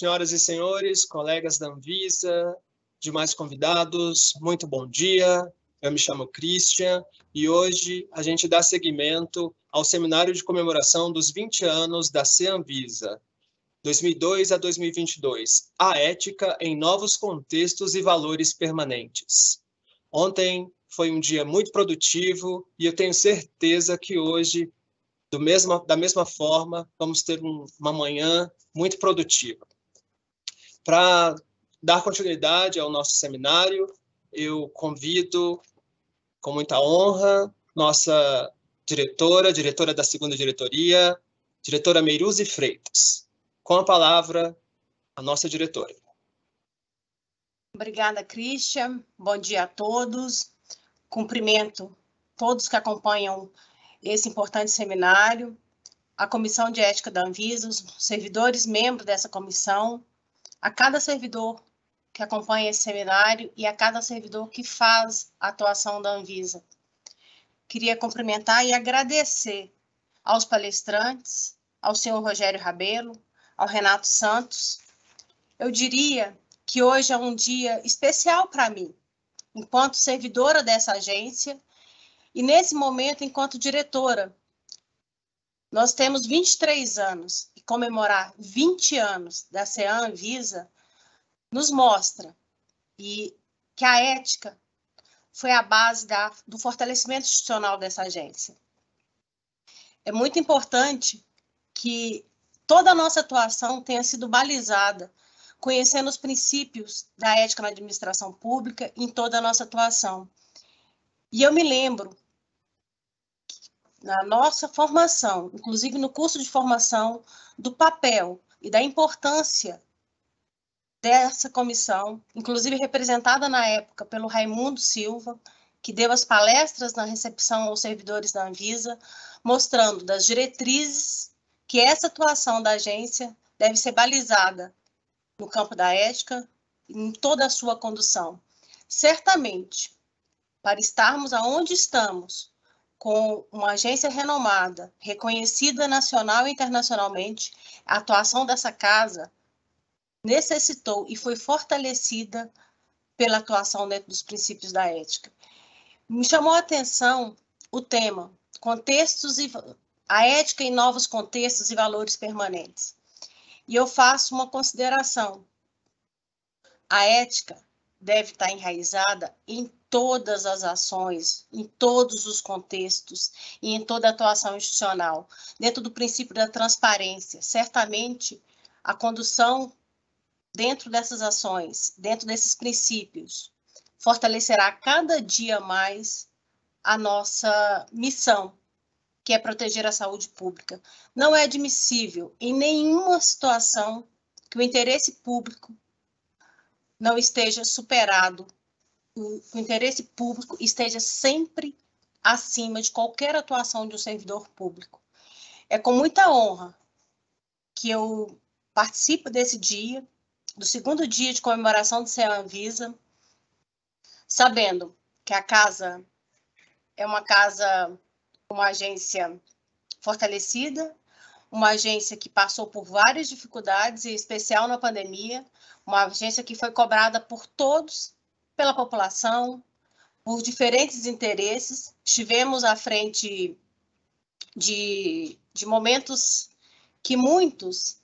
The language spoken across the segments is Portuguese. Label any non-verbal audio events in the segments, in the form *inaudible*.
Senhoras e senhores, colegas da Anvisa, demais convidados, muito bom dia. Eu me chamo Christian e hoje a gente dá seguimento ao seminário de comemoração dos 20 anos da CEANVISA, 2002 a 2022, a ética em novos contextos e valores permanentes. Ontem foi um dia muito produtivo e eu tenho certeza que hoje, mesmo, da mesma forma, vamos ter um, uma manhã muito produtiva. Para dar continuidade ao nosso seminário, eu convido com muita honra nossa diretora, diretora da segunda diretoria, diretora Meiruzi Freitas. Com a palavra, a nossa diretora. Obrigada, Christian. Bom dia a todos. Cumprimento todos que acompanham esse importante seminário, a Comissão de Ética da Anvisa, os servidores membros dessa comissão, a cada servidor que acompanha esse seminário e a cada servidor que faz a atuação da Anvisa. Queria cumprimentar e agradecer aos palestrantes, ao senhor Rogério Rabelo, ao Renato Santos. Eu diria que hoje é um dia especial para mim, enquanto servidora dessa agência e nesse momento enquanto diretora, nós temos 23 anos e comemorar 20 anos da CEAM Visa nos mostra e que a ética foi a base da, do fortalecimento institucional dessa agência. É muito importante que toda a nossa atuação tenha sido balizada, conhecendo os princípios da ética na administração pública em toda a nossa atuação. E eu me lembro na nossa formação, inclusive no curso de formação, do papel e da importância dessa comissão, inclusive representada na época pelo Raimundo Silva, que deu as palestras na recepção aos servidores da Anvisa, mostrando das diretrizes que essa atuação da agência deve ser balizada no campo da ética, em toda a sua condução. Certamente, para estarmos aonde estamos, com uma agência renomada, reconhecida nacional e internacionalmente, a atuação dessa casa necessitou e foi fortalecida pela atuação dentro dos princípios da ética. Me chamou a atenção o tema contextos e a ética em novos contextos e valores permanentes. E eu faço uma consideração. A ética deve estar enraizada em todas as ações, em todos os contextos e em toda a atuação institucional, dentro do princípio da transparência. Certamente, a condução dentro dessas ações, dentro desses princípios, fortalecerá cada dia mais a nossa missão, que é proteger a saúde pública. Não é admissível em nenhuma situação que o interesse público não esteja superado o, interesse público esteja sempre acima de qualquer atuação de um servidor público. É com muita honra que eu participo desse dia, do segundo dia de comemoração do Sena-Visa, sabendo que a casa é uma casa, uma agência fortalecida, uma agência que passou por várias dificuldades, em especial na pandemia, uma agência que foi cobrada por todos pela população, por diferentes interesses. Estivemos à frente de, de momentos que muitos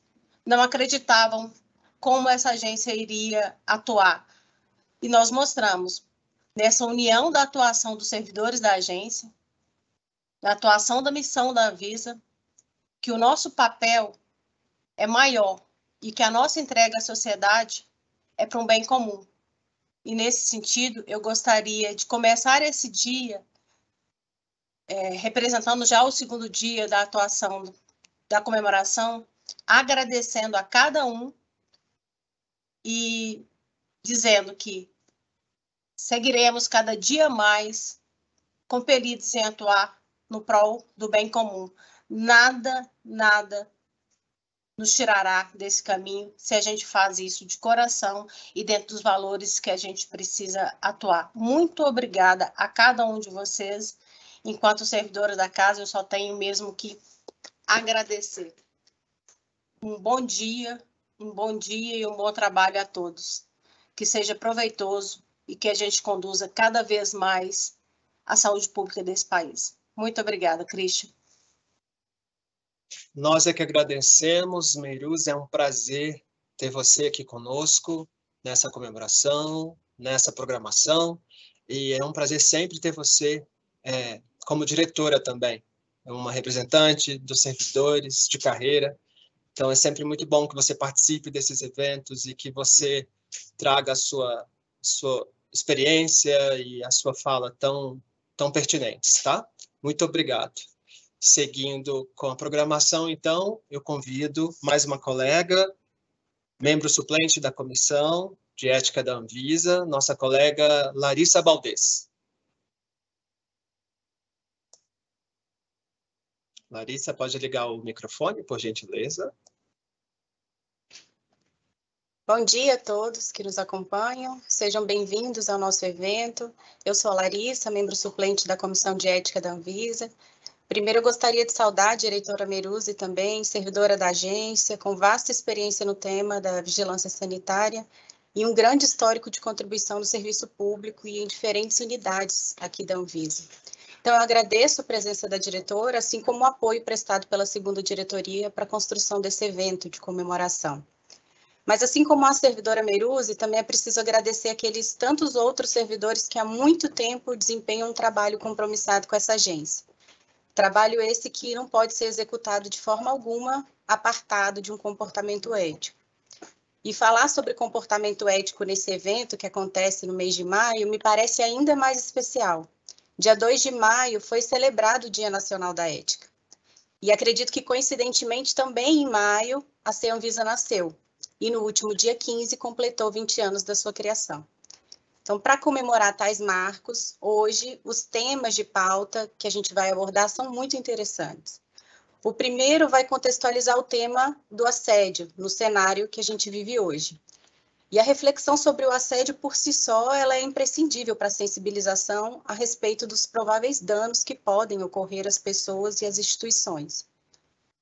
não acreditavam como essa agência iria atuar. E nós mostramos nessa união da atuação dos servidores da agência, da atuação da missão da Anvisa, que o nosso papel é maior e que a nossa entrega à sociedade é para um bem comum. E nesse sentido, eu gostaria de começar esse dia é, representando já o segundo dia da atuação da comemoração, agradecendo a cada um e dizendo que seguiremos cada dia mais compelidos em atuar no prol do bem comum. Nada, nada nos tirará desse caminho se a gente faz isso de coração e dentro dos valores que a gente precisa atuar. Muito obrigada a cada um de vocês. Enquanto servidora da casa, eu só tenho mesmo que agradecer. Um bom dia, um bom dia e um bom trabalho a todos. Que seja proveitoso e que a gente conduza cada vez mais a saúde pública desse país. Muito obrigada, Cristian. Nós é que agradecemos, Meiruz, é um prazer ter você aqui conosco nessa comemoração, nessa programação, e é um prazer sempre ter você é, como diretora também, uma representante dos servidores de carreira. Então é sempre muito bom que você participe desses eventos e que você traga a sua, sua experiência e a sua fala tão, tão pertinentes, tá? Muito obrigado seguindo com a programação, então, eu convido mais uma colega, membro suplente da Comissão de Ética da Anvisa, nossa colega Larissa Baldes. Larissa, pode ligar o microfone, por gentileza. Bom dia a todos que nos acompanham, sejam bem-vindos ao nosso evento. Eu sou a Larissa, membro suplente da Comissão de Ética da Anvisa, Primeiro, eu gostaria de saudar a diretora Meruzi, também, servidora da agência, com vasta experiência no tema da vigilância sanitária e um grande histórico de contribuição no serviço público e em diferentes unidades aqui da Anvisa. Então, eu agradeço a presença da diretora, assim como o apoio prestado pela segunda diretoria para a construção desse evento de comemoração. Mas assim como a servidora Meruzi, também é preciso agradecer aqueles tantos outros servidores que há muito tempo desempenham um trabalho compromissado com essa agência. Trabalho esse que não pode ser executado de forma alguma apartado de um comportamento ético. E falar sobre comportamento ético nesse evento que acontece no mês de maio me parece ainda mais especial. Dia 2 de maio foi celebrado o Dia Nacional da Ética. E acredito que, coincidentemente, também em maio, a Ceanvisa nasceu. E no último dia 15, completou 20 anos da sua criação. Então, para comemorar tais marcos, hoje os temas de pauta que a gente vai abordar são muito interessantes. O primeiro vai contextualizar o tema do assédio no cenário que a gente vive hoje. E a reflexão sobre o assédio por si só, ela é imprescindível para a sensibilização a respeito dos prováveis danos que podem ocorrer às pessoas e às instituições.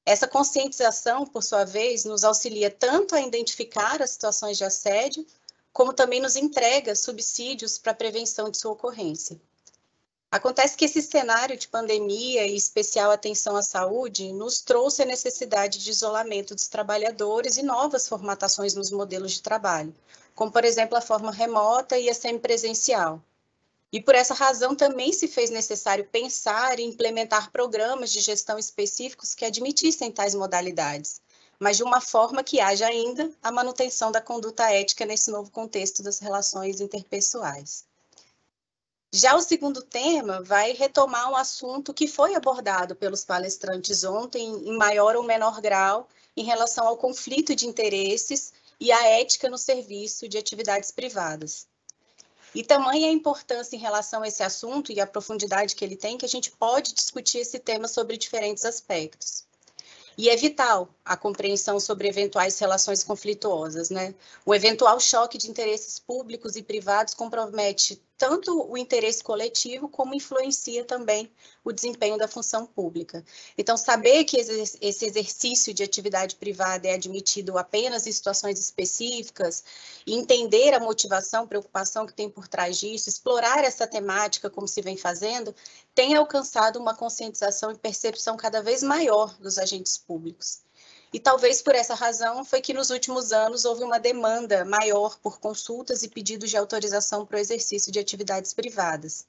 Essa conscientização, por sua vez, nos auxilia tanto a identificar as situações de assédio, como também nos entrega subsídios para prevenção de sua ocorrência. Acontece que esse cenário de pandemia e especial atenção à saúde nos trouxe a necessidade de isolamento dos trabalhadores e novas formatações nos modelos de trabalho, como, por exemplo, a forma remota e a semipresencial. E por essa razão também se fez necessário pensar e implementar programas de gestão específicos que admitissem tais modalidades, mas de uma forma que haja ainda a manutenção da conduta ética nesse novo contexto das relações interpessoais. Já o segundo tema vai retomar um assunto que foi abordado pelos palestrantes ontem, em maior ou menor grau, em relação ao conflito de interesses e à ética no serviço de atividades privadas. E tamanha a importância em relação a esse assunto e a profundidade que ele tem, que a gente pode discutir esse tema sobre diferentes aspectos. E é vital a compreensão sobre eventuais relações conflituosas, né? O eventual choque de interesses públicos e privados compromete tanto o interesse coletivo como influencia também o desempenho da função pública. Então, saber que esse exercício de atividade privada é admitido apenas em situações específicas, entender a motivação, preocupação que tem por trás disso, explorar essa temática como se vem fazendo, tem alcançado uma conscientização e percepção cada vez maior dos agentes públicos. E talvez por essa razão foi que nos últimos anos houve uma demanda maior por consultas e pedidos de autorização para o exercício de atividades privadas.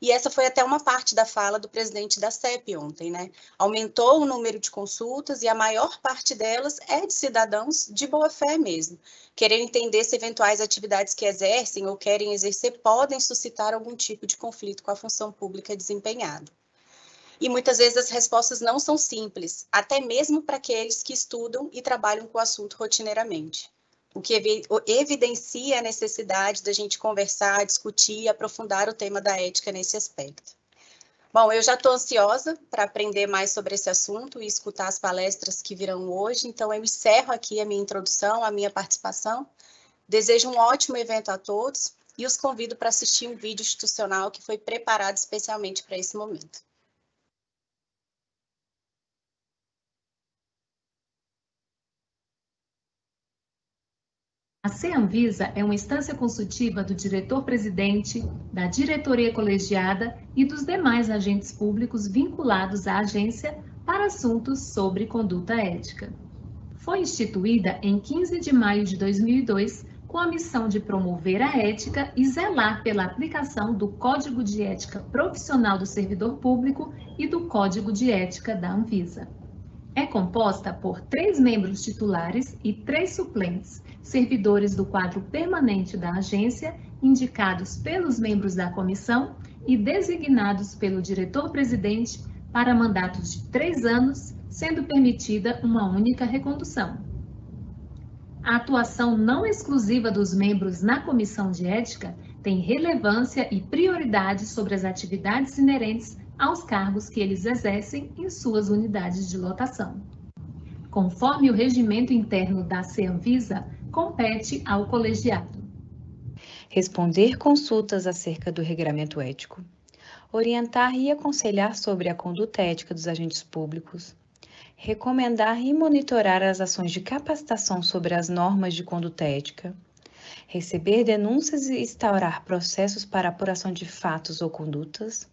E essa foi até uma parte da fala do presidente da CEP ontem, né? Aumentou o número de consultas e a maior parte delas é de cidadãos de boa fé mesmo, querendo entender se eventuais atividades que exercem ou querem exercer podem suscitar algum tipo de conflito com a função pública desempenhada e muitas vezes as respostas não são simples, até mesmo para aqueles que estudam e trabalham com o assunto rotineiramente, o que evidencia a necessidade da gente conversar, discutir e aprofundar o tema da ética nesse aspecto. Bom, eu já estou ansiosa para aprender mais sobre esse assunto e escutar as palestras que virão hoje, então eu encerro aqui a minha introdução, a minha participação. Desejo um ótimo evento a todos e os convido para assistir um vídeo institucional que foi preparado especialmente para esse momento. A CEANVISA é uma instância consultiva do diretor-presidente, da diretoria colegiada e dos demais agentes públicos vinculados à agência para assuntos sobre conduta ética. Foi instituída em 15 de maio de 2002 com a missão de promover a ética e zelar pela aplicação do Código de Ética Profissional do Servidor Público e do Código de Ética da Anvisa. É composta por três membros titulares e três suplentes, servidores do quadro permanente da agência, indicados pelos membros da comissão e designados pelo diretor-presidente para mandatos de três anos, sendo permitida uma única recondução. A atuação não exclusiva dos membros na comissão de ética tem relevância e prioridade sobre as atividades inerentes aos cargos que eles exercem em suas unidades de lotação. Conforme o regimento interno da CEANVISA, compete ao colegiado responder consultas acerca do regramento ético, orientar e aconselhar sobre a conduta ética dos agentes públicos, recomendar e monitorar as ações de capacitação sobre as normas de conduta ética, receber denúncias e instaurar processos para apuração de fatos ou condutas,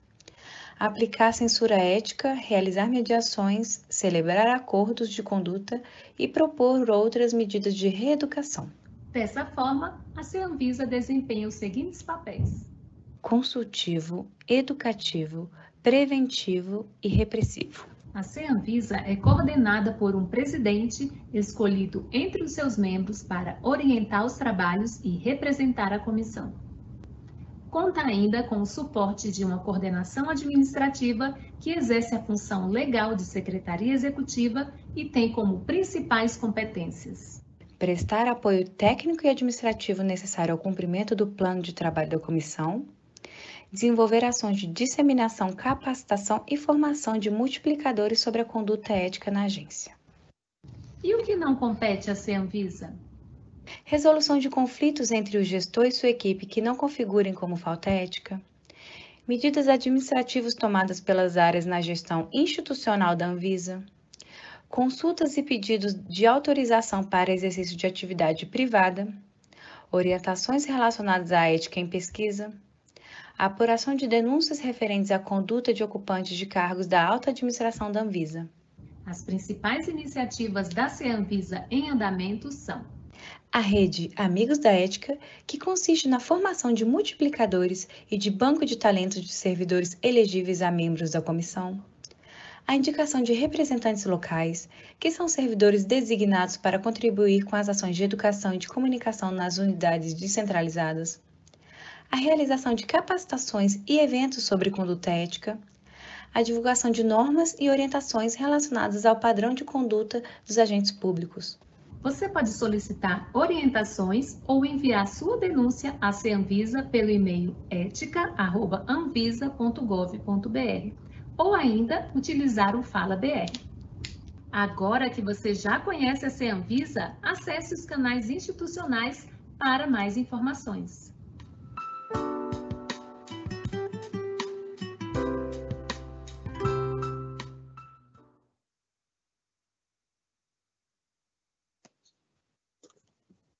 aplicar censura ética, realizar mediações, celebrar acordos de conduta e propor outras medidas de reeducação. Dessa forma, a Anvisa desempenha os seguintes papéis: consultivo, educativo, preventivo e repressivo. A CEANVISA é coordenada por um presidente escolhido entre os seus membros para orientar os trabalhos e representar a comissão conta ainda com o suporte de uma coordenação administrativa que exerce a função legal de secretaria executiva e tem como principais competências. Prestar apoio técnico e administrativo necessário ao cumprimento do plano de trabalho da comissão, desenvolver ações de disseminação, capacitação e formação de multiplicadores sobre a conduta ética na agência. E o que não compete à CEANVISA? resolução de conflitos entre o gestor e sua equipe que não configurem como falta ética, medidas administrativas tomadas pelas áreas na gestão institucional da Anvisa, consultas e pedidos de autorização para exercício de atividade privada, orientações relacionadas à ética em pesquisa, apuração de denúncias referentes à conduta de ocupantes de cargos da alta administração da Anvisa. As principais iniciativas da CEANVISA em andamento são a rede Amigos da Ética, que consiste na formação de multiplicadores e de banco de talentos de servidores elegíveis a membros da comissão. A indicação de representantes locais, que são servidores designados para contribuir com as ações de educação e de comunicação nas unidades descentralizadas. A realização de capacitações e eventos sobre conduta ética. A divulgação de normas e orientações relacionadas ao padrão de conduta dos agentes públicos. Você pode solicitar orientações ou enviar sua denúncia à Seanvisa pelo e-mail ética.anvisa.gov.br ou ainda utilizar o Fala BR. Agora que você já conhece a Seanvisa, acesse os canais institucionais para mais informações.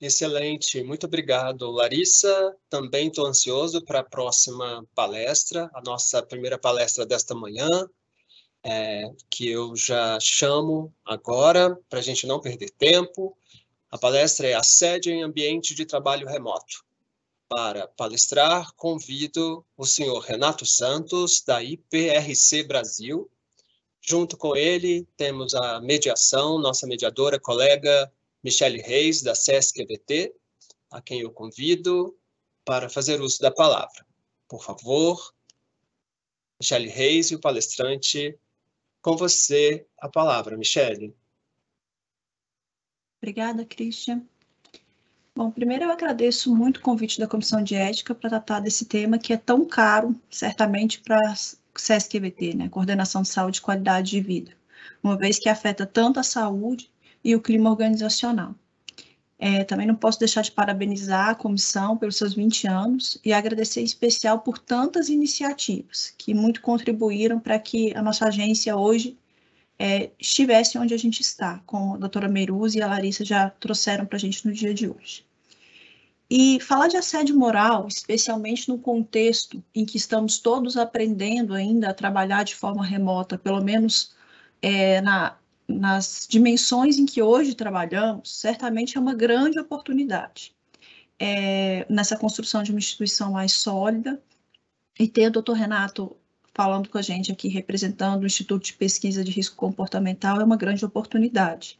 Excelente, muito obrigado, Larissa. Também estou ansioso para a próxima palestra, a nossa primeira palestra desta manhã, é, que eu já chamo agora, para a gente não perder tempo. A palestra é Assédio em Ambiente de Trabalho Remoto. Para palestrar, convido o senhor Renato Santos, da IPRC Brasil. Junto com ele, temos a mediação, nossa mediadora, colega Michele Reis, da SESC EVT, a quem eu convido para fazer uso da palavra. Por favor, Michele Reis e o palestrante, com você a palavra, Michele. Obrigada, Christian. Bom, primeiro eu agradeço muito o convite da Comissão de Ética para tratar desse tema que é tão caro, certamente, para a SESC-EBT, né? Coordenação de Saúde e Qualidade de Vida, uma vez que afeta tanto a saúde e o clima organizacional. É, também não posso deixar de parabenizar a comissão pelos seus 20 anos e agradecer em especial por tantas iniciativas que muito contribuíram para que a nossa agência hoje é, estivesse onde a gente está, como a doutora Meiruz e a Larissa já trouxeram para a gente no dia de hoje. E falar de assédio moral, especialmente no contexto em que estamos todos aprendendo ainda a trabalhar de forma remota, pelo menos é, na, nas dimensões em que hoje trabalhamos, certamente é uma grande oportunidade é, nessa construção de uma instituição mais sólida. E ter o doutor Renato falando com a gente aqui, representando o Instituto de Pesquisa de Risco Comportamental, é uma grande oportunidade.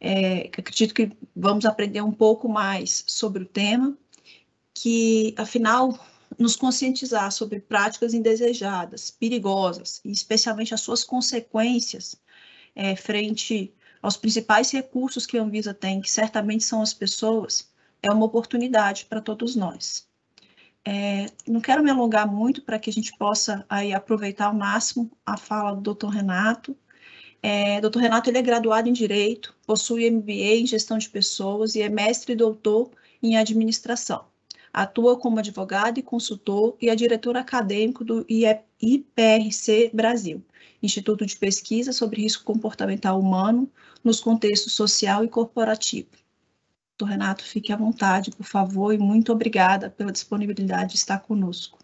É, acredito que vamos aprender um pouco mais sobre o tema, que, afinal, nos conscientizar sobre práticas indesejadas, perigosas, e especialmente as suas consequências é, frente aos principais recursos que a Anvisa tem, que certamente são as pessoas, é uma oportunidade para todos nós. É, não quero me alongar muito para que a gente possa aí aproveitar ao máximo a fala do Dr. Renato. É, Dr. Renato ele é graduado em Direito, possui MBA em Gestão de Pessoas e é mestre e doutor em Administração. Atua como advogado e consultor e é diretor acadêmico do IPRC Brasil. Instituto de Pesquisa sobre Risco Comportamental Humano nos Contextos Social e Corporativo. Doutor Renato, fique à vontade, por favor, e muito obrigada pela disponibilidade de estar conosco.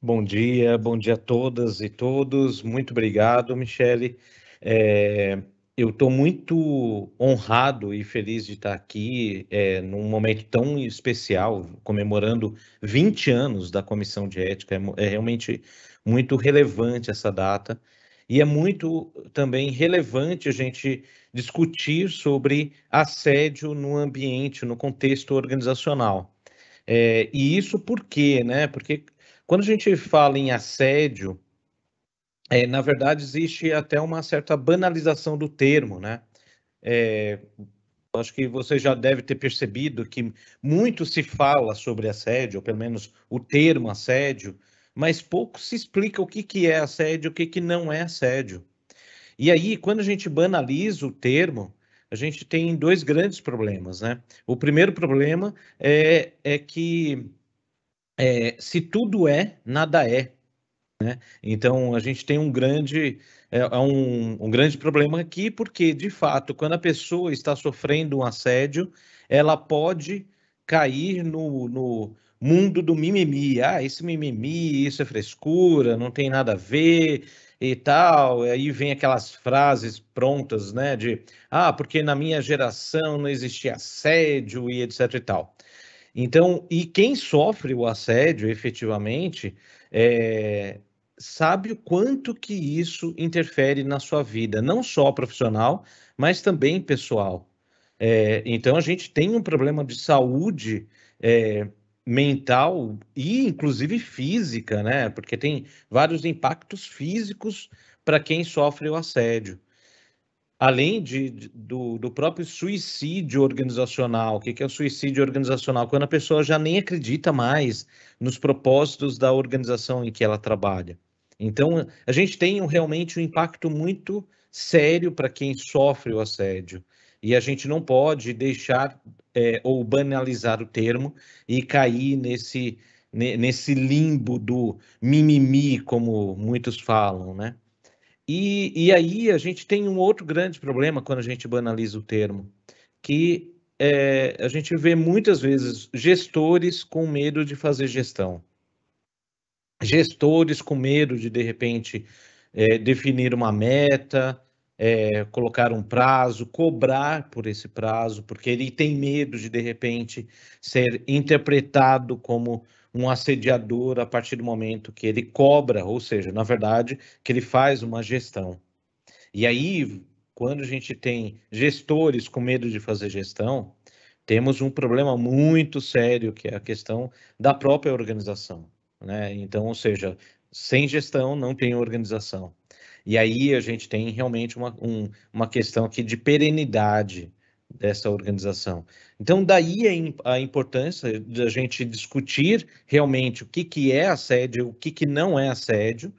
Bom dia, bom dia a todas e todos. Muito obrigado, Michele. É, eu estou muito honrado e feliz de estar aqui é, num momento tão especial, comemorando 20 anos da Comissão de Ética. É, é realmente muito relevante essa data. E é muito também relevante a gente discutir sobre assédio no ambiente, no contexto organizacional. É, e isso por quê? Né? Porque quando a gente fala em assédio, é, na verdade existe até uma certa banalização do termo. Né? É, acho que você já deve ter percebido que muito se fala sobre assédio, ou pelo menos o termo assédio, mas pouco se explica o que, que é assédio, o que, que não é assédio. E aí, quando a gente banaliza o termo, a gente tem dois grandes problemas, né? O primeiro problema é, é que é, se tudo é, nada é. Né? Então, a gente tem um grande, é, é um, um grande problema aqui, porque, de fato, quando a pessoa está sofrendo um assédio, ela pode cair no, no mundo do mimimi. Ah, isso mimimi, isso é frescura, não tem nada a ver e tal. E aí vem aquelas frases prontas, né? De ah, porque na minha geração não existia assédio e etc e tal. Então, e quem sofre o assédio efetivamente é, sabe o quanto que isso interfere na sua vida, não só profissional, mas também pessoal. É, então, a gente tem um problema de saúde é, mental e inclusive física, né? Porque tem vários impactos físicos para quem sofre o assédio. Além de, de do, do, próprio suicídio organizacional. O que, que é o suicídio organizacional? Quando a pessoa já nem acredita mais nos propósitos da organização em que ela trabalha. Então, a gente tem realmente um impacto muito sério para quem sofre o assédio. E a gente não pode deixar é, ou banalizar o termo e cair nesse, nesse limbo do mimimi, como muitos falam, né? E, e aí a gente tem um outro grande problema quando a gente banaliza o termo, que é, a gente vê muitas vezes gestores com medo de fazer gestão. Gestores com medo de, de repente, é, definir uma meta, é, colocar um prazo, cobrar por esse prazo, porque ele tem medo de, de repente, ser interpretado como um assediador a partir do momento que ele cobra, ou seja, na verdade, que ele faz uma gestão. E aí, quando a gente tem gestores com medo de fazer gestão, temos um problema muito sério, que é a questão da própria organização. Né? Então, ou seja, sem gestão não tem organização. E aí a gente tem realmente uma, um, uma questão aqui de perenidade dessa organização. Então, daí a, a importância da gente discutir realmente o que, que é assédio, o que, que não é assédio,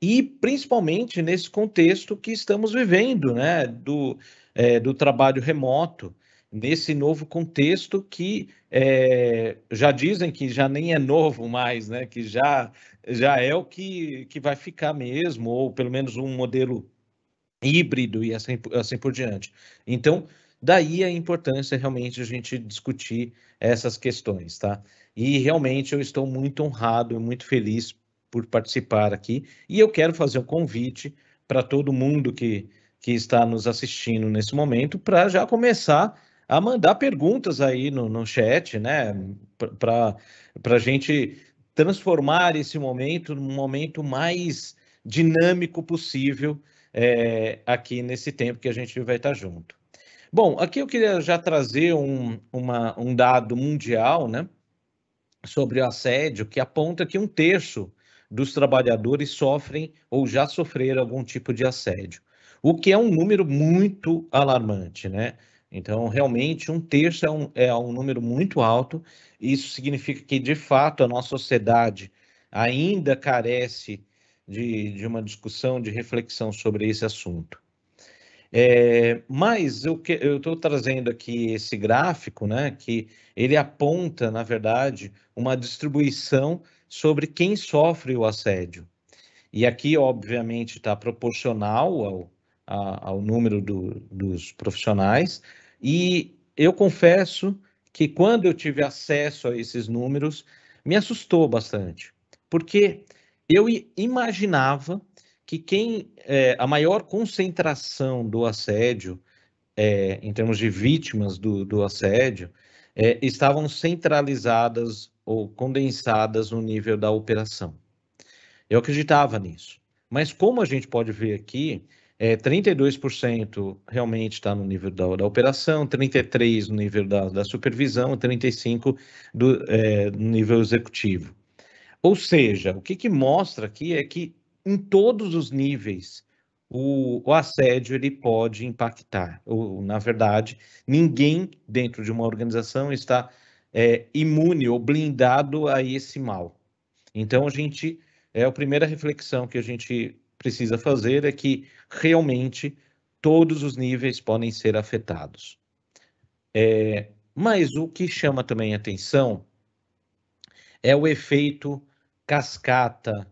e principalmente nesse contexto que estamos vivendo, né, do, é, do trabalho remoto, nesse novo contexto que é, já dizem que já nem é novo mais, né? que já, já é o que, que vai ficar mesmo, ou pelo menos um modelo híbrido e assim, assim por diante. Então, daí a importância realmente a gente discutir essas questões, tá? E realmente eu estou muito honrado e muito feliz por participar aqui, e eu quero fazer um convite para todo mundo que, que está nos assistindo nesse momento para já começar a mandar perguntas aí no, no chat, né? Para a gente transformar esse momento num momento mais dinâmico possível é, aqui nesse tempo que a gente vai estar junto. Bom, aqui eu queria já trazer um, uma, um dado mundial, né? Sobre o assédio, que aponta que um terço dos trabalhadores sofrem ou já sofreram algum tipo de assédio, o que é um número muito alarmante, né? Então, realmente, um terço é um, é um número muito alto. Isso significa que, de fato, a nossa sociedade ainda carece de, de uma discussão, de reflexão sobre esse assunto. É, mas eu estou trazendo aqui esse gráfico, né, que ele aponta, na verdade, uma distribuição sobre quem sofre o assédio. E aqui, obviamente, está proporcional ao, ao número do, dos profissionais, e eu confesso que quando eu tive acesso a esses números, me assustou bastante, porque eu imaginava que quem é, a maior concentração do assédio, é, em termos de vítimas do, do assédio, é, estavam centralizadas ou condensadas no nível da operação. Eu acreditava nisso. Mas como a gente pode ver aqui, é, 32% realmente está no nível da, da, operação, 33% no nível da, da supervisão, 35% do, é, no nível executivo. Ou seja, o que, que mostra aqui é que em todos os níveis o, o, assédio ele pode impactar. Ou, na verdade, ninguém dentro de uma organização está é, imune ou blindado a esse mal. Então a gente é a primeira reflexão que a gente precisa fazer é que realmente todos os níveis podem ser afetados. É, mas o que chama também atenção é o efeito cascata,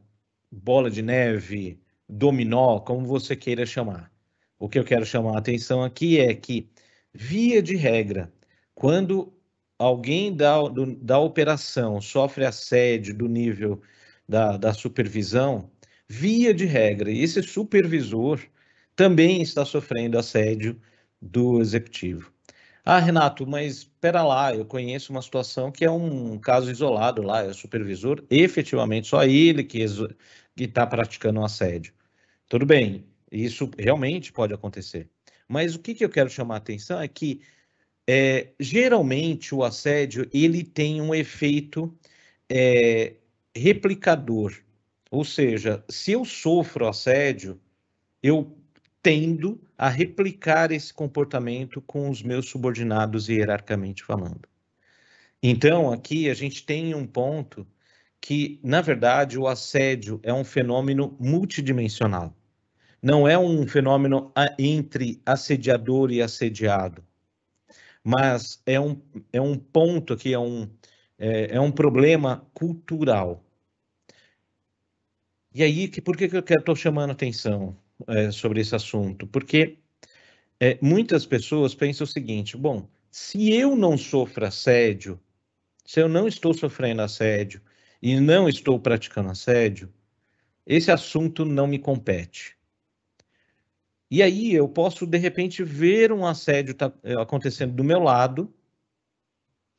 bola de neve, dominó, como você queira chamar. O que eu quero chamar a atenção aqui é que, via de regra, quando alguém da, do, da operação sofre assédio do nível da, da supervisão, via de regra, esse supervisor também está sofrendo assédio do executivo. Ah, Renato, mas espera lá, eu conheço uma situação que é um caso isolado lá, é o supervisor, efetivamente só ele que está praticando um assédio. Tudo bem, isso realmente pode acontecer. Mas o que, que eu quero chamar a atenção é que é, geralmente o assédio ele tem um efeito é, replicador, ou seja, se eu sofro assédio, eu tendo a replicar esse comportamento com os meus subordinados hierarquicamente falando. Então, aqui a gente tem um ponto que, na verdade, o assédio é um fenômeno multidimensional. Não é um fenômeno ah, entre assediador e assediado, mas é um, é um ponto aqui, é um, é, é um problema cultural. E aí, que, por que, que eu estou chamando atenção é, sobre esse assunto? Porque é, muitas pessoas pensam o seguinte: bom, se eu não sofro assédio, se eu não estou sofrendo assédio e não estou praticando assédio, esse assunto não me compete. E aí eu posso, de repente, ver um assédio tá acontecendo do meu lado,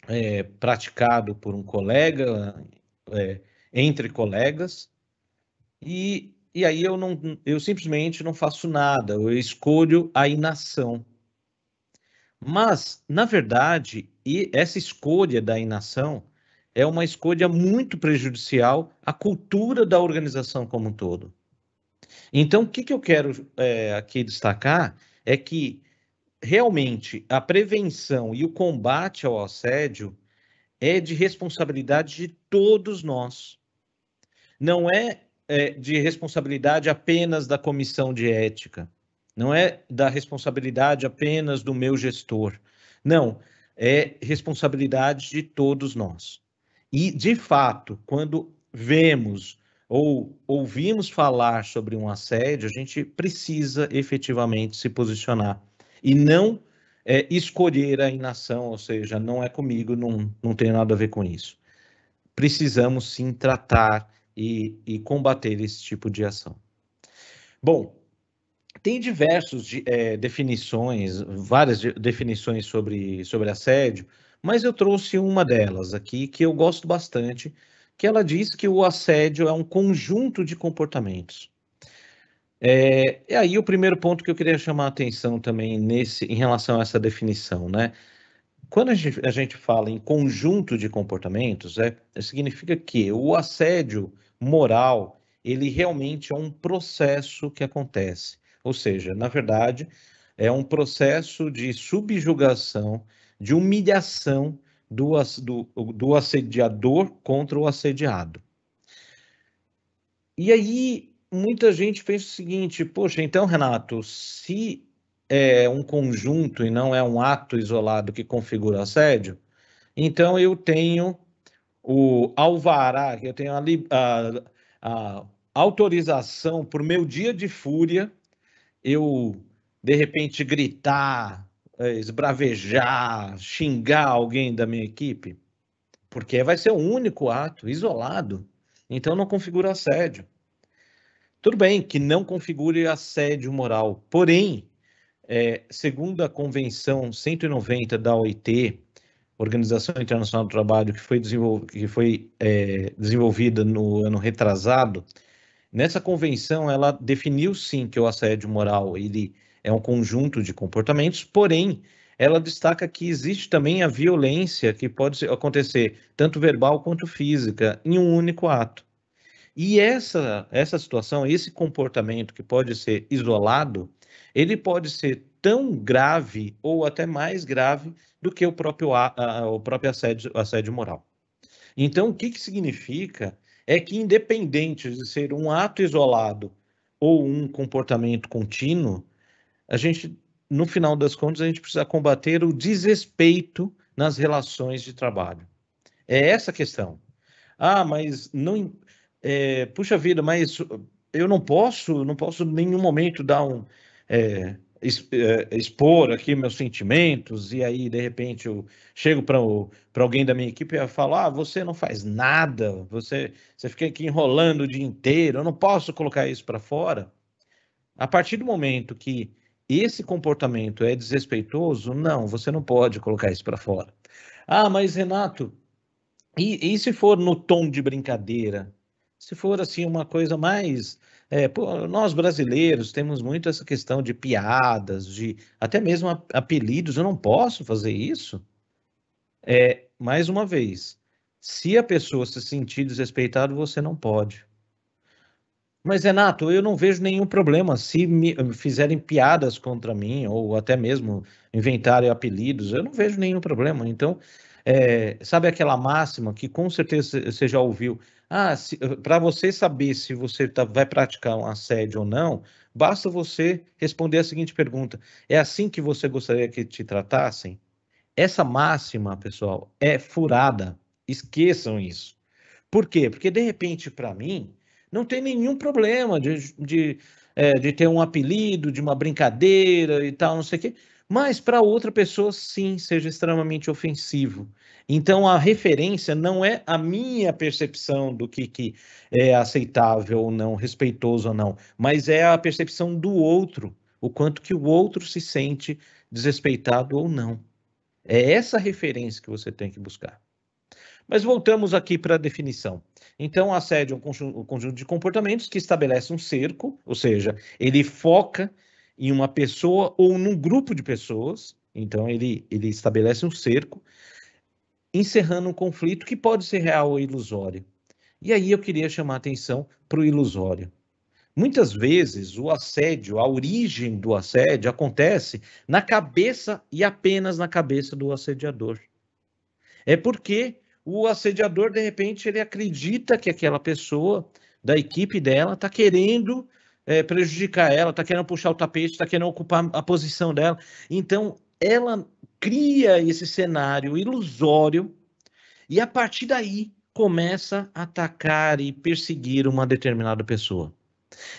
é, praticado por um colega, é, entre colegas, e, e aí eu, não, eu simplesmente não faço nada, eu escolho a inação. Mas, na verdade, essa escolha da inação é uma escolha muito prejudicial à cultura da organização como um todo. Então, o que, que eu quero é, aqui destacar é que realmente a prevenção e o combate ao assédio é de responsabilidade de todos nós. Não é é, de responsabilidade apenas da comissão de ética, não é da responsabilidade apenas do meu gestor. Não, é responsabilidade de todos nós. E, de fato, quando vemos ou ouvimos falar sobre um assédio, a gente precisa efetivamente se posicionar e não é, escolher a inação, ou seja, não é comigo, não, não tem nada a ver com isso. Precisamos sim tratar e, e combater esse tipo de ação. Bom, tem diversas de, é, definições, várias de, definições sobre, sobre assédio, mas eu trouxe uma delas aqui que eu gosto bastante, que ela diz que o assédio é um conjunto de comportamentos. É, e aí o primeiro ponto que eu queria chamar a atenção também nesse, em relação a essa definição, né? quando a gente, a gente fala em conjunto de comportamentos, é, significa que o assédio moral ele realmente é um processo que acontece. Ou seja, na verdade, é um processo de subjugação, de humilhação do, do, do assediador contra o assediado. E aí, muita gente pensa o seguinte: poxa, então, Renato, se é um conjunto e não é um ato isolado que configura assédio, então eu tenho o alvará, eu tenho a, a, a autorização por meu dia de fúria, eu de repente gritar, é, esbravejar, xingar alguém da minha equipe, porque vai ser um único ato, isolado. Então não configura assédio. Tudo bem que não configure assédio moral, porém é, segundo a Convenção 190 da OIT, Organização Internacional do Trabalho, que foi, desenvol... que foi é, desenvolvida no ano retrasado, nessa convenção ela definiu sim que o assédio moral ele é um conjunto de comportamentos, porém ela destaca que existe também a violência que pode acontecer tanto verbal quanto física em um único ato. E essa, essa situação, esse comportamento que pode ser isolado, ele pode ser tão grave ou até mais grave do que o próprio, a, o próprio assédio, assédio moral. Então, o que, que significa é que, independente de ser um ato isolado ou um comportamento contínuo, a gente, no final das contas, a gente precisa combater o desrespeito nas relações de trabalho. É essa a questão. Ah, mas não, é, puxa vida, mas eu não posso, não posso em nenhum momento dar um é, é expor aqui meus sentimentos e aí de repente eu chego para alguém da minha equipe e falo, ah, você não faz nada, você você fica aqui enrolando o dia inteiro, eu não posso colocar isso para fora. A partir do momento que esse comportamento é desrespeitoso, não, você não pode colocar isso para fora. Ah, mas Renato, e, e se for no tom de brincadeira? se for assim uma coisa mais é, nós brasileiros temos muito essa questão de piadas de até mesmo apelidos eu não posso fazer isso é mais uma vez se a pessoa se sentir desrespeitada você não pode mas Renato eu não vejo nenhum problema se me fizerem piadas contra mim ou até mesmo inventarem apelidos eu não vejo nenhum problema então é, sabe aquela máxima que com certeza você já ouviu? Ah, eh, para você saber se você tá, vai praticar um assédio ou não, basta você responder a seguinte pergunta: é assim que você gostaria que te tratassem? Essa máxima, pessoal, é furada. Esqueçam isso. Por quê? Porque de repente, para mim, não tem nenhum problema de, de, é, de ter um apelido, de uma brincadeira e tal, não sei o quê mas para outra pessoa, sim, seja extremamente ofensivo. Então, a referência não é a minha percepção do que, que é aceitável ou não, respeitoso ou não, mas é a percepção do outro, o quanto que o outro se sente desrespeitado ou não. É essa referência que você tem que buscar. Mas voltamos aqui para a definição. Então, assédio é um conjunto de comportamentos que estabelece um cerco, ou seja, ele foca em uma pessoa ou num grupo de pessoas. Então, ele, ele estabelece um cerco, encerrando um conflito que pode ser real ou ilusório. E aí eu queria chamar a atenção para o ilusório. Muitas vezes o assédio, a origem do assédio acontece na cabeça e apenas na cabeça do assediador. É porque o assediador, de repente, ele acredita que aquela pessoa da equipe dela está querendo é, prejudicar ela, está querendo puxar o tapete, está querendo ocupar a posição dela. Então, ela cria esse cenário ilusório e a partir daí começa a atacar e perseguir uma determinada pessoa.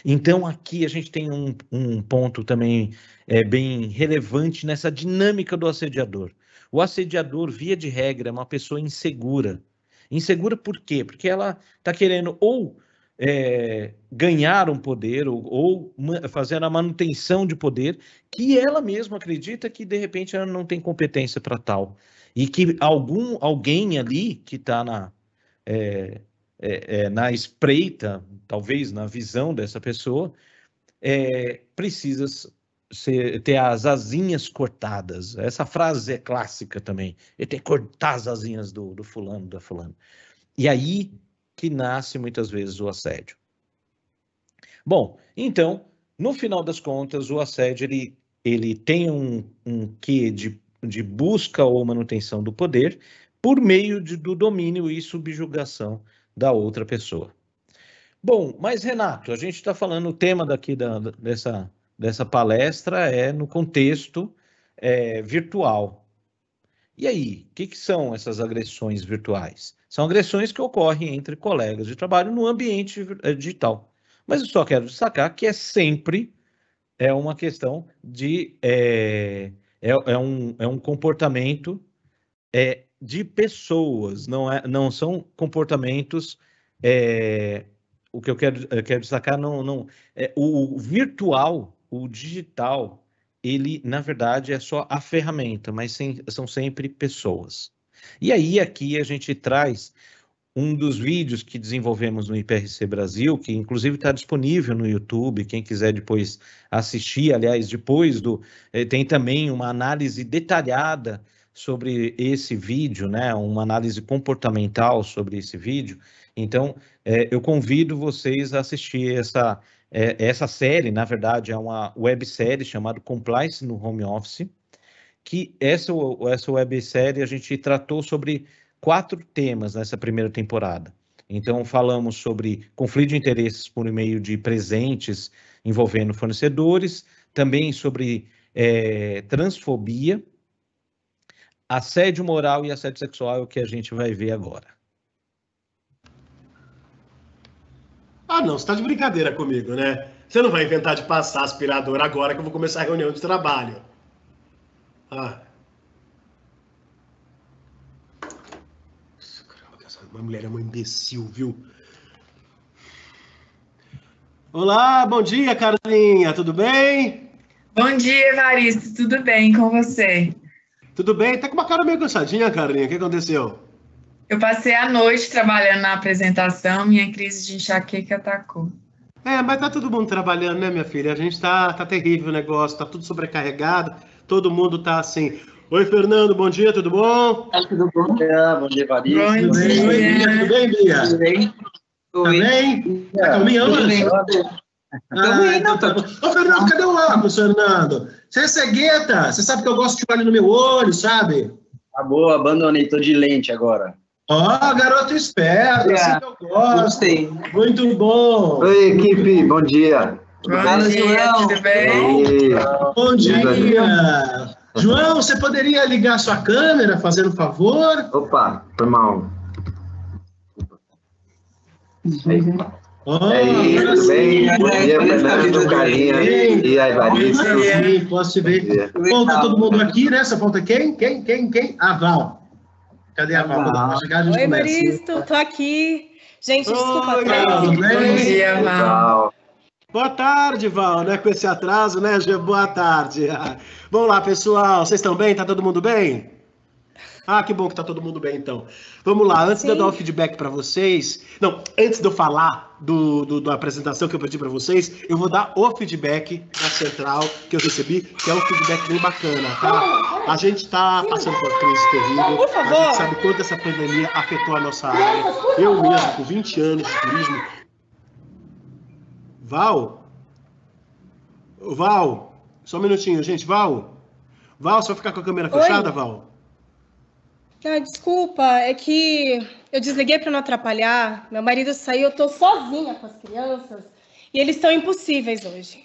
Então, aqui a gente tem um, um ponto também é, bem relevante nessa dinâmica do assediador. O assediador, via de regra, é uma pessoa insegura. Insegura por quê? Porque ela está querendo ou é, ganhar um poder ou, ou fazer a manutenção de poder que ela mesma acredita que de repente ela não tem competência para tal e que algum alguém ali que está na é, é, é, na espreita talvez na visão dessa pessoa é, precisa ser, ter as asinhas cortadas essa frase é clássica também ele tem que cortar as asinhas do, do fulano da fulano e aí que nasce muitas vezes o assédio. Bom, então, no final das contas, o assédio ele, ele tem um, um quê de, de busca ou manutenção do poder por meio de, do domínio e subjugação da outra pessoa. Bom, mas Renato, a gente está falando, o tema daqui da, dessa, dessa palestra é no contexto é, virtual. E aí, o que, que são essas agressões virtuais? São agressões que ocorrem entre colegas de trabalho no ambiente eh, digital. Mas eu só quero destacar que é sempre é uma questão de. É, é, é um, é um comportamento é, de pessoas, não, é, não são comportamentos. É, o que eu quero, eu quero destacar não, não é, o virtual, o digital, ele na verdade é só a ferramenta, mas sem, são sempre pessoas. E aí aqui a gente traz um dos vídeos que desenvolvemos no IPRC Brasil, que inclusive está disponível no YouTube, quem quiser depois assistir, aliás, depois do. Eh, tem também uma análise detalhada sobre esse vídeo, né? Uma análise comportamental sobre esse vídeo. Então, é, eu convido vocês a assistir essa, é, essa série. Na verdade, é uma websérie chamada Compliance no Home Office que essa, essa websérie a gente tratou sobre quatro temas nessa primeira temporada. Então, falamos sobre conflito de interesses por meio de presentes envolvendo fornecedores, também sobre é, transfobia, assédio moral e assédio sexual, é o que a gente vai ver agora. Ah, não, você está de brincadeira comigo, né? Você não vai inventar de passar aspirador agora que eu vou começar a reunião de trabalho. Ah. essa mulher é uma imbecil, viu? Olá, bom dia, Carlinha, tudo bem? Bom dia, Evaristo, tudo bem com você? Tudo bem? Tá com uma cara meio cansadinha, Carlinha, o que aconteceu? Eu passei a noite trabalhando na apresentação, minha crise de enxaqueca atacou. É, mas tá todo mundo trabalhando, né, minha filha? A gente tá, tá terrível o negócio, tá tudo sobrecarregado todo mundo está assim. Oi, Fernando, bom dia, tudo bom? Tá tudo bom, Bia? Bom dia, Varinho. Oi, tudo bem, Bia? Tudo bem, Bia? Tudo bem? Tá tá tudo bem? Tá calminha hoje? Ah, então tá bom. Ô, Fernando, cadê o óculos, Fernando? Você é cegueta, você sabe que eu gosto de olho no meu olho, sabe? Tá boa, abandonei, tô de lente agora. Ó, oh, garoto esperto, é. assim que eu gosto. Gostei. Muito bom. Oi, equipe, bom dia. Fala, João. Tudo bem? Bom dia. João, você poderia ligar sua câmera, fazer um favor? Opa, foi mal. Oh, é isso, bem. Né? Bom dia, Fernando, Carinha e a Evaristo. Posso te ver. tá todo mundo aqui, né? Só falta quem? Quem? Quem? Quem? A ah, Val. Cadê a Val? Ah. Chegar, a gente Oi, Evaristo, tô aqui. Gente, desculpa. Oi, Bom dia, Val. Boa tarde, Val, né? Com esse atraso, né, Gê? Boa tarde. Vamos lá, pessoal. Vocês estão bem? Tá todo mundo bem? Ah, que bom que tá todo mundo bem, então. Vamos lá, antes Sim. de eu dar o feedback para vocês. Não, antes de eu falar do, do da apresentação que eu pedi para vocês, eu vou dar o feedback da central que eu recebi, que é um feedback bem bacana, tá? A gente tá passando por uma crise terrível. A gente sabe quanto essa pandemia afetou a nossa área. Eu mesmo, com 20 anos de turismo, Val? Val, só um minutinho, gente. Val? Val, só ficar com a câmera Oi? fechada, Val? Ah, desculpa, é que eu desliguei para não atrapalhar. Meu marido saiu, eu estou sozinha com as crianças e eles estão impossíveis hoje.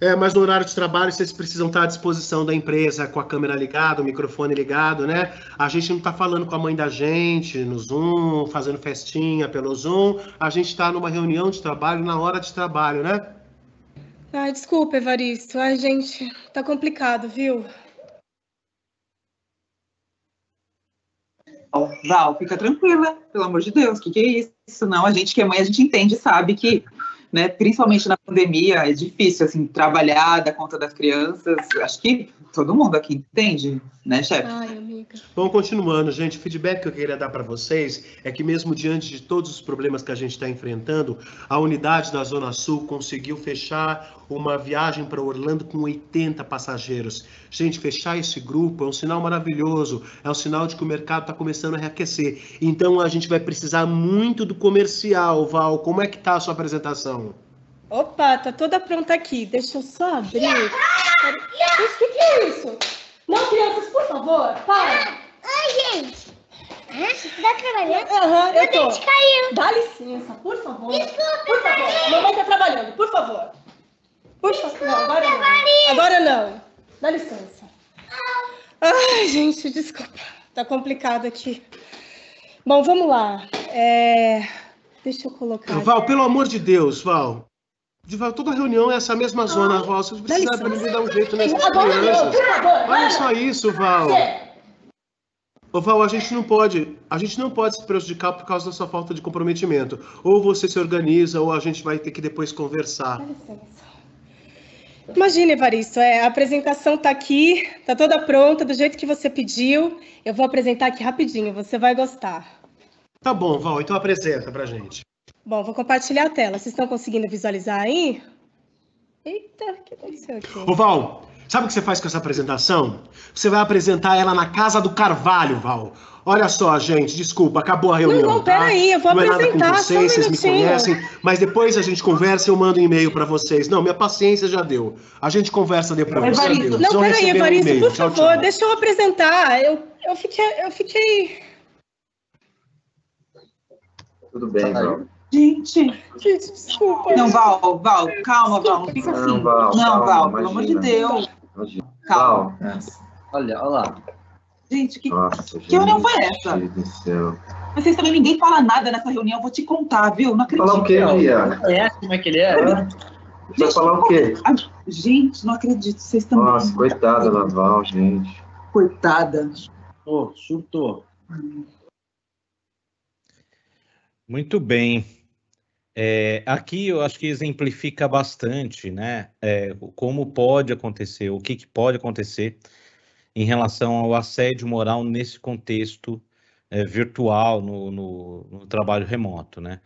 É, mas no horário de trabalho vocês precisam estar à disposição da empresa, com a câmera ligada, o microfone ligado, né? A gente não está falando com a mãe da gente no Zoom, fazendo festinha pelo Zoom. A gente está numa reunião de trabalho na hora de trabalho, né? Ah, desculpa, Evaristo. A gente, tá complicado, viu? Val, fica tranquila, pelo amor de Deus, o que, que é isso? Não, a gente que é mãe, a gente entende, sabe que né? Principalmente na pandemia, é difícil, assim, trabalhar da conta das crianças. Acho que todo mundo aqui entende, né, chefe? Bom, continuando, gente, o feedback que eu queria dar para vocês é que mesmo diante de todos os problemas que a gente está enfrentando, a unidade da Zona Sul conseguiu fechar uma viagem para Orlando com 80 passageiros. Gente, fechar esse grupo é um sinal maravilhoso, é um sinal de que o mercado está começando a reaquecer. Então a gente vai precisar muito do comercial, Val. Como é que está a sua apresentação? Opa, tá toda pronta aqui. Deixa eu só abrir. Ah, isso, o que, que é isso? Não, crianças, por favor, para. Oi, gente. Você tá trabalhando? Aham, uhum, eu tô. caiu. Dá licença, por favor. Desculpa, por favor. Mamãe tá trabalhando, por favor. Puxa, não, agora não. Agora não. Dá licença. Ai, gente, desculpa. Tá complicado aqui. Bom, vamos lá. É... Deixa eu colocar. Val, pelo amor de Deus, Val. De Val, toda reunião é essa mesma ah, zona, Val. Vocês precisam me dar um jeito nessas crianças. Né, Olha só isso, Val. Ô, Val, a gente não pode, a gente não pode se prejudicar por causa da sua falta de comprometimento. Ou você se organiza, ou a gente vai ter que depois conversar. Dá licença. Imagina, Evaristo, é, a apresentação está aqui, está toda pronta, do jeito que você pediu. Eu vou apresentar aqui rapidinho, você vai gostar. Tá bom, Val, então apresenta para gente. Bom, vou compartilhar a tela. Vocês estão conseguindo visualizar aí? Eita, o que aconteceu aqui? Ô, Val, sabe o que você faz com essa apresentação? Você vai apresentar ela na Casa do Carvalho, Val. Olha só, gente, desculpa, acabou a reunião. Não, não tá? peraí, eu vou apresentar. Não é nada com vocês, um vocês me conhecem, mas depois a gente conversa e eu mando um e-mail para vocês. Não, minha paciência já deu. A gente conversa depois. Evaristo, não, peraí, Evaristo, um por tchau, favor, tchau. deixa eu apresentar. Eu, eu fiquei. Eu fiquei... Tudo bem, Val. Gente, que desculpa. Não, Val, Val, calma, Val, não fica assim. Não, Val, não, Val, Val pelo amor de Deus. Calma. Val, é. olha, olha lá. Gente, que, Nossa, que reunião foi essa? do céu. Vocês também ninguém fala nada nessa reunião, vou te contar, viu? Não acredito. Falar o quê, Lia? É, é, como é que ele é? é. Vai falar o quê? É ah, gente, não acredito, vocês também. Nossa, coitada da Val, gente. Coitada. Surtou, surtou. Muito bem. É, aqui eu acho que exemplifica bastante, né? É, como pode acontecer, o que, que pode acontecer em relação ao assédio moral nesse contexto é, virtual, no, no, no, trabalho remoto, né?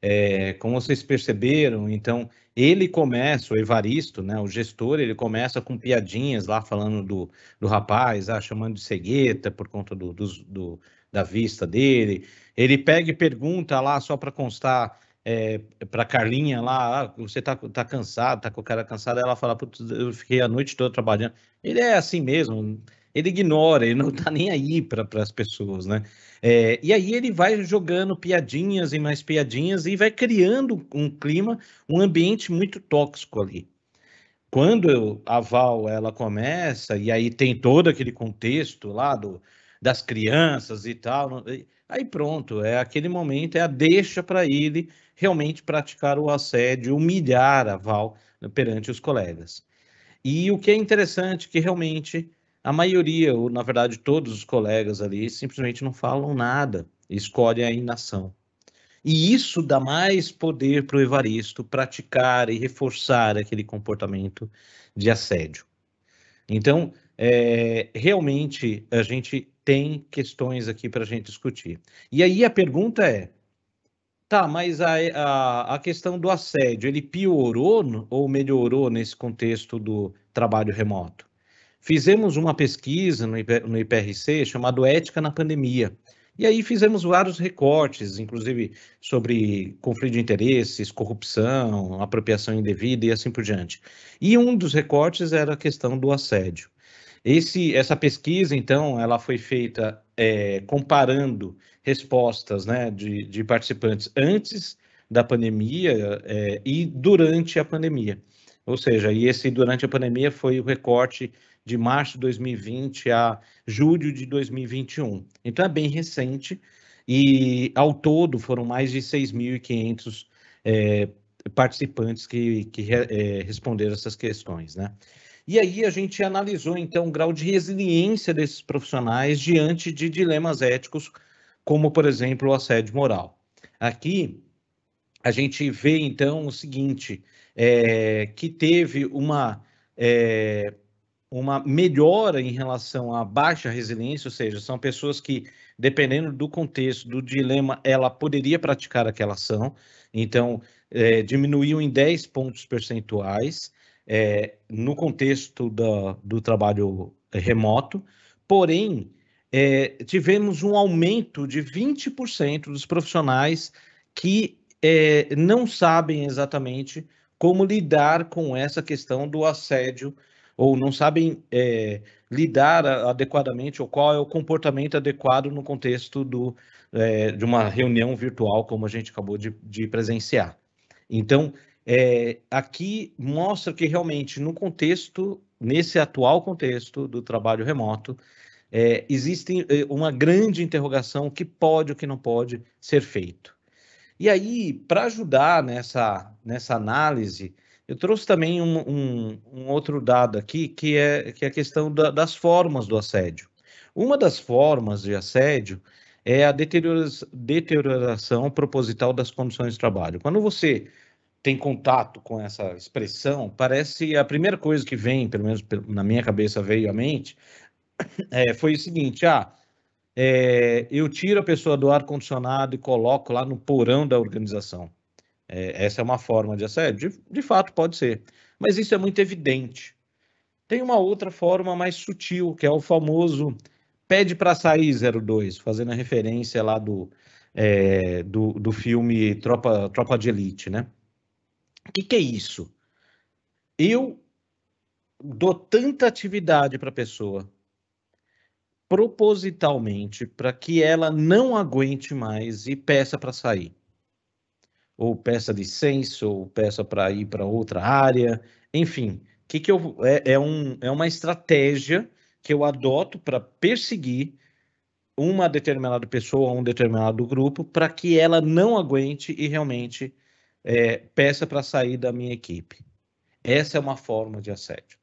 É, como vocês perceberam, então ele começa, o Evaristo, né, o gestor, ele começa com piadinhas lá falando do, do rapaz, ah, chamando de cegueta por conta do, do, do da vista dele. Ele pega e pergunta lá só para constar é, para Carlinha lá, ah, você tá, tá cansado, tá com o cara cansado, ela fala, putz, eu fiquei a noite toda trabalhando. Ele é assim mesmo, ele ignora, ele não *laughs* tá nem aí para as pessoas, né? É, e aí ele vai jogando piadinhas e mais piadinhas e vai criando um clima, um ambiente muito tóxico ali. Quando a Val ela começa e aí tem todo aquele contexto lá do, das crianças e tal, aí pronto, é aquele momento, é a deixa para ele realmente praticar o assédio, humilhar a Val né, perante os colegas. E o que é interessante que realmente a maioria, ou na verdade todos os colegas ali, simplesmente não falam nada, escolhem a inação. E isso dá mais poder para o Evaristo praticar e reforçar aquele comportamento de assédio. Então, é, realmente, a gente tem questões aqui para a gente discutir. E aí a pergunta é: tá, mas a, a, a questão do assédio, ele piorou no, ou melhorou nesse contexto do trabalho remoto? Fizemos uma pesquisa no, IPRC chamado Ética na Pandemia. E aí fizemos vários recortes, inclusive sobre conflito de interesses, corrupção, apropriação indevida e assim por diante. E um dos recortes era a questão do assédio. Esse, essa pesquisa, então, ela foi feita é, comparando respostas né, de, de, participantes antes da pandemia é, e durante a pandemia. Ou seja, e esse durante a pandemia foi o recorte de março de 2020 a julho de 2021. Então é bem recente e ao todo foram mais de 6.500 é, participantes que, que é, responderam essas questões, né? E aí a gente analisou então o grau de resiliência desses profissionais diante de dilemas éticos, como por exemplo o assédio moral. Aqui a gente vê então o seguinte, é, que teve uma é, uma melhora em relação à baixa resiliência, ou seja, são pessoas que, dependendo do contexto, do dilema, ela poderia praticar aquela ação, então é, diminuiu em 10 pontos percentuais é, no contexto da, do trabalho remoto, porém, é, tivemos um aumento de 20% dos profissionais que é, não sabem exatamente como lidar com essa questão do assédio ou não sabem é, lidar adequadamente, ou qual é o comportamento adequado no contexto do, é, de uma reunião virtual, como a gente acabou de, de presenciar. Então, é, aqui mostra que realmente no contexto, nesse atual contexto do trabalho remoto, é, existe é, uma grande interrogação o que pode, o que não pode ser feito. E aí, para ajudar nessa, nessa análise, eu trouxe também um, um, um outro dado aqui, que é, que é a questão da, das formas do assédio. Uma das formas de assédio é a deterioração proposital das condições de trabalho. Quando você tem contato com essa expressão, parece a primeira coisa que vem, pelo menos na minha cabeça veio à mente, é, foi o seguinte: ah, é, eu tiro a pessoa do ar condicionado e coloco lá no porão da organização. É, essa é uma forma de assédio? É, de, de fato, pode ser. Mas isso é muito evidente. Tem uma outra forma mais sutil, que é o famoso pede para sair 02, fazendo a referência lá do, é, do, do filme Tropa, Tropa de Elite, né? O que, que é isso? Eu dou tanta atividade para a pessoa propositalmente para que ela não aguente mais e peça para sair ou peça de ou peça para ir para outra área, enfim, que que eu é, é, um, é uma estratégia que eu adoto para perseguir uma determinada pessoa, um determinado grupo, para que ela não aguente e realmente é, peça para sair da minha equipe. Essa é uma forma de assédio.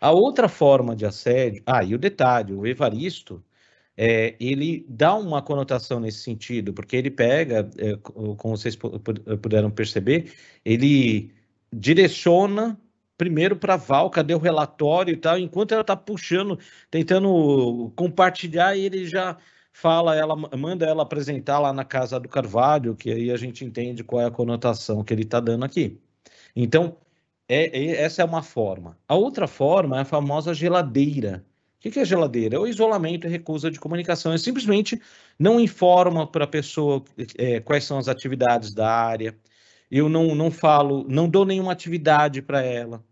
A outra forma de assédio, ah, e o detalhe, o Evaristo, é, ele dá uma conotação nesse sentido, porque ele pega, é, como vocês puderam perceber, ele direciona primeiro para a Val, cadê o relatório e tal, enquanto ela está puxando, tentando compartilhar, ele já fala, ela manda ela apresentar lá na casa do Carvalho, que aí a gente entende qual é a conotação que ele está dando aqui. Então, é, é, essa é uma forma. A outra forma é a famosa geladeira, o que é geladeira? É o isolamento e é recusa de comunicação. eu simplesmente não informo para a pessoa é, quais são as atividades da área. Eu não, não falo, não dou nenhuma atividade para ela.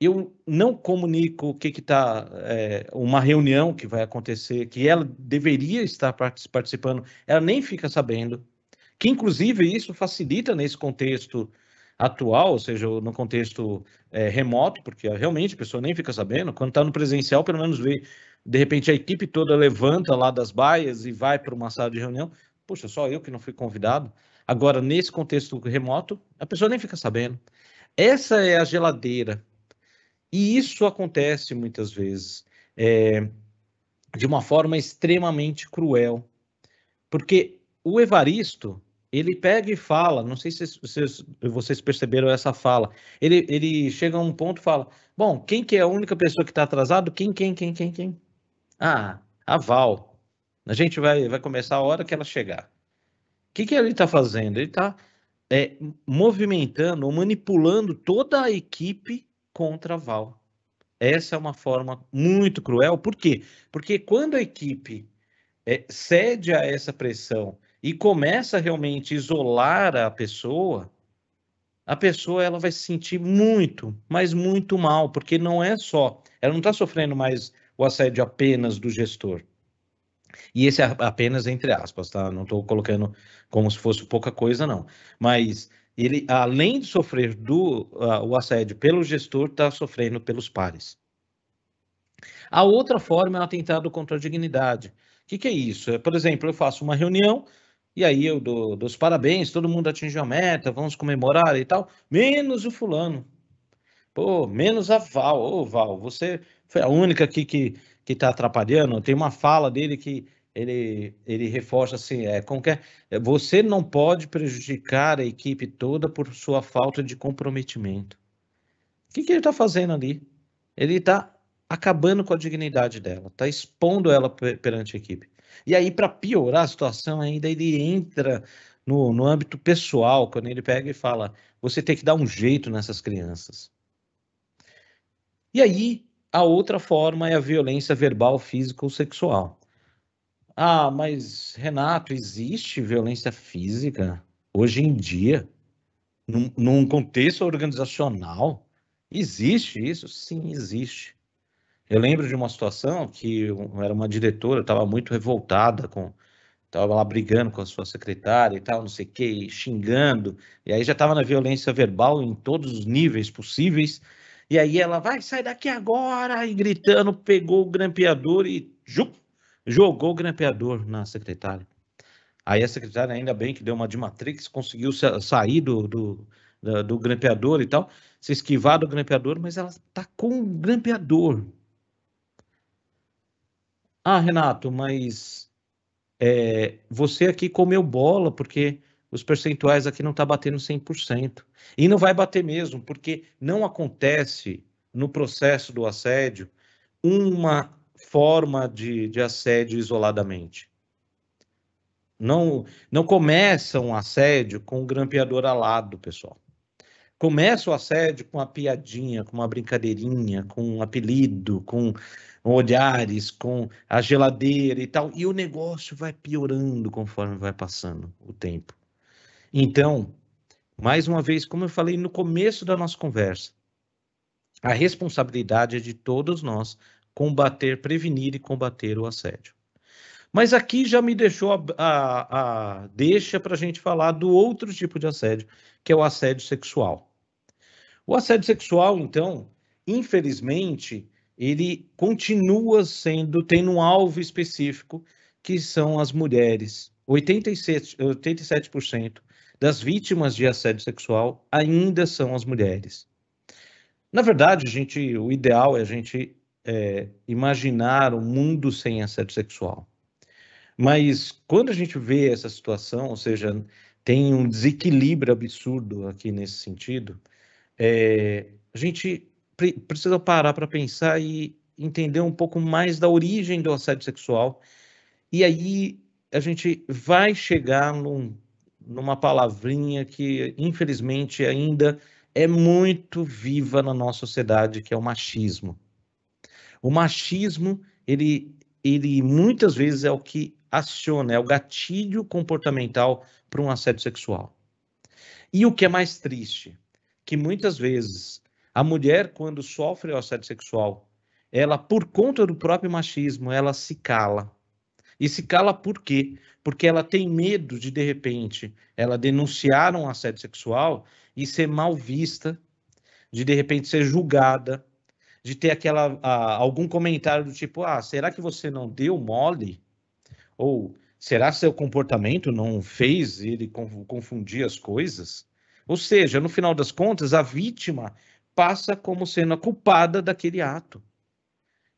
Eu não comunico o que está, é, uma reunião que vai acontecer, que ela deveria estar participando, ela nem fica sabendo. Que, inclusive, isso facilita nesse contexto atual, ou seja, no contexto é, remoto, porque realmente a pessoa nem fica sabendo. Quando está no presencial, pelo menos vê, de repente a equipe toda levanta lá das baias e vai para uma sala de reunião. Poxa, só eu que não fui convidado. Agora, nesse contexto remoto, a pessoa nem fica sabendo. Essa é a geladeira. E isso acontece muitas vezes é, de uma forma extremamente cruel. Porque o Evaristo, ele pega e fala, não sei se vocês, vocês perceberam essa fala, ele, ele chega a um ponto e fala, bom, quem que é a única pessoa que está atrasado? Quem, quem, quem, quem, quem? Ah, a Val. A gente vai, vai começar a hora que ela chegar. O que, que ele está fazendo? Ele está é, movimentando, manipulando toda a equipe contra a Val. Essa é uma forma muito cruel. Por quê? Porque quando a equipe é, cede a essa pressão e começa realmente a isolar a pessoa, a pessoa ela vai se sentir muito, mas muito mal, porque não é só, ela não está sofrendo mais o assédio apenas do gestor. E esse é apenas entre aspas, tá? Não estou colocando como se fosse pouca coisa, não. Mas ele, além de sofrer do, uh, o assédio pelo gestor, está sofrendo pelos pares. A outra forma é um atentado contra a dignidade. O que, que é isso? É, por exemplo, eu faço uma reunião, e aí eu dou, dou os parabéns, todo mundo atingiu a meta, vamos comemorar e tal, menos o fulano. Pô, menos a Val. Ô, Val, você foi a única aqui que, que tá atrapalhando. Tem uma fala dele que ele, ele reforça assim, é, como que é? é você não pode prejudicar a equipe toda por sua falta de comprometimento. O que, que ele está fazendo ali? Ele está acabando com a dignidade dela, está expondo ela perante a equipe. E aí, para piorar a situação ainda, ele entra no, no âmbito pessoal, quando ele pega e fala: você tem que dar um jeito nessas crianças. E aí, a outra forma é a violência verbal, física ou sexual. Ah, mas Renato, existe violência física hoje em dia? Num, num contexto organizacional? Existe isso? Sim, existe. Eu lembro de uma situação que era uma diretora, estava muito revoltada com. Estava lá brigando com a sua secretária e tal, não sei o quê, xingando. E aí já estava na violência verbal em todos os níveis possíveis. E aí ela vai sair daqui agora, e gritando, pegou o grampeador e jup, jogou o grampeador na secretária. Aí a secretária, ainda bem que deu uma de Matrix, conseguiu sair do, do, do grampeador e tal, se esquivar do grampeador, mas ela tá com o grampeador ah, Renato, mas é, você aqui comeu bola porque os percentuais aqui não estão tá batendo 100%. E não vai bater mesmo, porque não acontece no processo do assédio uma forma de, de assédio isoladamente. Não, não começa um assédio com o um grampeador alado, pessoal começa o assédio com uma piadinha, com uma brincadeirinha, com um apelido, com olhares, com a geladeira e tal, e o negócio vai piorando conforme vai passando o tempo. Então, mais uma vez, como eu falei no começo da nossa conversa, a responsabilidade é de todos nós combater, prevenir e combater o assédio. Mas aqui já me deixou a, a, a deixa para a gente falar do outro tipo de assédio, que é o assédio sexual. O assédio sexual, então, infelizmente, ele continua sendo, tem um alvo específico, que são as mulheres. 87%, 87 das vítimas de assédio sexual ainda são as mulheres. Na verdade, gente, o ideal é a gente é, imaginar um mundo sem assédio sexual. Mas quando a gente vê essa situação, ou seja, tem um desequilíbrio absurdo aqui nesse sentido, é, a gente pre precisa parar para pensar e entender um pouco mais da origem do assédio sexual. E aí a gente vai chegar num, numa palavrinha que, infelizmente, ainda é muito viva na nossa sociedade, que é o machismo. O machismo, ele, ele muitas vezes é o que aciona, é o gatilho comportamental para um assédio sexual. E o que é mais triste? que muitas vezes a mulher, quando sofre o assédio sexual, ela, por conta do próprio machismo, ela se cala. E se cala por quê? Porque ela tem medo de, de repente, ela denunciar um assédio sexual e ser mal vista, de, de repente, ser julgada, de ter aquela, a, algum comentário do tipo, ah, será que você não deu mole? Ou será que seu comportamento não fez ele confundir as coisas? Ou seja, no final das contas, a vítima passa como sendo a culpada daquele ato.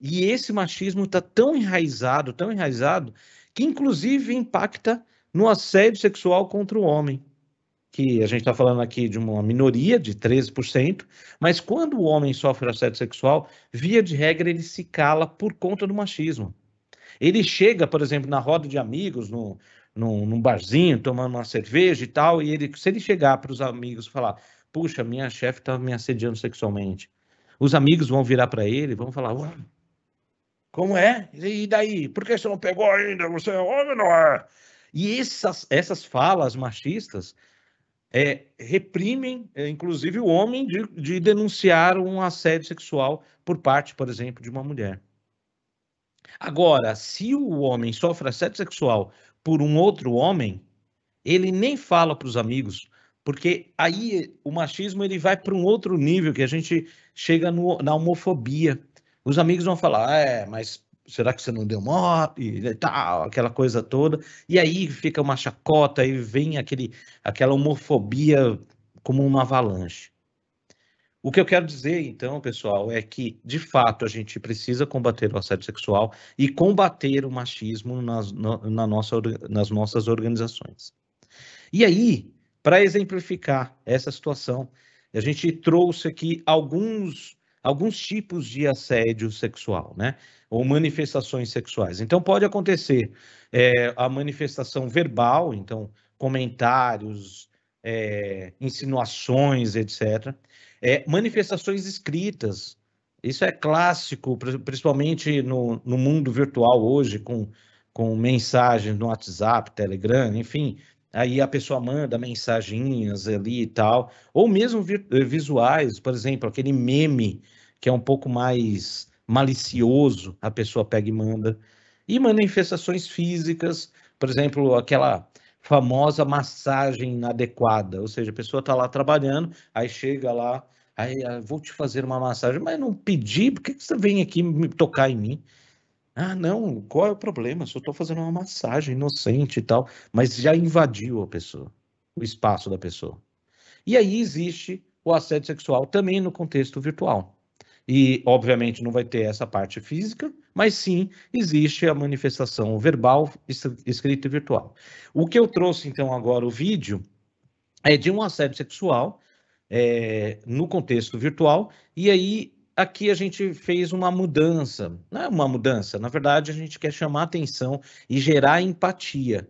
E esse machismo está tão enraizado, tão enraizado, que inclusive impacta no assédio sexual contra o homem. Que a gente está falando aqui de uma minoria de 13%, mas quando o homem sofre assédio sexual, via de regra ele se cala por conta do machismo. Ele chega, por exemplo, na roda de amigos, no, num, num barzinho, tomando uma cerveja e tal, e ele, se ele chegar para os amigos falar, puxa, minha chefe está me assediando sexualmente, os amigos vão virar para ele, vão falar, ué, como é? E daí? Por que você não pegou ainda? Você é homem não é? E essas, essas falas machistas é, reprimem, é, inclusive, o homem de, de, denunciar um assédio sexual por parte, por exemplo, de uma mulher. Agora, se o homem sofre assédio sexual por um outro homem, ele nem fala para os amigos, porque aí o machismo ele vai para um outro nível que a gente chega no, na homofobia. Os amigos vão falar, ah, é, mas será que você não deu mole e tal, aquela coisa toda. E aí fica uma chacota e vem aquele, aquela homofobia como uma avalanche. O que eu quero dizer, então, pessoal, é que, de fato, a gente precisa combater o assédio sexual e combater o machismo nas, na nossa, nas nossas organizações. E aí, para exemplificar essa situação, a gente trouxe aqui alguns, alguns tipos de assédio sexual, né? Ou manifestações sexuais. Então, pode acontecer é, a manifestação verbal, então, comentários, é, insinuações, etc. É, manifestações escritas. Isso é clássico, principalmente no, no mundo virtual hoje, com, com mensagens no WhatsApp, Telegram, enfim. Aí a pessoa manda mensaginhas ali e tal, ou mesmo eh, visuais, por exemplo, aquele meme que é um pouco mais malicioso, a pessoa pega e manda. E manifestações físicas, por exemplo, aquela famosa massagem inadequada, ou seja, a pessoa está lá trabalhando, aí chega lá, aí ah, vou te fazer uma massagem, mas não pedi, por que você vem aqui me tocar em mim? Ah, não, qual é o problema? Só estou fazendo uma massagem inocente e tal, mas já invadiu a pessoa, o espaço da pessoa. E aí existe o assédio sexual também no contexto virtual. E, obviamente, não vai ter essa parte física, mas sim existe a manifestação verbal, escrita e virtual. O que eu trouxe então agora o vídeo é de um assédio sexual é, no contexto virtual, e aí aqui a gente fez uma mudança, não é uma mudança, na verdade a gente quer chamar atenção e gerar empatia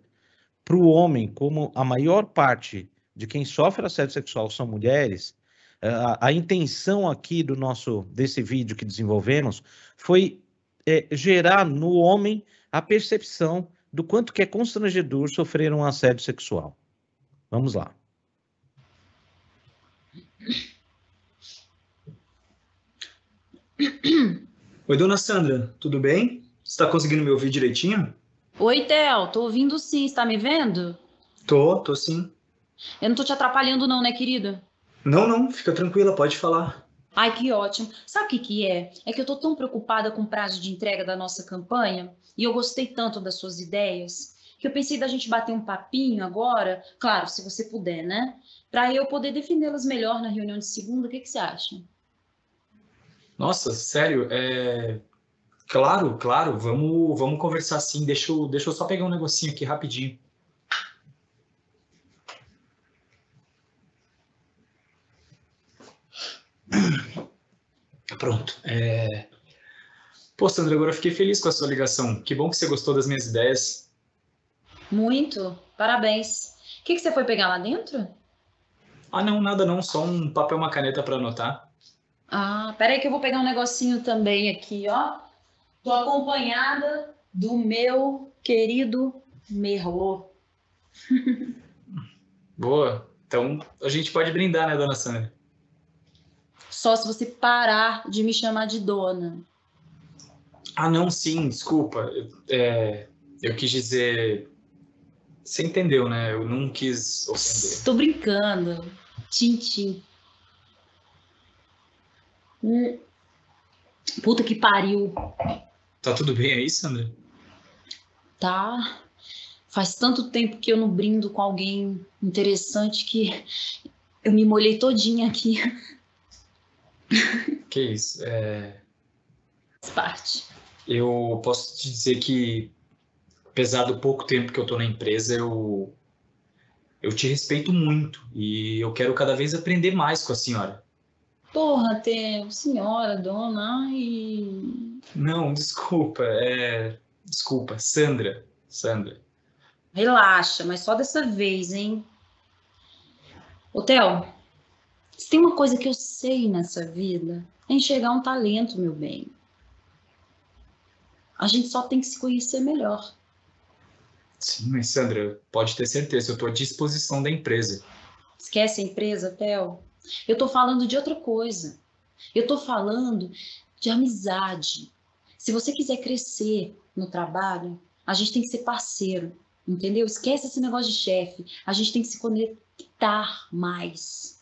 para o homem, como a maior parte de quem sofre assédio sexual são mulheres, a, a intenção aqui do nosso desse vídeo que desenvolvemos foi é, gerar no homem a percepção do quanto que é constrangedor sofrer um assédio sexual. Vamos lá. Oi, dona Sandra, tudo bem? Você está conseguindo me ouvir direitinho? Oi, Theo, tô ouvindo sim, está me vendo? Tô, tô sim. Eu não tô te atrapalhando não, né, querida? Não, não, fica tranquila, pode falar. Ai, que ótimo. Sabe o que, que é? É que eu estou tão preocupada com o prazo de entrega da nossa campanha e eu gostei tanto das suas ideias que eu pensei da gente bater um papinho agora, claro, se você puder, né? Para eu poder defendê-las melhor na reunião de segunda, o que, que você acha? Nossa, sério, é... Claro, claro, vamos, vamos conversar sim. Deixa eu, deixa eu só pegar um negocinho aqui rapidinho. Pronto. É... Pô, Sandra, agora eu fiquei feliz com a sua ligação. Que bom que você gostou das minhas ideias. Muito. Parabéns. O que, que você foi pegar lá dentro? Ah, não, nada não. Só um papel e uma caneta para anotar. Ah, peraí que eu vou pegar um negocinho também aqui, ó. Tô acompanhada do meu querido Merlot. *laughs* Boa. Então, a gente pode brindar, né, dona Sandra? só se você parar de me chamar de dona. Ah, não, sim, desculpa. É, eu quis dizer. Você entendeu, né? Eu não quis ofender. Estou brincando. Tintim. Hum. Puta que pariu. Tá tudo bem aí, é Sandra? Tá. Faz tanto tempo que eu não brindo com alguém interessante que eu me molhei todinha aqui. *laughs* Que isso. É... Parte. Eu posso te dizer que, apesar do pouco tempo que eu estou na empresa, eu, eu te respeito muito e eu quero cada vez aprender mais com a senhora. Porra, ter senhora, dona e. Não, desculpa, é. Desculpa, Sandra. Sandra. Relaxa, mas só dessa vez, hein? Hotel, se tem uma coisa que eu sei nessa vida, é enxergar um talento, meu bem. A gente só tem que se conhecer melhor. Sim, mas Sandra, pode ter certeza, eu estou à disposição da empresa. Esquece a empresa, Théo. Eu estou falando de outra coisa. Eu estou falando de amizade. Se você quiser crescer no trabalho, a gente tem que ser parceiro, entendeu? Esquece esse negócio de chefe. A gente tem que se conectar mais.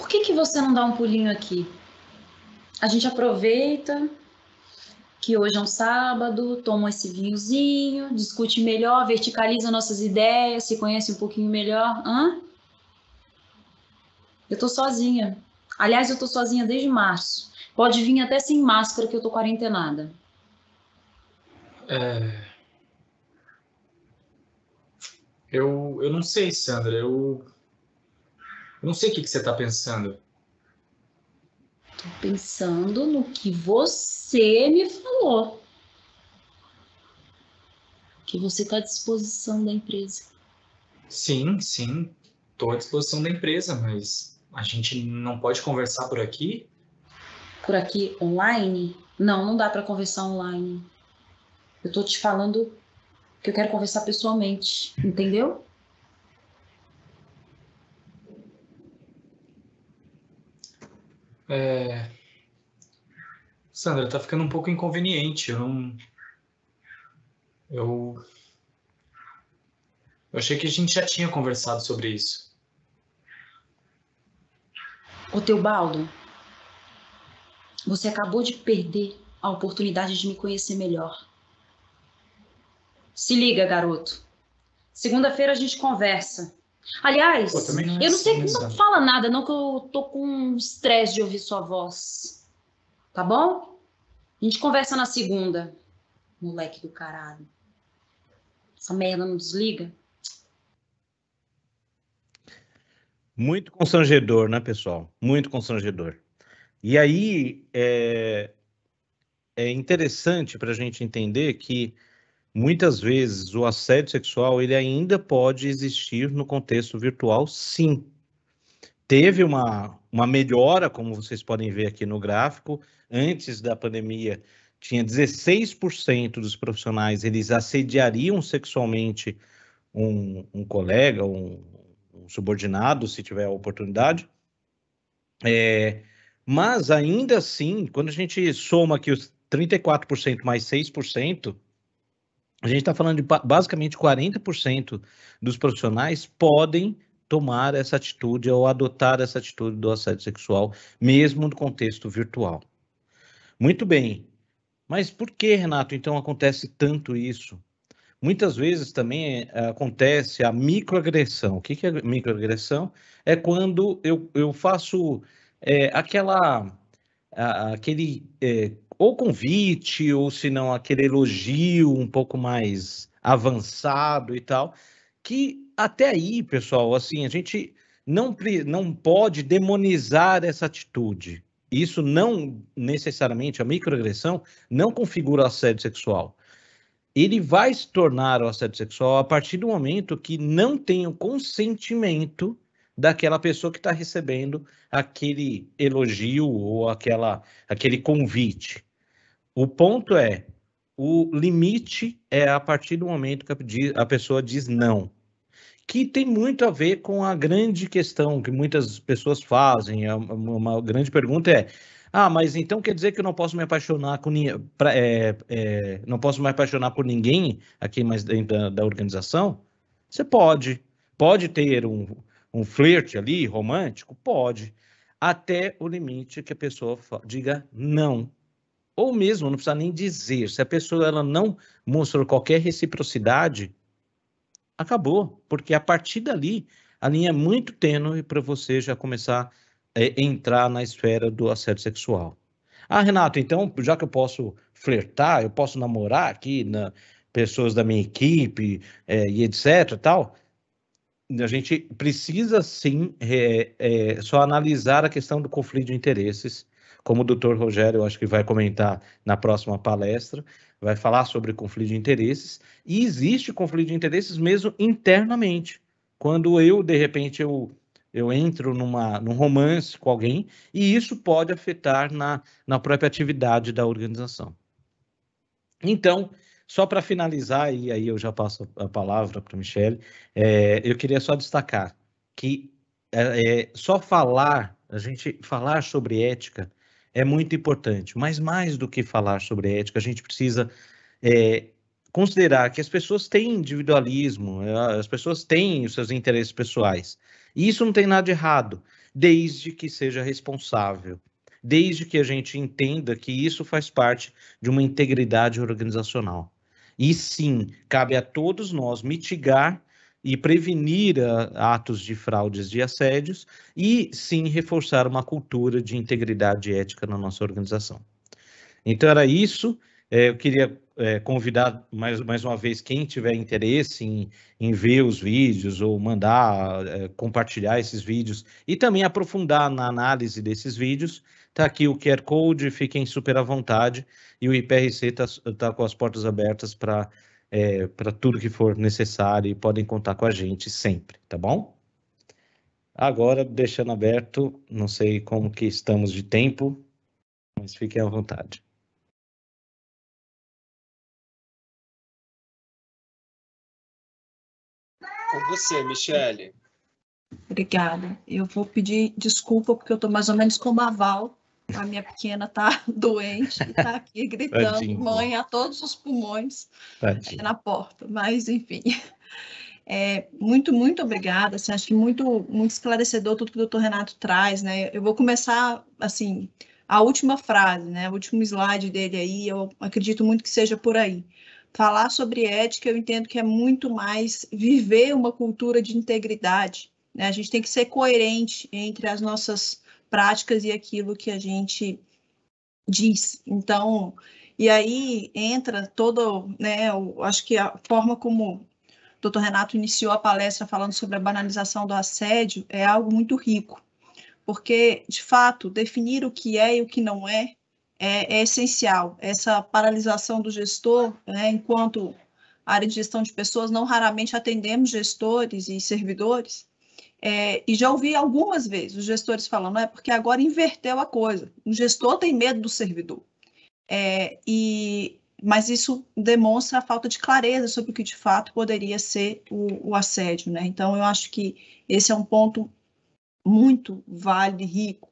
Por que, que você não dá um pulinho aqui? A gente aproveita que hoje é um sábado, toma esse vinhozinho, discute melhor, verticaliza nossas ideias, se conhece um pouquinho melhor. Hã? Eu tô sozinha. Aliás, eu tô sozinha desde março. Pode vir até sem máscara que eu tô quarentenada. É... Eu, eu não sei, Sandra. Eu, eu não sei o que, que você está pensando. Estou pensando no que você me falou. Que você está à disposição da empresa. Sim, sim. Estou à disposição da empresa, mas a gente não pode conversar por aqui? Por aqui online? Não, não dá para conversar online. Eu estou te falando que eu quero conversar pessoalmente, entendeu? É... Sandra, tá ficando um pouco inconveniente. Eu não. Eu. Eu achei que a gente já tinha conversado sobre isso. Ô Teobaldo, você acabou de perder a oportunidade de me conhecer melhor. Se liga, garoto. Segunda-feira a gente conversa. Aliás, Pô, é eu, não, sei assim, que não fala nada, não, que eu tô com estresse de ouvir sua voz. Tá bom? A gente conversa na segunda. Moleque do caralho. Essa merda não desliga? Muito constrangedor, né, pessoal? Muito constrangedor. E aí é, é interessante para a gente entender que muitas vezes o assédio sexual ele ainda pode existir no contexto virtual, sim. Teve uma, uma melhora, como vocês podem ver aqui no gráfico, antes da pandemia tinha 16% dos profissionais eles assediariam sexualmente um, um colega, um, um, subordinado, se tiver a oportunidade. É, mas ainda assim, quando a gente soma aqui os 34% mais 6%, a gente está falando de basicamente 40% dos profissionais podem tomar essa atitude ou adotar essa atitude do assédio sexual, mesmo no contexto virtual. Muito bem. Mas por que, Renato, então acontece tanto isso? Muitas vezes também eh, acontece a microagressão. O que, é microagressão? É quando eu, eu faço é, aquela, aquele é, ou convite, ou se não, aquele elogio um pouco mais avançado e tal, que até aí, pessoal, assim, a gente não, não pode demonizar essa atitude. Isso não necessariamente, a microagressão não configura assédio sexual. Ele vai se tornar o assédio sexual a partir do momento que não tem o consentimento daquela pessoa que está recebendo aquele elogio ou aquela, aquele convite. O ponto é, o limite é a partir do momento que a pessoa diz não. Que tem muito a ver com a grande questão que muitas pessoas fazem. É uma grande pergunta é: ah, mas então quer dizer que eu não posso me apaixonar com é, é, não posso me apaixonar por ninguém aqui mais dentro da, da organização? Você pode, pode ter um, um flerte ali romântico, pode, até o limite que a pessoa diga não ou mesmo, não precisa nem dizer, se a pessoa ela não mostrou qualquer reciprocidade, acabou, porque a partir dali a linha é muito tênue para você já começar a é, entrar na esfera do assédio sexual. Ah, Renato, então, já que eu posso flertar, eu posso namorar aqui na pessoas da minha equipe é, e etc tal, a gente precisa sim é, é, só analisar a questão do conflito de interesses como o doutor Rogério, eu acho que vai comentar na próxima palestra, vai falar sobre conflito de interesses, e existe conflito de interesses mesmo internamente. Quando eu, de repente, eu, eu entro numa, num romance com alguém, e isso pode afetar na, na própria atividade da organização. Então, só para finalizar, e aí eu já passo a palavra para a Michelle, é, eu queria só destacar que é, é, só falar, a gente falar sobre ética é muito importante. Mas mais do que falar sobre ética, a gente precisa é, considerar que as pessoas têm individualismo, é, as pessoas têm os seus interesses pessoais. E isso não tem nada de errado, desde que seja responsável, desde que a gente entenda que isso faz parte de uma integridade organizacional. E sim, cabe a todos nós mitigar e prevenir ah, atos de fraudes e assédios e sim reforçar uma cultura de integridade ética na nossa organização. Então era isso. É, eu queria é, convidar mais, mais uma vez quem tiver interesse em, em ver os vídeos ou mandar é, compartilhar esses vídeos e também aprofundar na análise desses vídeos. Está aqui o QR Code, fiquem super à vontade e o IPRC está tá com as portas abertas para é, para tudo que for necessário e podem contar com a gente sempre, tá bom? Agora, deixando aberto, não sei como que estamos de tempo, mas fiquem à vontade. Com você, Michele. Obrigada. Eu vou pedir desculpa porque eu estou mais ou menos como a Val, a minha pequena tá *laughs* doente e tá aqui gritando Tadinho. mãe a todos os pulmões na porta, mas enfim. É, muito, muito obrigada, assim, acho que muito, muito esclarecedor tudo que o doutor Renato traz, né, eu vou começar, assim, a última frase, né, o último slide dele aí, eu acredito muito que seja por aí. Falar sobre ética, eu entendo que é muito mais viver uma cultura de integridade, né, a gente tem que ser coerente entre as nossas práticas e aquilo que a gente diz. Então, e aí entra todo, né, o, acho que a forma como o Dr. Renato iniciou a palestra falando sobre a banalização do assédio é algo muito rico, porque de fato definir o que é e o que não é é, é essencial. Essa paralisação do gestor, né, enquanto área de gestão de pessoas, não raramente atendemos gestores e servidores é, e já ouvi algumas vezes os gestores falando, ah, é porque agora inverteu a coisa. O gestor tem medo do servidor. É, e, mas isso demonstra a falta de clareza sobre o que de fato poderia ser o, o assédio. Né? Então, eu acho que esse é um ponto muito válido e rico.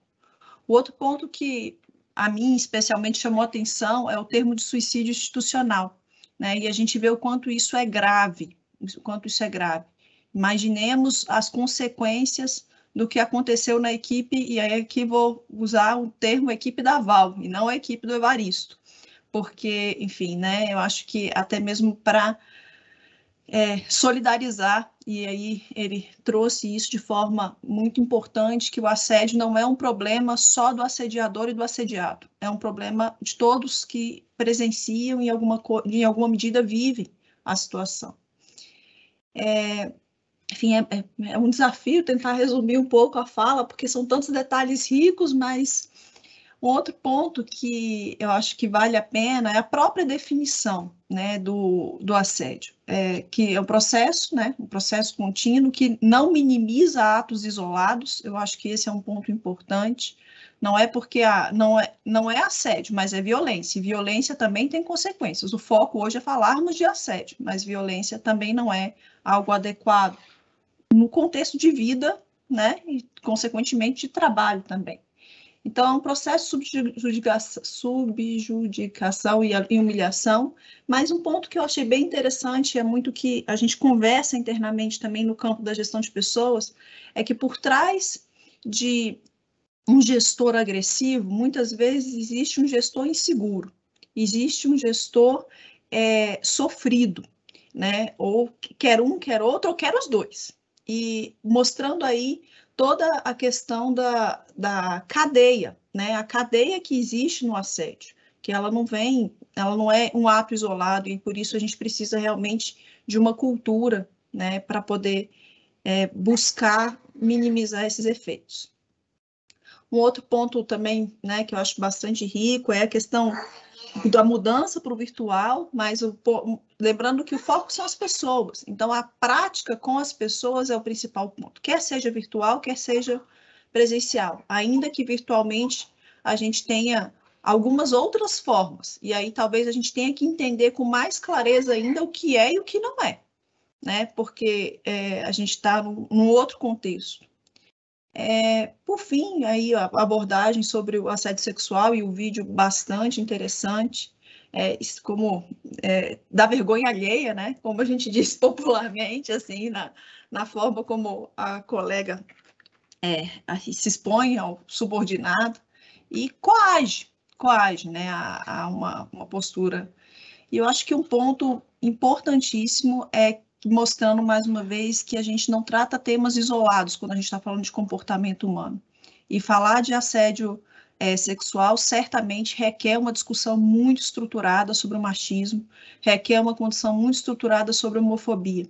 O outro ponto que a mim especialmente chamou atenção é o termo de suicídio institucional. Né? E a gente vê o quanto isso é grave, o quanto isso é grave. Imaginemos as consequências do que aconteceu na equipe, e aí aqui vou usar o termo equipe da Val, e não a equipe do Evaristo, porque, enfim, né, eu acho que até mesmo para é, solidarizar, e aí ele trouxe isso de forma muito importante, que o assédio não é um problema só do assediador e do assediado, é um problema de todos que presenciam e em alguma, em alguma medida vivem a situação. É, enfim, é, é, é, um desafio tentar resumir um pouco a fala, porque são tantos detalhes ricos, mas um outro ponto que eu acho que vale a pena é a própria definição né, do, do assédio, é, que é um processo, né, um processo contínuo que não minimiza atos isolados, eu acho que esse é um ponto importante, não é porque a, não, é, não é assédio, mas é violência, e violência também tem consequências, o foco hoje é falarmos de assédio, mas violência também não é algo adequado, no contexto de vida, né, e consequentemente de trabalho também. Então, é um processo de subjudicação e humilhação, mas um ponto que eu achei bem interessante é muito que a gente conversa internamente também no campo da gestão de pessoas, é que por trás de um gestor agressivo, muitas vezes existe um gestor inseguro, existe um gestor é, sofrido, né? Ou quer um, quer outro, ou quer os dois e mostrando aí toda a questão da, da cadeia, né? A cadeia que existe no assédio, que ela não vem, ela não é um ato isolado e por isso a gente precisa realmente de uma cultura, né, para poder é, buscar minimizar esses efeitos. Um outro ponto também, né, que eu acho bastante rico é a questão da mudança para o virtual, mas o, lembrando que o foco são as pessoas. Então, a prática com as pessoas é o principal ponto, quer seja virtual, quer seja presencial. Ainda que virtualmente a gente tenha algumas outras formas, e aí talvez a gente tenha que entender com mais clareza ainda o que é e o que não é, né? Porque é, a gente está num, num outro contexto. É, por fim, aí a abordagem sobre o assédio sexual e o vídeo bastante interessante, é, como é, da vergonha alheia, né? Como a gente *laughs* diz popularmente, assim, na, na forma como a colega é, se expõe ao subordinado e coage, coage, né? A, a uma, uma postura. E eu acho que um ponto importantíssimo é mostrando mais uma vez que a gente não trata temas isolados quando a gente está falando de comportamento humano. E falar de assédio é, sexual certamente requer uma discussão muito estruturada sobre o machismo, requer uma condição muito estruturada sobre a homofobia.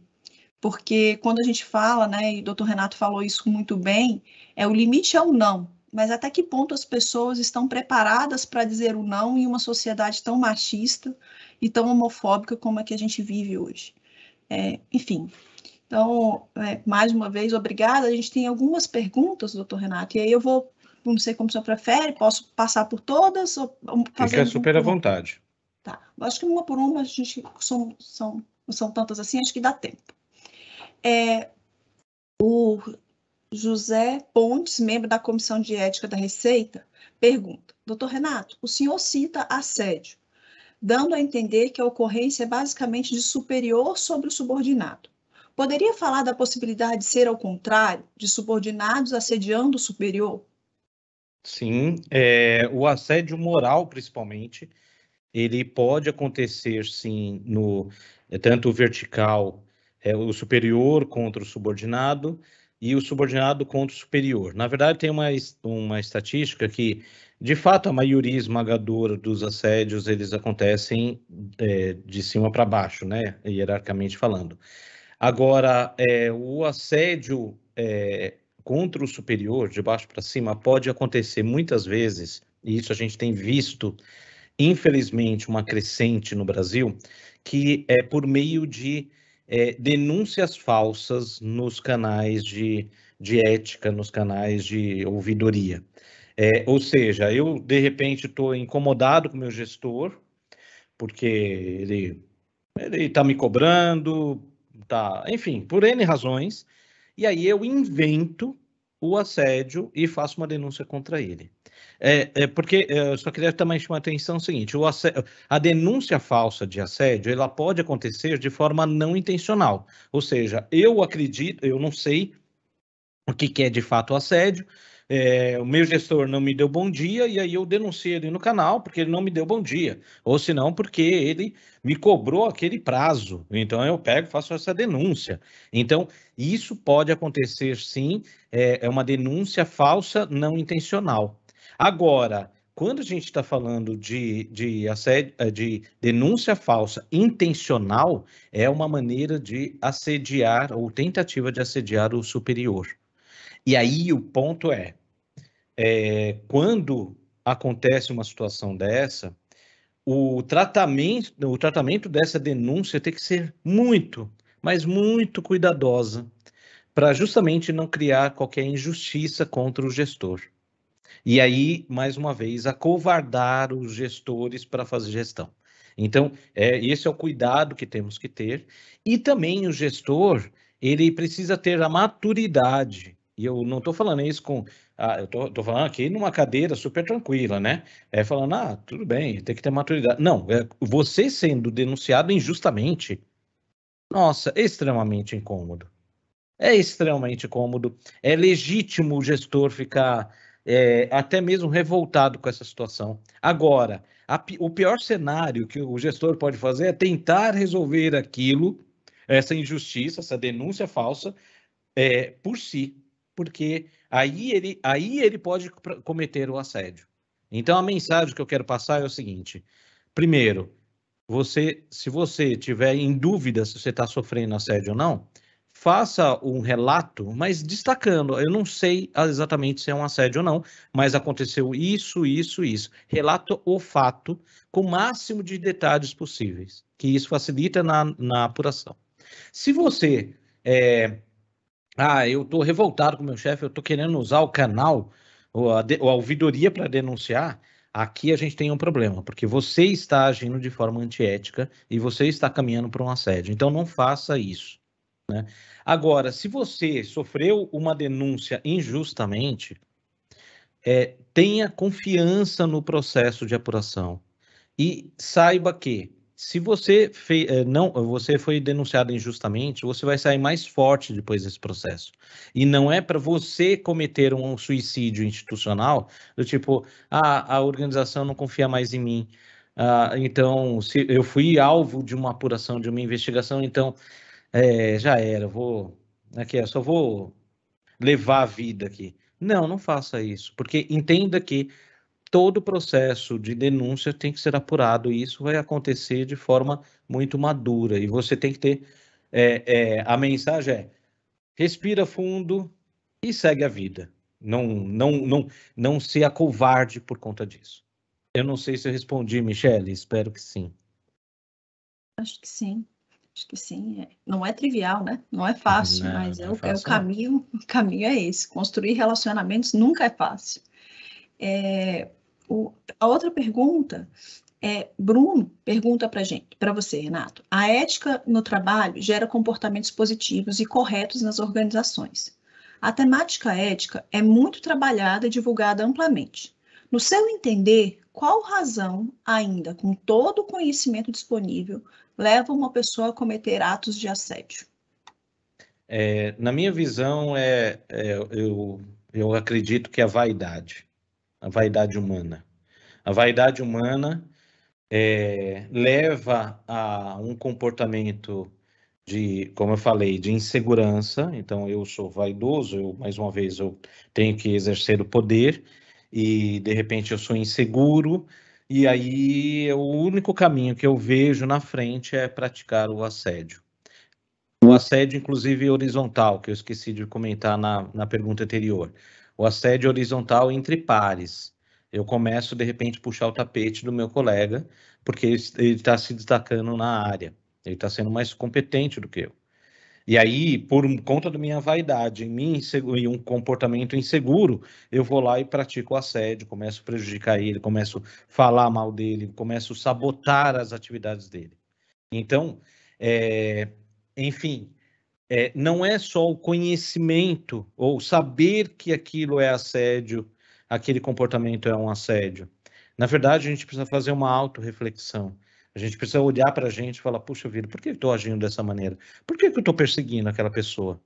Porque quando a gente fala, né, e o doutor Renato falou isso muito bem, é o limite é o não, mas até que ponto as pessoas estão preparadas para dizer o não em uma sociedade tão machista e tão homofóbica como a que a gente vive hoje? É, enfim. Então, é, mais uma vez, obrigada. A gente tem algumas perguntas, doutor Renato, e aí eu vou, não sei como o senhor prefere, posso passar por todas? Ou, Fica super à vontade. Tá. Acho que uma por uma, a gente são, são, não são tantas assim, acho que dá tempo. É, o José Pontes, membro da Comissão de Ética da Receita, pergunta: Doutor Renato, o senhor cita assédio dando a entender que a ocorrência é basicamente de superior sobre o subordinado. Poderia falar da possibilidade de ser ao contrário, de subordinados assediando o superior? Sim, é, o assédio moral, principalmente, ele pode acontecer, sim, no tanto vertical, é, o superior contra o subordinado, e o subordinado contra o superior. Na verdade, tem uma, uma estatística que, de fato, a maioria esmagadora dos assédios, eles acontecem é, de cima para baixo, né, hierarquicamente falando. Agora, é, o assédio é, contra o superior, de baixo para cima, pode acontecer muitas vezes, e isso a gente tem visto, infelizmente, uma crescente no Brasil, que é por meio de é, denúncias falsas nos canais de, de ética, nos canais de ouvidoria. É, ou seja, eu de repente estou incomodado com meu gestor, porque ele está me cobrando, tá, enfim, por N razões, e aí eu invento o assédio e faço uma denúncia contra ele. É, é porque é, eu só queria também chamar a atenção o seguinte: o assédio, a denúncia falsa de assédio ela pode acontecer de forma não intencional, ou seja, eu acredito, eu não sei o que, que é de fato o assédio, é, o meu gestor não me deu bom dia e aí eu denunciei ele no canal porque ele não me deu bom dia, ou se não porque ele me cobrou aquele prazo. Então eu pego, faço essa denúncia. Então isso pode acontecer sim, é, é uma denúncia falsa não intencional. Agora, quando a gente está falando de, de, assédio, eh, de denúncia falsa intencional, é uma maneira de assediar ou tentativa de assediar o superior. E aí o ponto é: é, quando acontece uma situação dessa, o tratamento, o tratamento dessa denúncia tem que ser muito, mas muito cuidadosa, para justamente não criar qualquer injustiça contra o gestor. E aí, mais uma vez, acovardar os gestores para fazer gestão. Então, é, esse é o cuidado que temos que ter. E também o gestor, ele precisa ter a maturidade. E eu não estou falando isso com ah, eu tô, tô falando aqui numa cadeira super tranquila, né? É falando, ah, tudo bem, tem que ter maturidade. Não, é, você sendo denunciado injustamente, nossa, é extremamente incômodo. É extremamente incômodo. É legítimo o gestor ficar é, até mesmo revoltado com essa situação. Agora, a, o pior cenário que o gestor pode fazer é tentar resolver aquilo, essa injustiça, essa denúncia falsa, é, por si porque aí ele, aí ele pode cometer o assédio. Então a mensagem que eu quero passar é o seguinte: primeiro, você, se você tiver em dúvida se você está sofrendo assédio ou não, faça um relato, mas destacando. Eu não sei exatamente se é um assédio ou não, mas aconteceu isso, isso, isso. Relata o fato com o máximo de detalhes possíveis, que isso facilita na, na apuração. Se você é, ah, eu tô revoltado com o meu chefe, eu tô querendo usar o canal, ou a, ou a ouvidoria para denunciar. Aqui a gente tem um problema, porque você está agindo de forma antiética e você está caminhando para um assédio. Então não faça isso. Né? Agora, se você sofreu uma denúncia injustamente, é, tenha confiança no processo de apuração e saiba que se você fez, eh, não, você foi denunciado injustamente, você vai sair mais forte depois desse processo. E não é para você cometer um suicídio institucional, do tipo, ah, a organização não confia mais em mim. Ah, então, se eu fui alvo de uma apuração, de uma investigação, então é, já era, vou aqui, eu é, só vou levar a vida aqui. Não, não faça isso, porque entenda que todo o processo de denúncia tem que ser apurado e isso vai acontecer de forma muito madura. E você tem que ter é, é, a mensagem é respira fundo e segue a vida. Não, não, não, não se acovarde por conta disso. Eu não sei se eu respondi, Michele. Espero que sim. Acho que sim. Acho que sim. É, não é trivial, né? Não é fácil, não, mas não é, é, é o, fácil. é, o, caminho. *laughs* O caminho é esse. Construir relacionamentos nunca é fácil. É, o, a outra pergunta é, Bruno pergunta para gente, para você, Renato. A ética no trabalho gera comportamentos positivos e corretos nas organizações. A temática ética é muito trabalhada e divulgada amplamente. No seu entender, qual razão, ainda com todo o conhecimento disponível, leva uma pessoa a cometer atos de assédio? É, na minha visão, é, é eu, eu acredito que é a vaidade a vaidade humana. A vaidade humana é, leva a um comportamento de, como eu falei, de insegurança. Então, eu sou vaidoso, eu, mais uma vez, eu tenho que exercer o poder e, de repente, eu sou inseguro. E aí, é o único caminho que eu vejo na frente é praticar o assédio. O assédio, inclusive, horizontal, que eu esqueci de comentar na, na pergunta anterior o assédio horizontal entre pares. Eu começo, de repente, a puxar o tapete do meu colega, porque ele está se destacando na área, ele está sendo mais competente do que eu. E aí, por conta da minha vaidade em mim e um comportamento inseguro, eu vou lá e pratico o assédio, começo a prejudicar ele, começo a falar mal dele, começo a sabotar as atividades dele. Então, é, enfim, é, não é só o conhecimento ou saber que aquilo é assédio, aquele comportamento é um assédio. Na verdade, a gente precisa fazer uma autorreflexão. A gente precisa olhar para a gente e falar: puxa vida, por que eu estou agindo dessa maneira? Por que, que eu estou perseguindo aquela pessoa?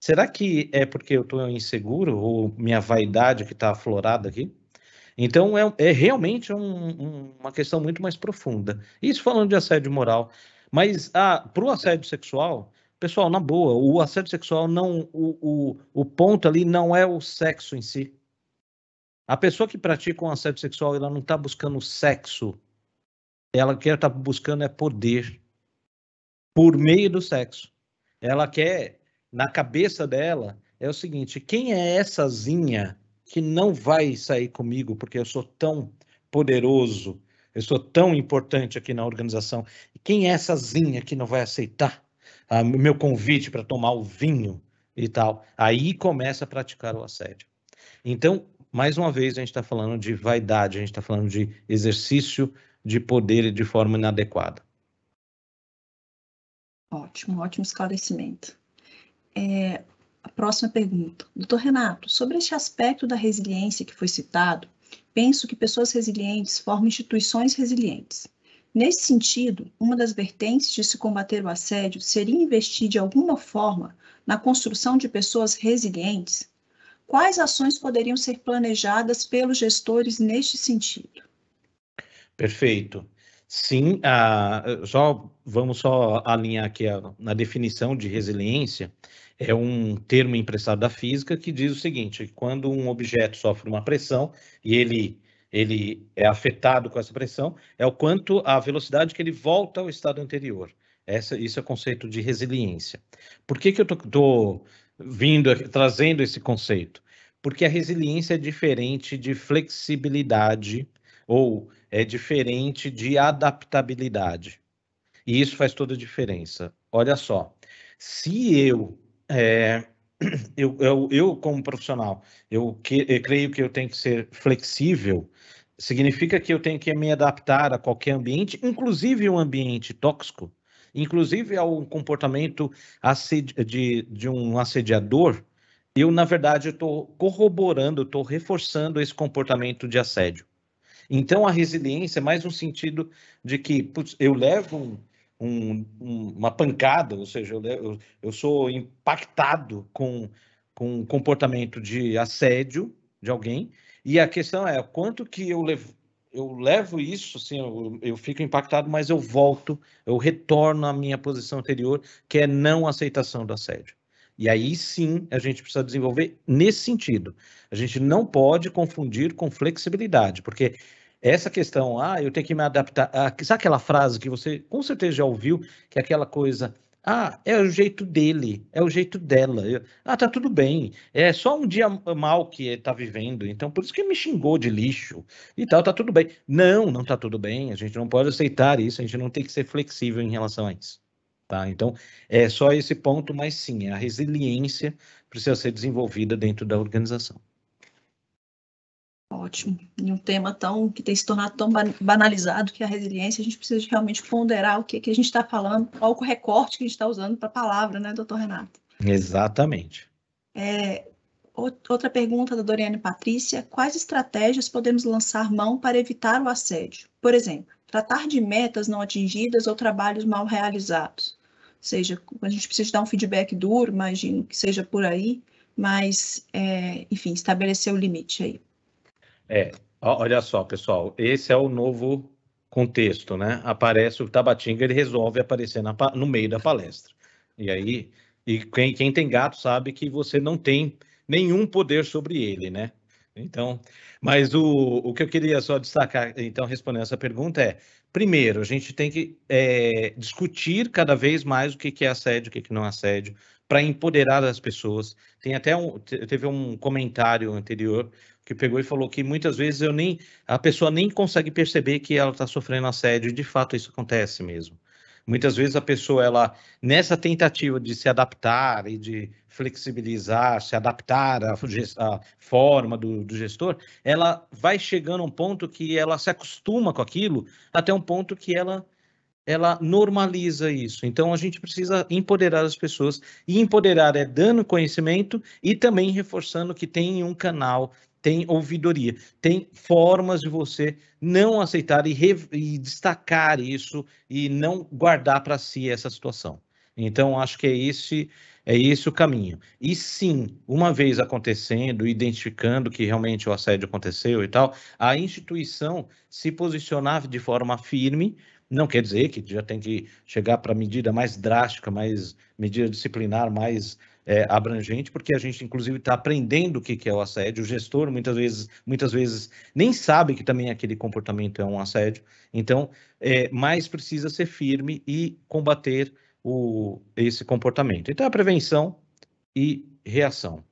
Será que é porque eu estou inseguro ou minha vaidade que está aflorada aqui? Então, é, é realmente um, um, uma questão muito mais profunda. Isso falando de assédio moral. Mas ah, para o assédio sexual, Pessoal, na boa, o assédio sexual não. O, o, o ponto ali não é o sexo em si. A pessoa que pratica um assédio sexual, ela não está buscando sexo. Ela quer estar tá buscando é poder por meio do sexo. Ela quer, na cabeça dela, é o seguinte: quem é essazinha que não vai sair comigo porque eu sou tão poderoso, eu sou tão importante aqui na organização? E quem é essazinha que não vai aceitar? o meu convite para tomar o vinho e tal. Aí começa a praticar o assédio. Então, mais uma vez, a gente está falando de vaidade, a gente está falando de exercício de poder de forma inadequada. Ótimo, ótimo esclarecimento. É, a próxima pergunta. Doutor Renato, sobre este aspecto da resiliência que foi citado, penso que pessoas resilientes formam instituições resilientes. Nesse sentido, uma das vertentes de se combater o assédio seria investir de alguma forma na construção de pessoas resilientes. Quais ações poderiam ser planejadas pelos gestores neste sentido? Perfeito. Sim, a, só vamos só alinhar aqui na definição de resiliência é um termo emprestado da física que diz o seguinte: quando um objeto sofre uma pressão e ele ele é afetado com essa pressão, é o quanto a velocidade que ele volta ao estado anterior. Essa, isso é o conceito de resiliência. Por que, que eu estou vindo, trazendo esse conceito? Porque a resiliência é diferente de flexibilidade ou é diferente de adaptabilidade. E isso faz toda a diferença. Olha só, se eu é, *clears throat* eu, eu, eu como profissional, eu, que, eu creio que eu tenho que ser flexível, significa que eu tenho que me adaptar a qualquer ambiente, inclusive um ambiente tóxico, inclusive ao comportamento de, de um assediador. Eu, na verdade, estou corroborando, estou reforçando esse comportamento de assédio. Então, a resiliência é mais um sentido de que putz, eu levo um um, uma pancada, ou seja, eu, eu sou impactado com, com um comportamento de assédio de alguém, e a questão é quanto que eu levo, eu levo isso, assim, eu, eu, fico impactado, mas eu volto, eu retorno à minha posição anterior, que é não aceitação do assédio. E aí sim a gente precisa desenvolver nesse sentido. A gente não pode confundir com flexibilidade, porque essa questão, ah, eu tenho que me adaptar. A, ah, sabe aquela frase que você com certeza já ouviu, que é aquela coisa. Ah, é o jeito dele, é o jeito dela. Eu, ah, tá tudo bem. É só um dia mal que ele tá vivendo, então por isso que me xingou de lixo e tal, tá tudo bem. Não, não tá tudo bem. A gente não pode aceitar isso, a gente não tem que ser flexível em relação a isso. Tá? Então, é só esse ponto, mas sim, a resiliência precisa ser desenvolvida dentro da organização. Ótimo. E um tema tão que tem se tornado tão banalizado que é a resiliência, a gente precisa realmente ponderar o que, que a gente está falando, qual o recorte que a gente está usando para a palavra, né, doutor Renato? Exatamente. É, outra pergunta da Doriane Patrícia: quais estratégias podemos lançar mão para evitar o assédio? Por exemplo, tratar de metas não atingidas ou trabalhos mal realizados. Ou seja, a gente precisa dar um feedback duro, imagino que seja por aí, mas, é, enfim, estabelecer o limite aí. É, olha só, pessoal, esse é o novo contexto, né? Aparece o Tabatinga, ele resolve aparecer na, no meio da palestra. E aí, e quem, quem tem gato sabe que você não tem nenhum poder sobre ele, né? Então, mas o, o que eu queria só destacar, então, respondendo essa pergunta é: primeiro, a gente tem que é, discutir cada vez mais o que, que é assédio, o que, que não é assédio, para empoderar as pessoas. Tem até um, teve um comentário anterior que pegou e falou que muitas vezes eu nem a pessoa nem consegue perceber que ela está sofrendo assédio e de fato isso acontece mesmo. Muitas vezes a pessoa ela nessa tentativa de se adaptar e de flexibilizar, se adaptar à, à forma do, do, gestor, ela vai chegando a um ponto que ela se acostuma com aquilo até um ponto que ela ela normaliza isso. Então a gente precisa empoderar as pessoas e empoderar é dando conhecimento e também reforçando que tem um canal tem ouvidoria, tem formas de você não aceitar e, re, e destacar isso e não guardar para si essa situação. Então, acho que é esse, é esse o caminho. E sim, uma vez acontecendo, identificando que realmente o assédio aconteceu e tal, a instituição se posicionar de forma firme. Não quer dizer que já tem que chegar para medida mais drástica, mais medida disciplinar, mais é, abrangente, porque a gente, inclusive, está aprendendo o que, que é o assédio. O gestor, muitas vezes, muitas vezes, nem sabe que também aquele comportamento é um assédio. Então, é, mais precisa ser firme e combater o, esse comportamento. Então, é a prevenção e reação.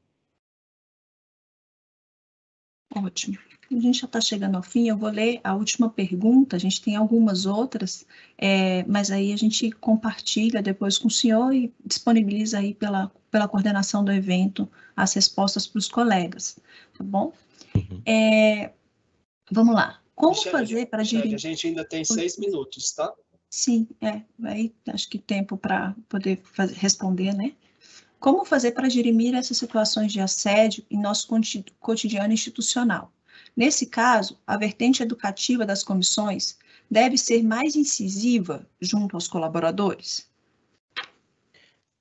Ótimo a gente já está chegando ao fim, eu vou ler a última pergunta, a gente tem algumas outras, é, mas aí a gente compartilha depois com o senhor e disponibiliza aí pela, pela coordenação do evento as respostas para os colegas, tá bom? Uhum. É, vamos lá. Como fazer para dirigir? A gente ainda tem seis minutos, tá? Sim, é. Aí acho que tempo para poder fazer, responder, né? Como fazer para dirimir tá. essas situações de assédio em nosso cotidiano institucional? Nesse caso, a vertente educativa das comissões deve ser mais incisiva junto aos colaboradores?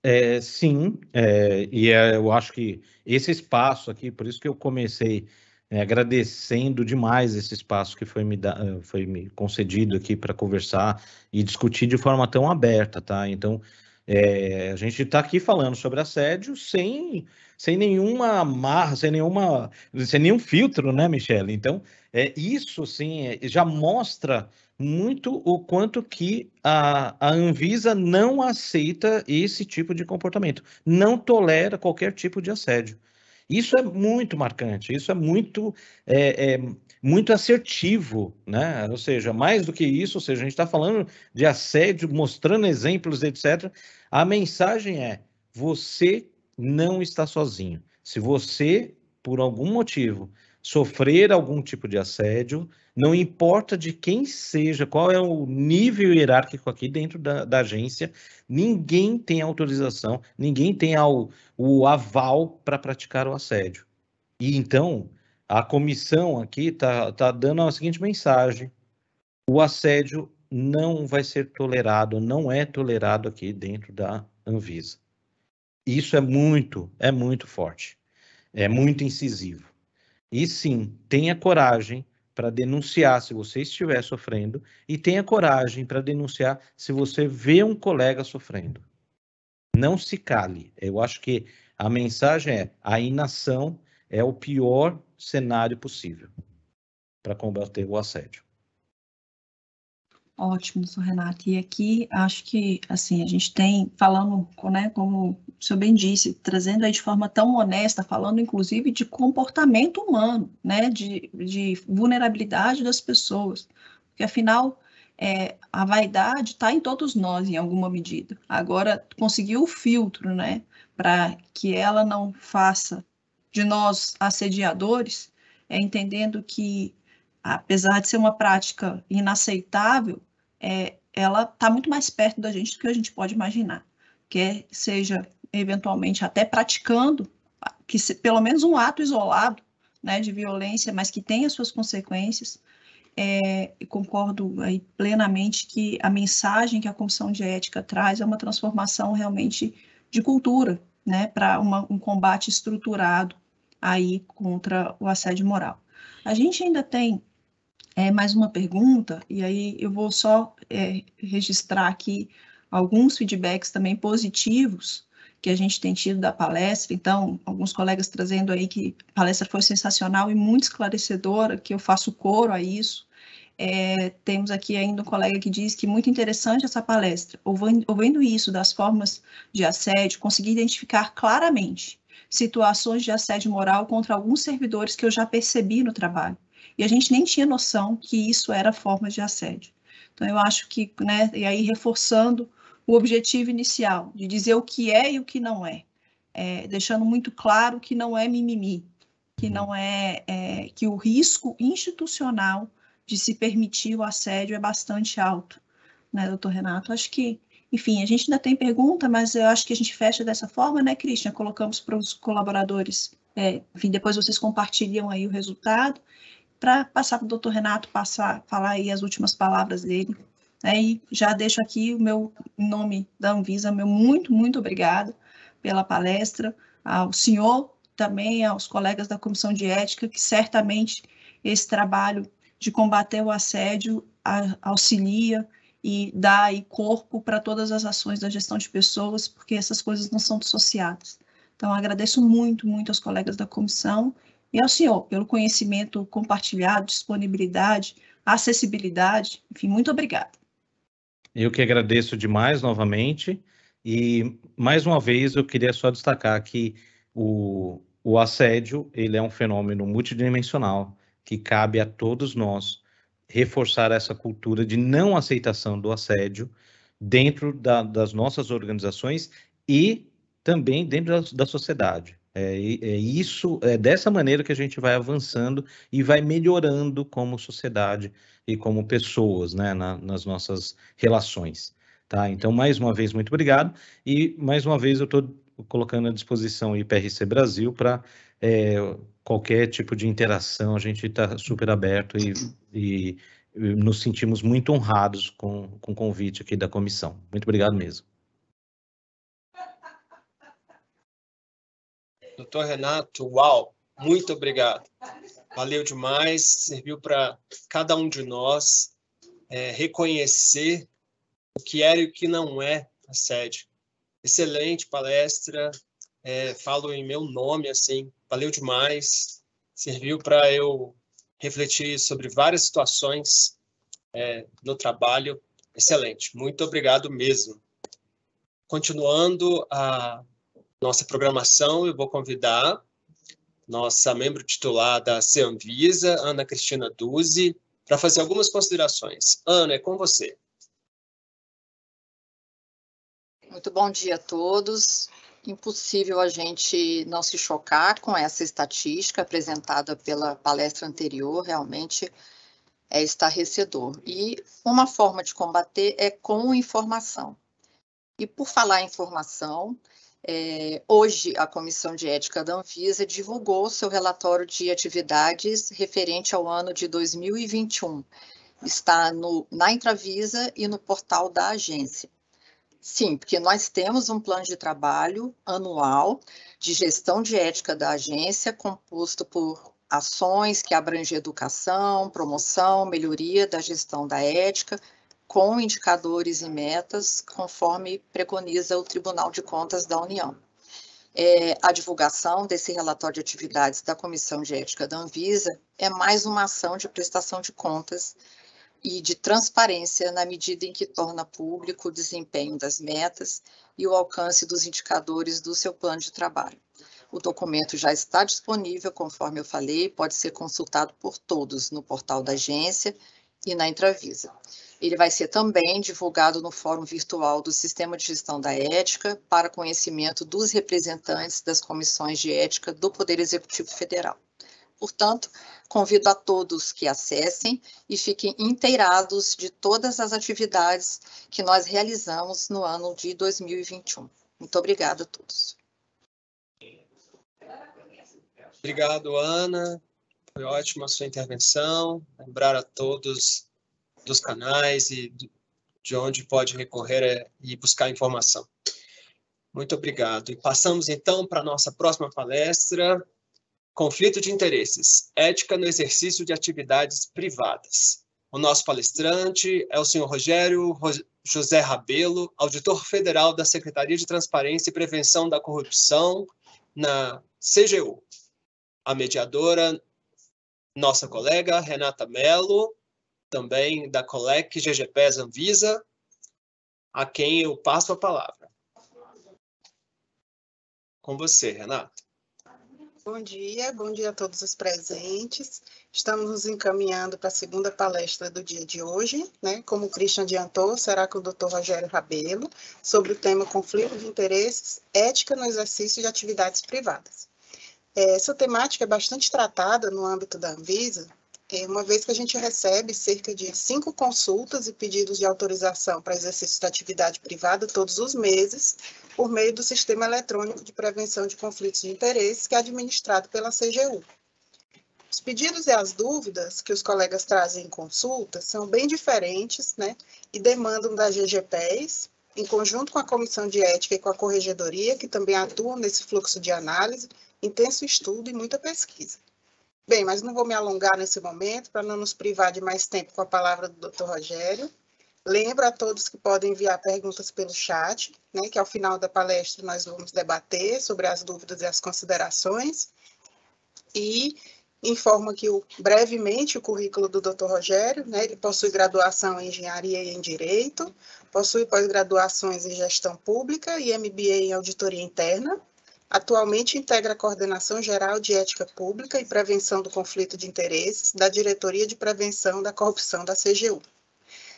É, sim, é, e é, eu acho que esse espaço aqui, por isso que eu comecei é, agradecendo demais esse espaço que foi me, da, foi me concedido aqui para conversar e discutir de forma tão aberta, tá? Então, é, a gente está aqui falando sobre assédio sem, sem nenhuma marra, sem nenhuma, sem nenhum filtro, né, Michele? Então, é, isso sim é, já mostra muito o quanto que a, a Anvisa não aceita esse tipo de comportamento, não tolera qualquer tipo de assédio. Isso é muito marcante, isso é muito, é, é, muito assertivo, né? Ou seja, mais do que isso, ou seja, a gente está falando de assédio, mostrando exemplos, etc. A mensagem é: você não está sozinho. Se você, por algum motivo, sofrer algum tipo de assédio, não importa de quem seja, qual é o nível hierárquico aqui dentro da, da agência, ninguém tem autorização, ninguém tem ao, o aval para praticar o assédio. E então, a comissão aqui está tá dando a seguinte mensagem: o assédio não vai ser tolerado, não é tolerado aqui dentro da Anvisa. Isso é muito, é muito forte, é muito incisivo. E sim, tenha coragem para denunciar se você estiver sofrendo e tenha coragem para denunciar se você vê um colega sofrendo. Não se cale. Eu acho que a mensagem é: a inação é o pior cenário possível para combater o assédio. Ótimo, sou Renata. E aqui acho que assim a gente tem falando, né, como o senhor bem disse, trazendo aí de forma tão honesta, falando inclusive de comportamento humano, né, de, de vulnerabilidade das pessoas, porque afinal é, a vaidade está em todos nós em alguma medida. Agora conseguir o filtro, né, para que ela não faça de nós assediadores, é entendendo que apesar de ser uma prática inaceitável, é, ela está muito mais perto da gente do que a gente pode imaginar, quer seja eventualmente até praticando, que se, pelo menos um ato isolado né, de violência, mas que tem as suas consequências. É, concordo aí plenamente que a mensagem que a Comissão de Ética traz é uma transformação realmente de cultura, né, para um combate estruturado aí contra o assédio moral. A gente ainda tem é, mais uma pergunta, e aí eu vou só é, registrar aqui alguns feedbacks também positivos que a gente tem tido da palestra, então, alguns colegas trazendo aí que a palestra foi sensacional e muito esclarecedora, que eu faço coro a isso. É, temos aqui ainda um colega que diz que muito interessante essa palestra, ouvendo ouvindo isso das formas de assédio, consegui identificar claramente situações de assédio moral contra alguns servidores que eu já percebi no trabalho e a gente nem tinha noção que isso era forma de assédio. Então, eu acho que, né, e aí reforçando o objetivo inicial, de dizer o que é e o que não é, é deixando muito claro que não é mimimi, que não é, é que o risco institucional de se permitir o assédio é bastante alto, né, doutor Renato? Acho que, enfim, a gente ainda tem pergunta, mas eu acho que a gente fecha dessa forma, né, Cristian? Colocamos para os colaboradores, é, enfim, depois vocês compartilham aí o resultado para passar para o doutor Renato passar, falar aí as últimas palavras dele. Né? E já deixo aqui o meu em nome da Anvisa, meu muito, muito obrigado pela palestra, ao senhor também, aos colegas da Comissão de Ética, que certamente esse trabalho de combater o assédio auxilia e dá aí corpo para todas as ações da gestão de pessoas, porque essas coisas não são dissociadas. Então, agradeço muito, muito aos colegas da comissão e ao é senhor pelo conhecimento compartilhado, disponibilidade, acessibilidade. Enfim, muito obrigada. Eu que agradeço demais novamente. E mais uma vez eu queria só destacar que o, o assédio ele é um fenômeno multidimensional que cabe a todos nós reforçar essa cultura de não aceitação do assédio dentro da, das nossas organizações e também dentro da, da sociedade. É, é, isso, é dessa maneira que a gente vai avançando e vai melhorando como sociedade e como pessoas, né, na, nas nossas relações, tá? Então, mais uma vez, muito obrigado e mais uma vez eu estou colocando à disposição o IPRC Brasil para é, qualquer tipo de interação, a gente está super aberto e, e, nos sentimos muito honrados com, com o convite aqui da comissão. Muito obrigado mesmo. Doutor Renato, uau, muito obrigado. Valeu demais, serviu para cada um de nós é, reconhecer o que era e o que não é a sede. Excelente palestra, é, falo em meu nome, assim, valeu demais, serviu para eu refletir sobre várias situações é, no trabalho, excelente, muito obrigado mesmo. Continuando a nossa programação, eu vou convidar nossa membro titular da Cenvisa, Ana Cristina Duzi, para fazer algumas considerações. Ana, é com você. Muito bom dia a todos. Impossível a gente não se chocar com essa estatística apresentada pela palestra anterior, realmente é estarrecedor. E uma forma de combater é com informação. E por falar em informação, é, hoje, a Comissão de Ética da Anvisa divulgou seu relatório de atividades referente ao ano de 2021. Está no, na Intravisa e no portal da agência. Sim, porque nós temos um plano de trabalho anual de gestão de ética da agência, composto por ações que abrangem educação, promoção, melhoria da gestão da ética, com indicadores e metas, conforme preconiza o Tribunal de Contas da União. É, a divulgação desse relatório de atividades da Comissão de Ética da Anvisa é mais uma ação de prestação de contas e de transparência na medida em que torna público o desempenho das metas e o alcance dos indicadores do seu plano de trabalho. O documento já está disponível, conforme eu falei, pode ser consultado por todos no portal da agência e na Intravisa. Ele vai ser também divulgado no Fórum Virtual do Sistema de Gestão da Ética para conhecimento dos representantes das comissões de ética do Poder Executivo Federal. Portanto, convido a todos que acessem e fiquem inteirados de todas as atividades que nós realizamos no ano de 2021. Muito obrigada a todos. Obrigado, Ana. Foi ótima a sua intervenção. Lembrar a todos dos canais e de onde pode recorrer é, e buscar informação. Muito obrigado. E passamos então para a nossa próxima palestra: Conflito de Interesses Ética no Exercício de Atividades Privadas. O nosso palestrante é o senhor Rogério José Rabelo, auditor federal da Secretaria de Transparência e Prevenção da Corrupção, na CGU. A mediadora nossa colega Renata Mello, também da Colec GGPES Anvisa, a quem eu passo a palavra. Com você, Renata. Bom dia, bom dia a todos os presentes. Estamos nos encaminhando para a segunda palestra do dia de hoje, né? Como o Christian adiantou, será com o Dr. Rogério Rabelo, sobre o tema conflito de interesses, ética no exercício de atividades privadas. É, essa temática é bastante tratada no âmbito da Anvisa, é, uma vez que a gente recebe cerca de cinco consultas e pedidos de autorização para exercício da atividade privada todos os meses, por meio do Sistema Eletrônico de Prevenção de Conflitos de Interesses, que é administrado pela CGU. Os pedidos e as dúvidas que os colegas trazem em consulta são bem diferentes, né, e demandam das GGPEs, em conjunto com a Comissão de Ética e com a Corregedoria, que também atuam nesse fluxo de análise, intenso estudo e muita pesquisa. Bem, mas não vou me alongar nesse momento para não nos privar de mais tempo com a palavra do Dr. Rogério. Lembro a todos que podem enviar perguntas pelo chat, né, que ao final da palestra nós vamos debater sobre as dúvidas e as considerações. E informo aqui o, brevemente o currículo do Dr. Rogério. Né, ele possui graduação em Engenharia e em Direito, possui pós-graduações em Gestão Pública e MBA em Auditoria Interna. Atualmente integra a Coordenação Geral de Ética Pública e Prevenção do Conflito de Interesses da Diretoria de Prevenção da Corrupção da CGU.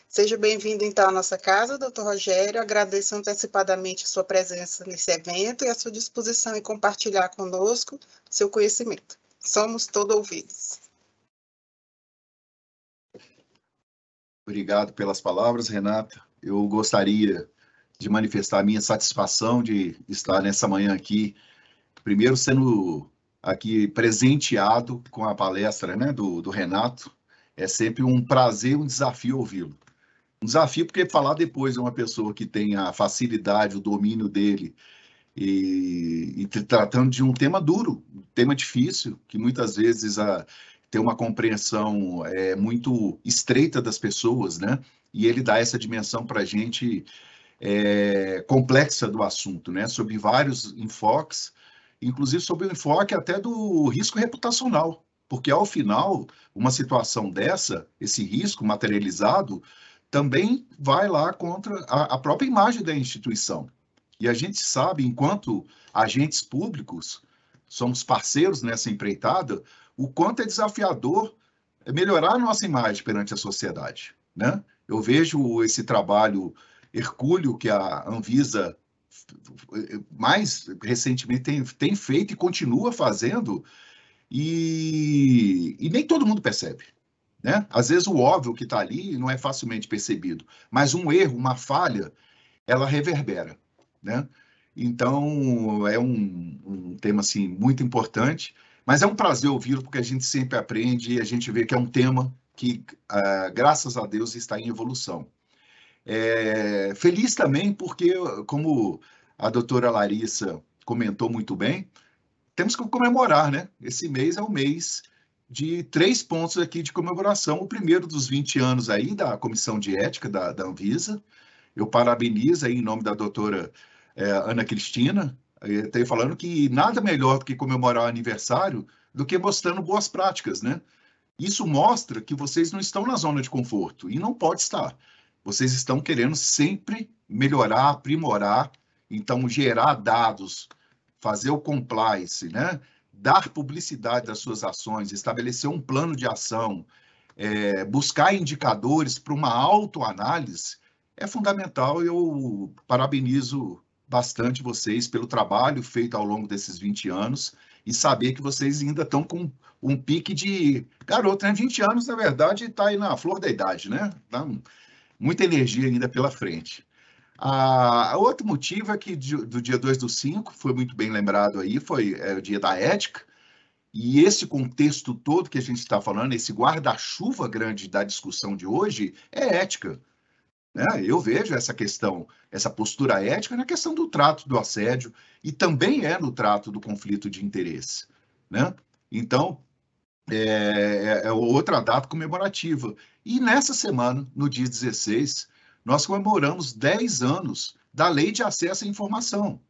Seja bem-vindo, então, à nossa casa, doutor Rogério. Agradeço antecipadamente a sua presença nesse evento e a sua disposição em compartilhar conosco seu conhecimento. Somos todo ouvidos. Obrigado pelas palavras, Renata. Eu gostaria de manifestar a minha satisfação de estar nessa manhã aqui, primeiro sendo aqui presenteado com a palestra né, do, do Renato. É sempre um prazer, um desafio ouvi-lo. Um desafio porque falar depois de uma pessoa que tem a facilidade, o domínio dele, e, e tratando de um tema duro, um tema difícil, que muitas vezes a, tem uma compreensão é, muito estreita das pessoas, né? E ele dá essa dimensão para a gente é, complexa do assunto, né? Sobre vários enfoques, inclusive sobre o enfoque até do risco reputacional, porque ao final, uma situação dessa, esse risco materializado, também vai lá contra a, a própria imagem da instituição. E a gente sabe, enquanto agentes públicos, somos parceiros nessa empreitada, o quanto é desafiador melhorar a nossa imagem perante a sociedade. Né? Eu vejo esse trabalho hercúleo que a Anvisa mais recentemente tem, tem feito e continua fazendo, e, e nem todo mundo percebe. Né? Às vezes o óbvio que está ali não é facilmente percebido, mas um erro, uma falha, ela reverbera. Né? Então, é um, um tema assim, muito importante, mas é um prazer ouvi-lo, porque a gente sempre aprende e a gente vê que é um tema que, uh, graças a Deus, está em evolução. É, feliz também porque, como a doutora Larissa comentou muito bem, temos que comemorar, né? Esse mês é o mês de três pontos aqui de comemoração. O primeiro dos 20 anos aí da Comissão de Ética da, da Anvisa. Eu parabenizo aí em nome da doutora é, Ana Cristina. Está falando que nada melhor do que comemorar o aniversário do que mostrando boas práticas, né? Isso mostra que vocês não estão na zona de conforto e não pode estar. Vocês estão querendo sempre melhorar, aprimorar, então gerar dados, fazer o compliance, né? dar publicidade das suas ações, estabelecer um plano de ação, é, buscar indicadores para uma autoanálise é fundamental. Eu parabenizo bastante vocês pelo trabalho feito ao longo desses 20 anos e saber que vocês ainda estão com um pique de garoto, né? 20 anos, na verdade, está aí na flor da idade, né? Então, muita energia ainda pela frente. Ah, outro motivo é que do dia 2 do 5, foi muito bem lembrado aí, foi é, o dia da ética, e esse contexto todo que a gente está falando, esse guarda-chuva grande da discussão de hoje, é ética. Né? Eu vejo essa questão, essa postura ética na questão do trato do assédio, e também é no trato do conflito de interesse. Né? Então, é, é, é, outra data comemorativa. E nessa semana, no dia 16, nós comemoramos 10 anos da Lei de Acesso à Informação.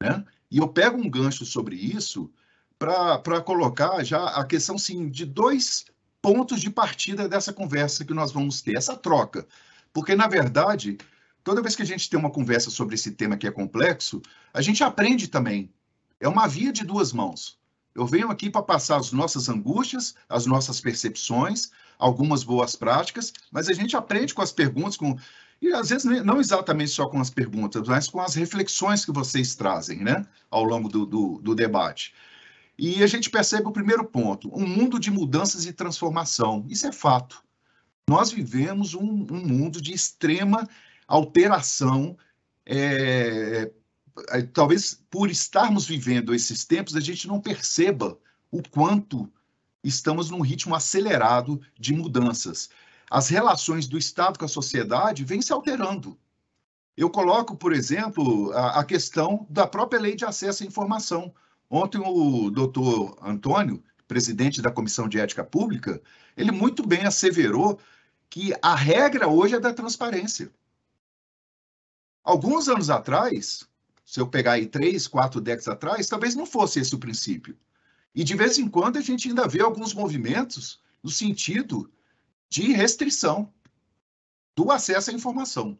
Né? E eu pego um gancho sobre isso para colocar já a questão sim, de dois pontos de partida dessa conversa que nós vamos ter, essa troca. Porque, na verdade, toda vez que a gente tem uma conversa sobre esse tema que é complexo, a gente aprende também. É uma via de duas mãos. Eu venho aqui para passar as nossas angústias, as nossas percepções, algumas boas práticas, mas a gente aprende com as perguntas, com e às vezes não exatamente só com as perguntas, mas com as reflexões que vocês trazem, né, ao longo do, do, do debate. E a gente percebe o primeiro ponto: um mundo de mudanças e transformação. Isso é fato. Nós vivemos um, um mundo de extrema alteração é, talvez por estarmos vivendo esses tempos, a gente não perceba o quanto estamos num ritmo acelerado de mudanças. As relações do Estado com a sociedade vêm se alterando. Eu coloco, por exemplo, a, a questão da própria lei de acesso à informação. Ontem o doutor Antônio, presidente da Comissão de Ética Pública, ele muito bem asseverou que a regra hoje é da transparência. Alguns anos atrás, se eu pegar aí três, quatro décadas atrás, talvez não fosse esse o princípio. E de vez em quando a gente ainda vê alguns movimentos no sentido de restrição do acesso à informação.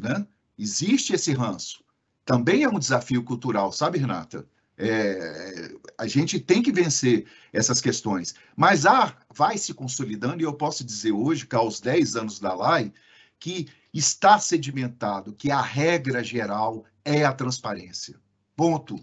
Né? Existe esse ranço. Também é um desafio cultural, sabe, Renata? É, a gente tem que vencer essas questões. Mas a vai se consolidando, e eu posso dizer hoje, que aos 10 anos da LAI, que está sedimentado, que a regra geral é a transparência. Ponto.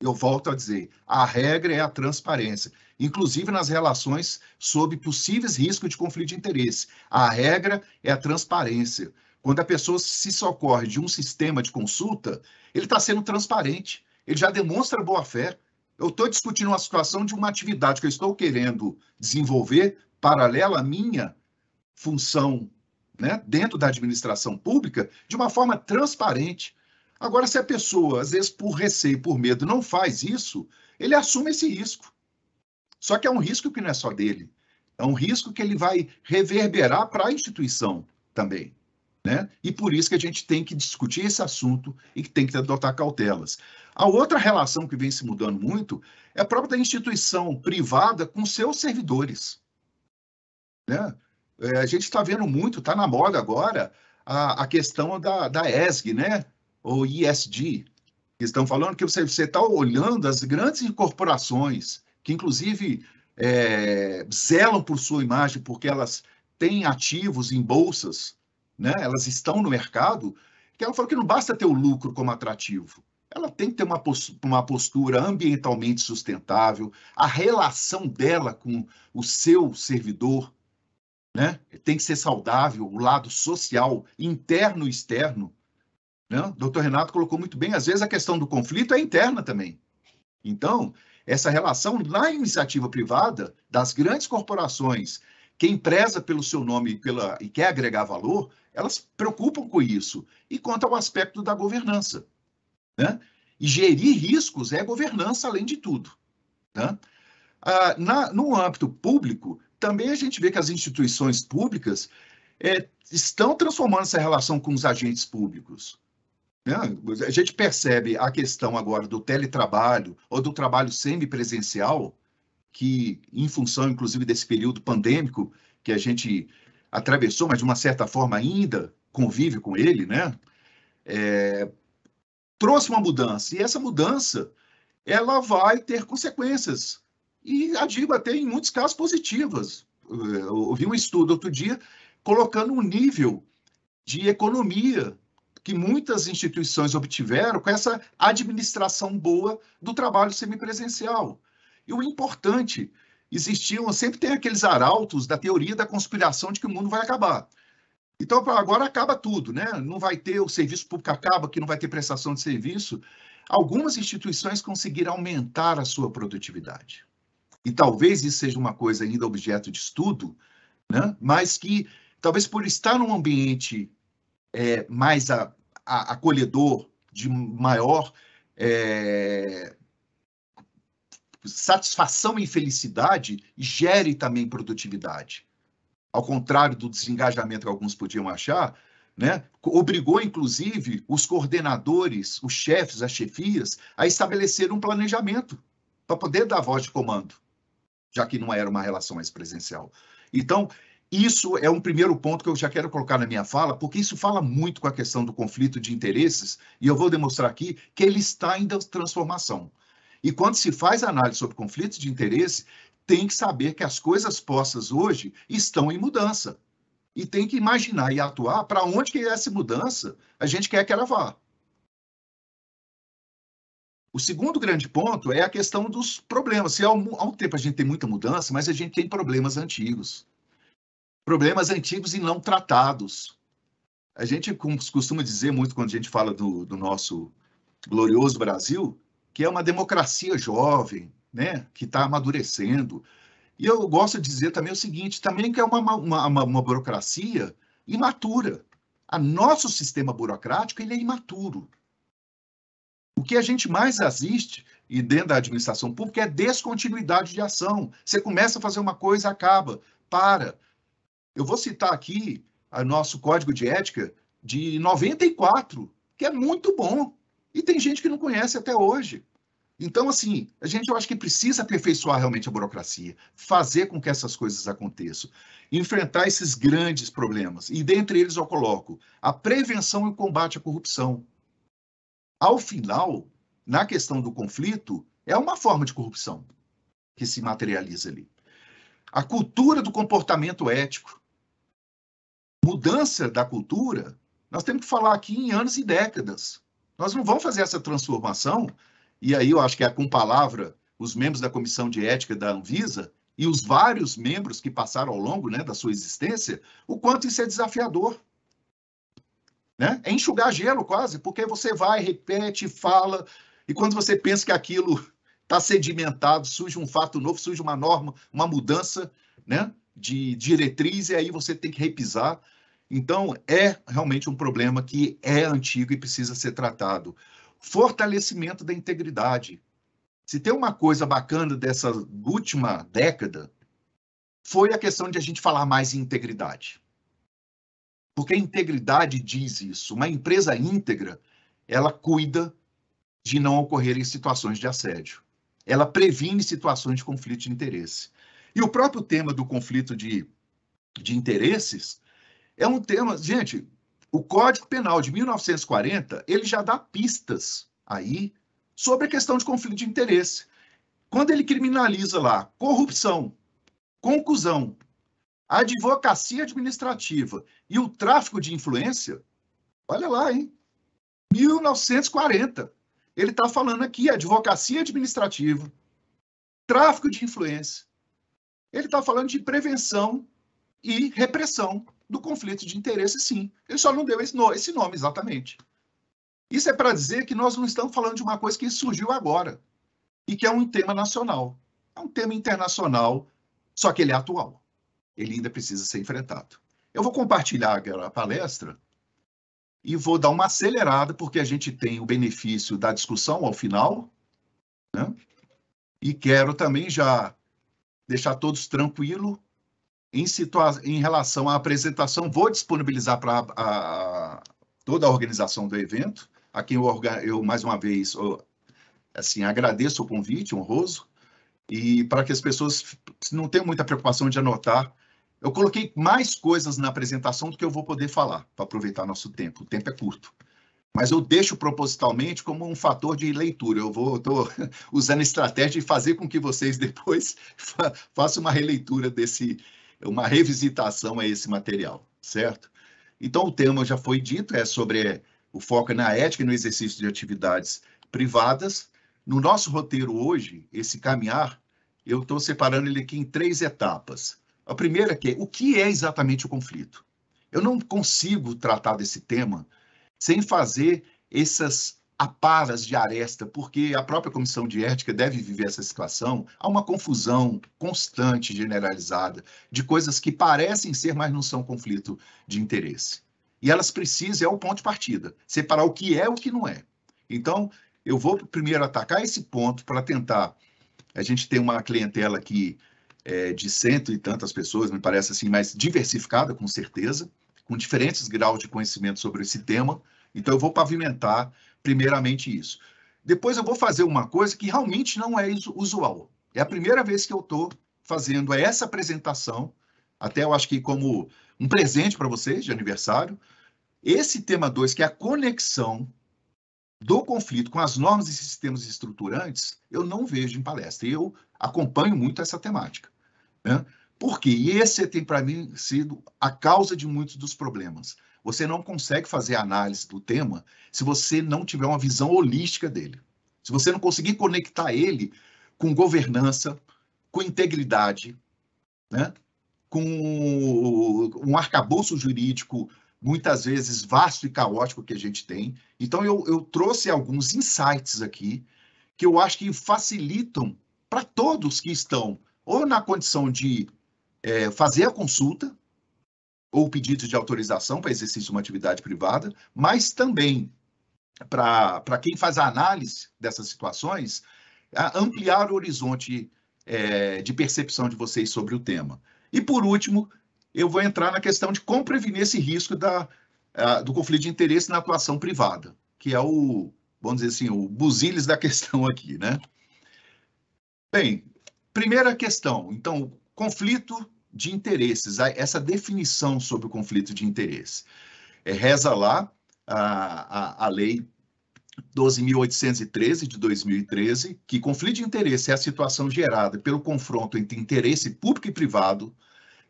Eu volto a dizer, a regra é a transparência, inclusive nas relações sob possíveis riscos de conflito de interesse. A regra é a transparência. Quando a pessoa se socorre de um sistema de consulta, ele está sendo transparente, ele já demonstra boa-fé. Eu estou discutindo uma situação de uma atividade que eu estou querendo desenvolver paralela à minha função né, dentro da administração pública de uma forma transparente. Agora, se a pessoa, às vezes, por receio, por medo, não faz isso, ele assume esse risco. Só que é um risco que não é só dele. É um risco que ele vai reverberar para a instituição também. Né? E por isso que a gente tem que discutir esse assunto e que tem que adotar cautelas. A outra relação que vem se mudando muito é a própria da instituição privada com seus servidores. Né? É, a gente está vendo muito, está na moda agora, a, a questão da, da ESG, né? ou ISD, que estão falando que você está olhando as grandes corporações, que inclusive é, zelam por sua imagem, porque elas têm ativos em bolsas, né? elas estão no mercado, que ela falou que não basta ter o lucro como atrativo. Ela tem que ter uma postura, uma postura ambientalmente sustentável, a relação dela com o seu servidor né? tem que ser saudável, o lado social, interno e externo. Né? O doutor Renato colocou muito bem, às vezes a questão do conflito é interna também. Então, essa relação na iniciativa privada, das grandes corporações, quem preza pelo seu nome e, pela, e quer agregar valor, elas preocupam com isso. E quanto ao aspecto da governança. Né? E gerir riscos é governança, além de tudo. Né? Ah, na, no âmbito público, também a gente vê que as instituições públicas é, estão transformando essa relação com os agentes públicos. Né? A gente percebe a questão agora do teletrabalho ou do trabalho semipresencial, que, em função, inclusive, desse período pandêmico que a gente atravessou, mas de uma certa forma ainda convive com ele, né? É, trouxe uma mudança. E essa mudança ela vai ter consequências. E a digo até em muitos casos positivas. Eu ouvi um estudo outro dia colocando um nível de economia que muitas instituições obtiveram com essa administração boa do trabalho semipresencial. E o importante, existiam, sempre tem aqueles arautos da teoria da conspiração de que o mundo vai acabar. Então, agora acaba tudo, né? Não vai ter o serviço público acaba, que não vai ter prestação de serviço. Algumas instituições conseguiram aumentar a sua produtividade. E talvez isso seja uma coisa ainda objeto de estudo, né? mas que talvez por estar num ambiente é, mais a, a, acolhedor, de maior é, satisfação e felicidade, gere também produtividade. Ao contrário do desengajamento que alguns podiam achar, né? obrigou, inclusive, os coordenadores, os chefes, as chefias, a estabelecer um planejamento para poder dar voz de comando, já que não era uma relação mais presencial. Então, isso é um primeiro ponto que eu já quero colocar na minha fala, porque isso fala muito com a questão do conflito de interesses, e eu vou demonstrar aqui que ele está em transformação. E quando se faz análise sobre conflitos de interesse, tem que saber que as coisas postas hoje estão em mudança. E tem que imaginar e atuar para onde que essa mudança a gente quer que ela vá. O segundo grande ponto é a questão dos problemas. Se ao, ao tempo a gente tem muita mudança, mas a gente tem problemas antigos problemas antigos e não tratados. A gente costuma dizer muito quando a gente fala do, do nosso glorioso Brasil, que é uma democracia jovem, né, que está amadurecendo. E eu gosto de dizer também o seguinte, também que é uma, uma, uma burocracia imatura. A nosso sistema burocrático ele é imaturo. O que a gente mais assiste, e dentro da administração pública, é descontinuidade de ação. Você começa a fazer uma coisa, acaba, para. Eu vou citar aqui o nosso código de ética de 94, que é muito bom. E tem gente que não conhece até hoje. Então, assim, a gente eu acho que precisa aperfeiçoar realmente a burocracia, fazer com que essas coisas aconteçam, enfrentar esses grandes problemas. E dentre eles eu coloco a prevenção e o combate à corrupção. Ao final, na questão do conflito, é uma forma de corrupção que se materializa ali. A cultura do comportamento ético, mudança da cultura, nós temos que falar aqui em anos e décadas. Nós não vamos fazer essa transformação, e aí eu acho que é com palavra os membros da Comissão de Ética da Anvisa e os vários membros que passaram ao longo né, da sua existência, o quanto isso é desafiador. Né? É enxugar gelo quase, porque você vai, repete, fala, e quando você pensa que aquilo está sedimentado, surge um fato novo, surge uma norma, uma mudança né, de diretriz, e aí você tem que repisar. Então, é realmente um problema que é antigo e precisa ser tratado. Fortalecimento da integridade. Se tem uma coisa bacana dessa última década, foi a questão de a gente falar mais em integridade. Porque a integridade diz isso. Uma empresa íntegra, ela cuida de não ocorrerem situações de assédio. Ela previne situações de conflito de interesse. E o próprio tema do conflito de, de interesses é um tema, gente, o Código Penal de 1940, ele já dá pistas aí sobre a questão de conflito de interesse. Quando ele criminaliza lá corrupção, concusão, advocacia administrativa e o tráfico de influência, olha lá, hein? 1940. Ele está falando aqui advocacia administrativa, tráfico de influência. Ele está falando de prevenção e repressão do conflito de interesse, sim. Ele só não deu esse nome, esse nome exatamente. Isso é para dizer que nós não estamos falando de uma coisa que surgiu agora e que é um tema nacional. É um tema internacional, só que ele é atual. Ele ainda precisa ser enfrentado. Eu vou compartilhar agora a palestra e vou dar uma acelerada, porque a gente tem o benefício da discussão ao final. Né? E quero também já deixar todos tranquilos em, situa em relação à apresentação, vou disponibilizar para toda a organização do evento, a quem eu, eu mais uma vez, eu, assim, agradeço o convite honroso, e para que as pessoas não tenham muita preocupação de anotar, eu coloquei mais coisas na apresentação do que eu vou poder falar, para aproveitar nosso tempo, o tempo é curto. Mas eu deixo propositalmente como um fator de leitura. Eu vou usando *laughs* usando estratégia de fazer com que vocês depois *laughs* fa façam uma releitura desse, uma revisitação a esse material, certo? Então, o tema já foi dito, é sobre o foco na ética e no exercício de atividades privadas. No nosso roteiro hoje, esse caminhar, eu estou separando ele aqui em três etapas. A primeira que é o que é exatamente o conflito? Eu não consigo tratar desse tema sem fazer essas a de aresta, porque a própria comissão de ética deve viver essa situação, há uma confusão constante, generalizada, de coisas que parecem ser, mas não são conflito de interesse. E elas precisam, é o ponto de partida, separar o que é e o que não é. Então, eu vou primeiro atacar esse ponto para tentar. A gente tem uma clientela aqui é, de cento e tantas pessoas, me parece assim, mais diversificada, com certeza, com diferentes graus de conhecimento sobre esse tema. Então, eu vou pavimentar primeiramente isso. Depois eu vou fazer uma coisa que realmente não é usual. É a primeira vez que eu estou fazendo essa apresentação, até eu acho que como um presente para vocês de aniversário, esse tema 2, que é a conexão do conflito com as normas e sistemas estruturantes, eu não vejo em palestra. E eu acompanho muito essa temática. Né? Por quê? E esse tem, para mim, sido a causa de muitos dos problemas. Você não consegue fazer análise do tema se você não tiver uma visão holística dele. Se você não conseguir conectar ele com governança, com integridade, né? com um arcabouço jurídico muitas vezes vasto e caótico que a gente tem. Então, eu, eu trouxe alguns insights aqui que eu acho que facilitam para todos que estão ou na condição de é, fazer a consulta, ou pedidos de autorização para exercício de uma atividade privada, mas também para quem faz a análise dessas situações, ampliar o horizonte é, de percepção de vocês sobre o tema. E por último, eu vou entrar na questão de como prevenir esse risco da, a, do conflito de interesse na atuação privada, que é o, vamos dizer assim, o buziles da *laughs* questão aqui, né? Bem, primeira questão, então, conflito de interesses, essa definição sobre o conflito de interesse. É, reza lá a, a, a lei 12.813 de 2013, que conflito de interesse é a situação gerada pelo confronto entre interesse público e privado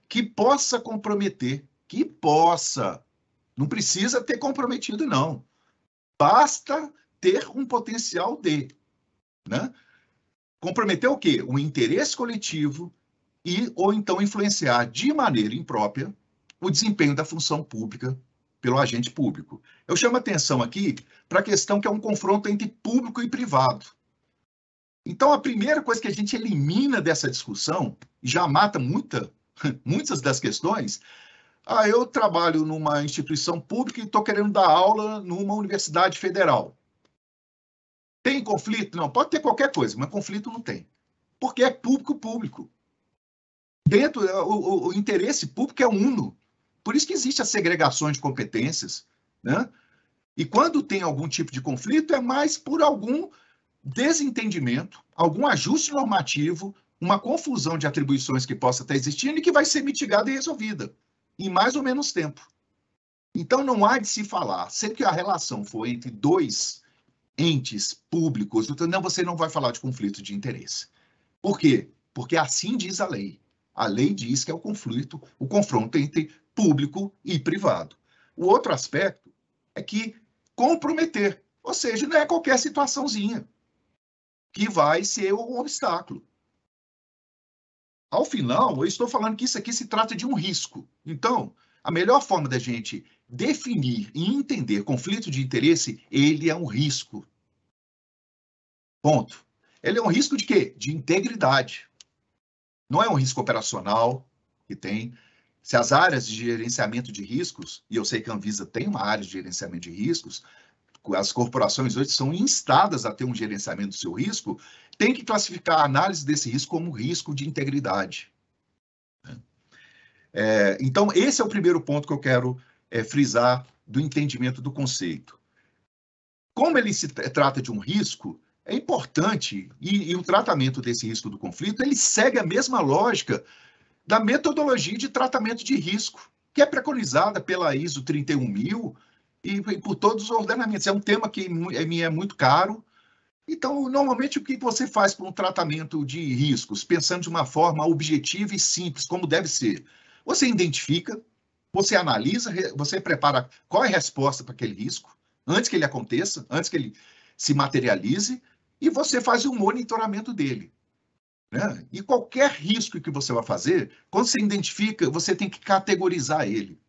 que possa comprometer, que possa, não precisa ter comprometido, não. Basta ter um potencial de, né? Comprometer o quê? O interesse coletivo e ou então influenciar de maneira imprópria o desempenho da função pública pelo agente público. Eu chamo atenção aqui para a questão que é um confronto entre público e privado. Então, a primeira coisa que a gente elimina dessa discussão, já mata muita, *laughs* muitas das questões, ah, eu trabalho numa instituição pública e estou querendo dar aula numa universidade federal. Tem conflito? Não, pode ter qualquer coisa, mas conflito não tem. Porque é público-público. Dentro, é, o, o interesse público é uno. Por isso que existe a segregação de competências. Né? E quando tem algum tipo de conflito, é mais por algum desentendimento, algum ajuste normativo, uma confusão de atribuições que possa estar existindo e que vai ser mitigada e resolvida em mais ou menos tempo. Então, não há de se falar, sempre que a relação for entre dois entes públicos, não, você não vai falar de conflito de interesse. Por quê? Porque assim diz a lei. A lei diz que é o conflito, o confronto entre público e privado. O outro aspecto é que comprometer, ou seja, não é qualquer situaçãozinha que vai ser um obstáculo. Ao final, eu estou falando que isso aqui se trata de um risco. Então, a melhor forma da gente definir e entender conflito de interesse, ele é um risco. Ponto. Ele é um risco de quê? De integridade. Não é um risco operacional que tem. Se as áreas de gerenciamento de riscos, e eu sei que a Anvisa tem uma área de gerenciamento de riscos, as corporações hoje são instadas a ter um gerenciamento do seu risco, tem que classificar a análise desse risco como risco de integridade. Né? É, então, esse é o primeiro ponto que eu quero é, frisar do entendimento do conceito. Como ele se trata de um risco, é importante, e, e o tratamento desse risco do conflito, ele segue a mesma lógica da metodologia de tratamento de risco, que é preconizada pela ISO 31000 e, e por todos os ordenamentos. É um tema que é, me é muito caro, então, normalmente, o que você faz para um tratamento de riscos, pensando de uma forma objetiva e simples, como deve ser? Você identifica, você analisa, você prepara qual é a resposta para aquele risco, antes que ele aconteça, antes que ele se materialize, e você faz um monitoramento dele. Né? E qualquer risco que você vai fazer, quando você identifica, você tem que categorizar ele,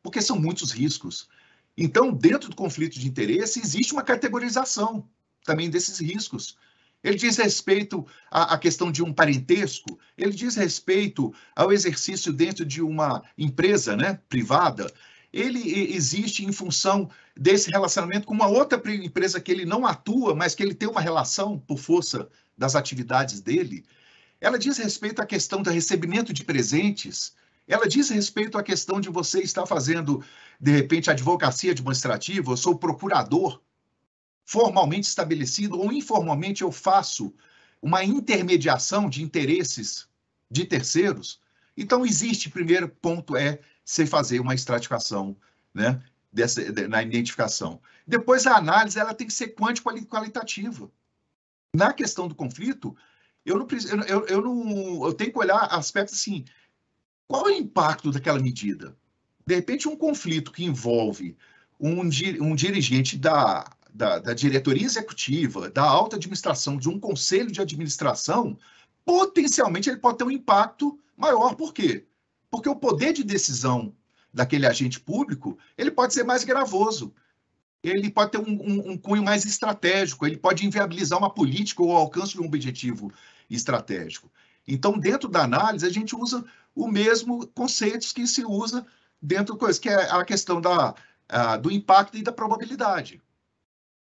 porque são muitos riscos. Então, dentro do conflito de interesse, existe uma categorização também desses riscos. Ele diz respeito à, questão de um parentesco, ele diz respeito ao exercício dentro de uma empresa né, privada, ele existe em função desse relacionamento com uma outra empresa que ele não atua, mas que ele tem uma relação por força das atividades dele. Ela diz respeito à questão do recebimento de presentes, ela diz respeito à questão de você estar fazendo, de repente, advocacia administrativa, eu sou procurador, formalmente estabelecido ou informalmente eu faço uma intermediação de interesses de terceiros. Então, existe, primeiro ponto, é você fazer uma estratificação, né? Dessa, na identificação. Depois a análise ela tem que ser quântico qualitativa. Na questão do conflito, eu não preciso eu, eu não eu tenho que olhar aspectos assim, qual é o impacto daquela medida? De repente um conflito que envolve um, um dirigente da, da, da diretoria executiva, da alta administração de um conselho de administração, potencialmente ele pode ter um impacto maior. Por quê? Porque o poder de decisão daquele agente público, ele pode ser mais gravoso, ele pode ter um, um, um, cunho mais estratégico, ele pode inviabilizar uma política ou o alcance de um objetivo estratégico. Então, dentro da análise, a gente usa o mesmo conceitos que se usa dentro coisa que é a questão da, a, do impacto e da probabilidade.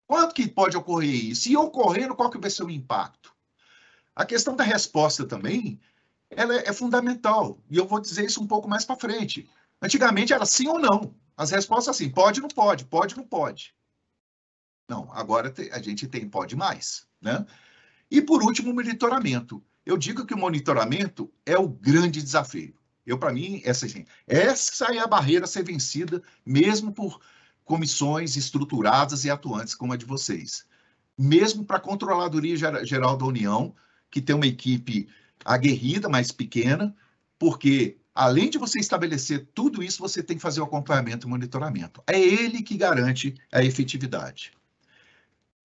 Quanto que pode ocorrer isso? E ocorrendo, qual que vai ser o impacto? A questão da resposta também, ela é, é fundamental. E eu vou dizer isso um pouco mais para frente. Antigamente era sim ou não. As respostas assim, pode não pode, pode não pode. Não, agora a gente tem pode mais, né? E por último, o monitoramento. Eu digo que o monitoramento é o grande desafio. Eu para mim essa essa é a barreira a ser vencida mesmo por comissões estruturadas e atuantes como a de vocês. Mesmo para a Controladoria Geral da União, que tem uma equipe aguerrida, mais pequena, porque além de você estabelecer tudo isso, você tem que fazer o acompanhamento e monitoramento. É ele que garante a efetividade.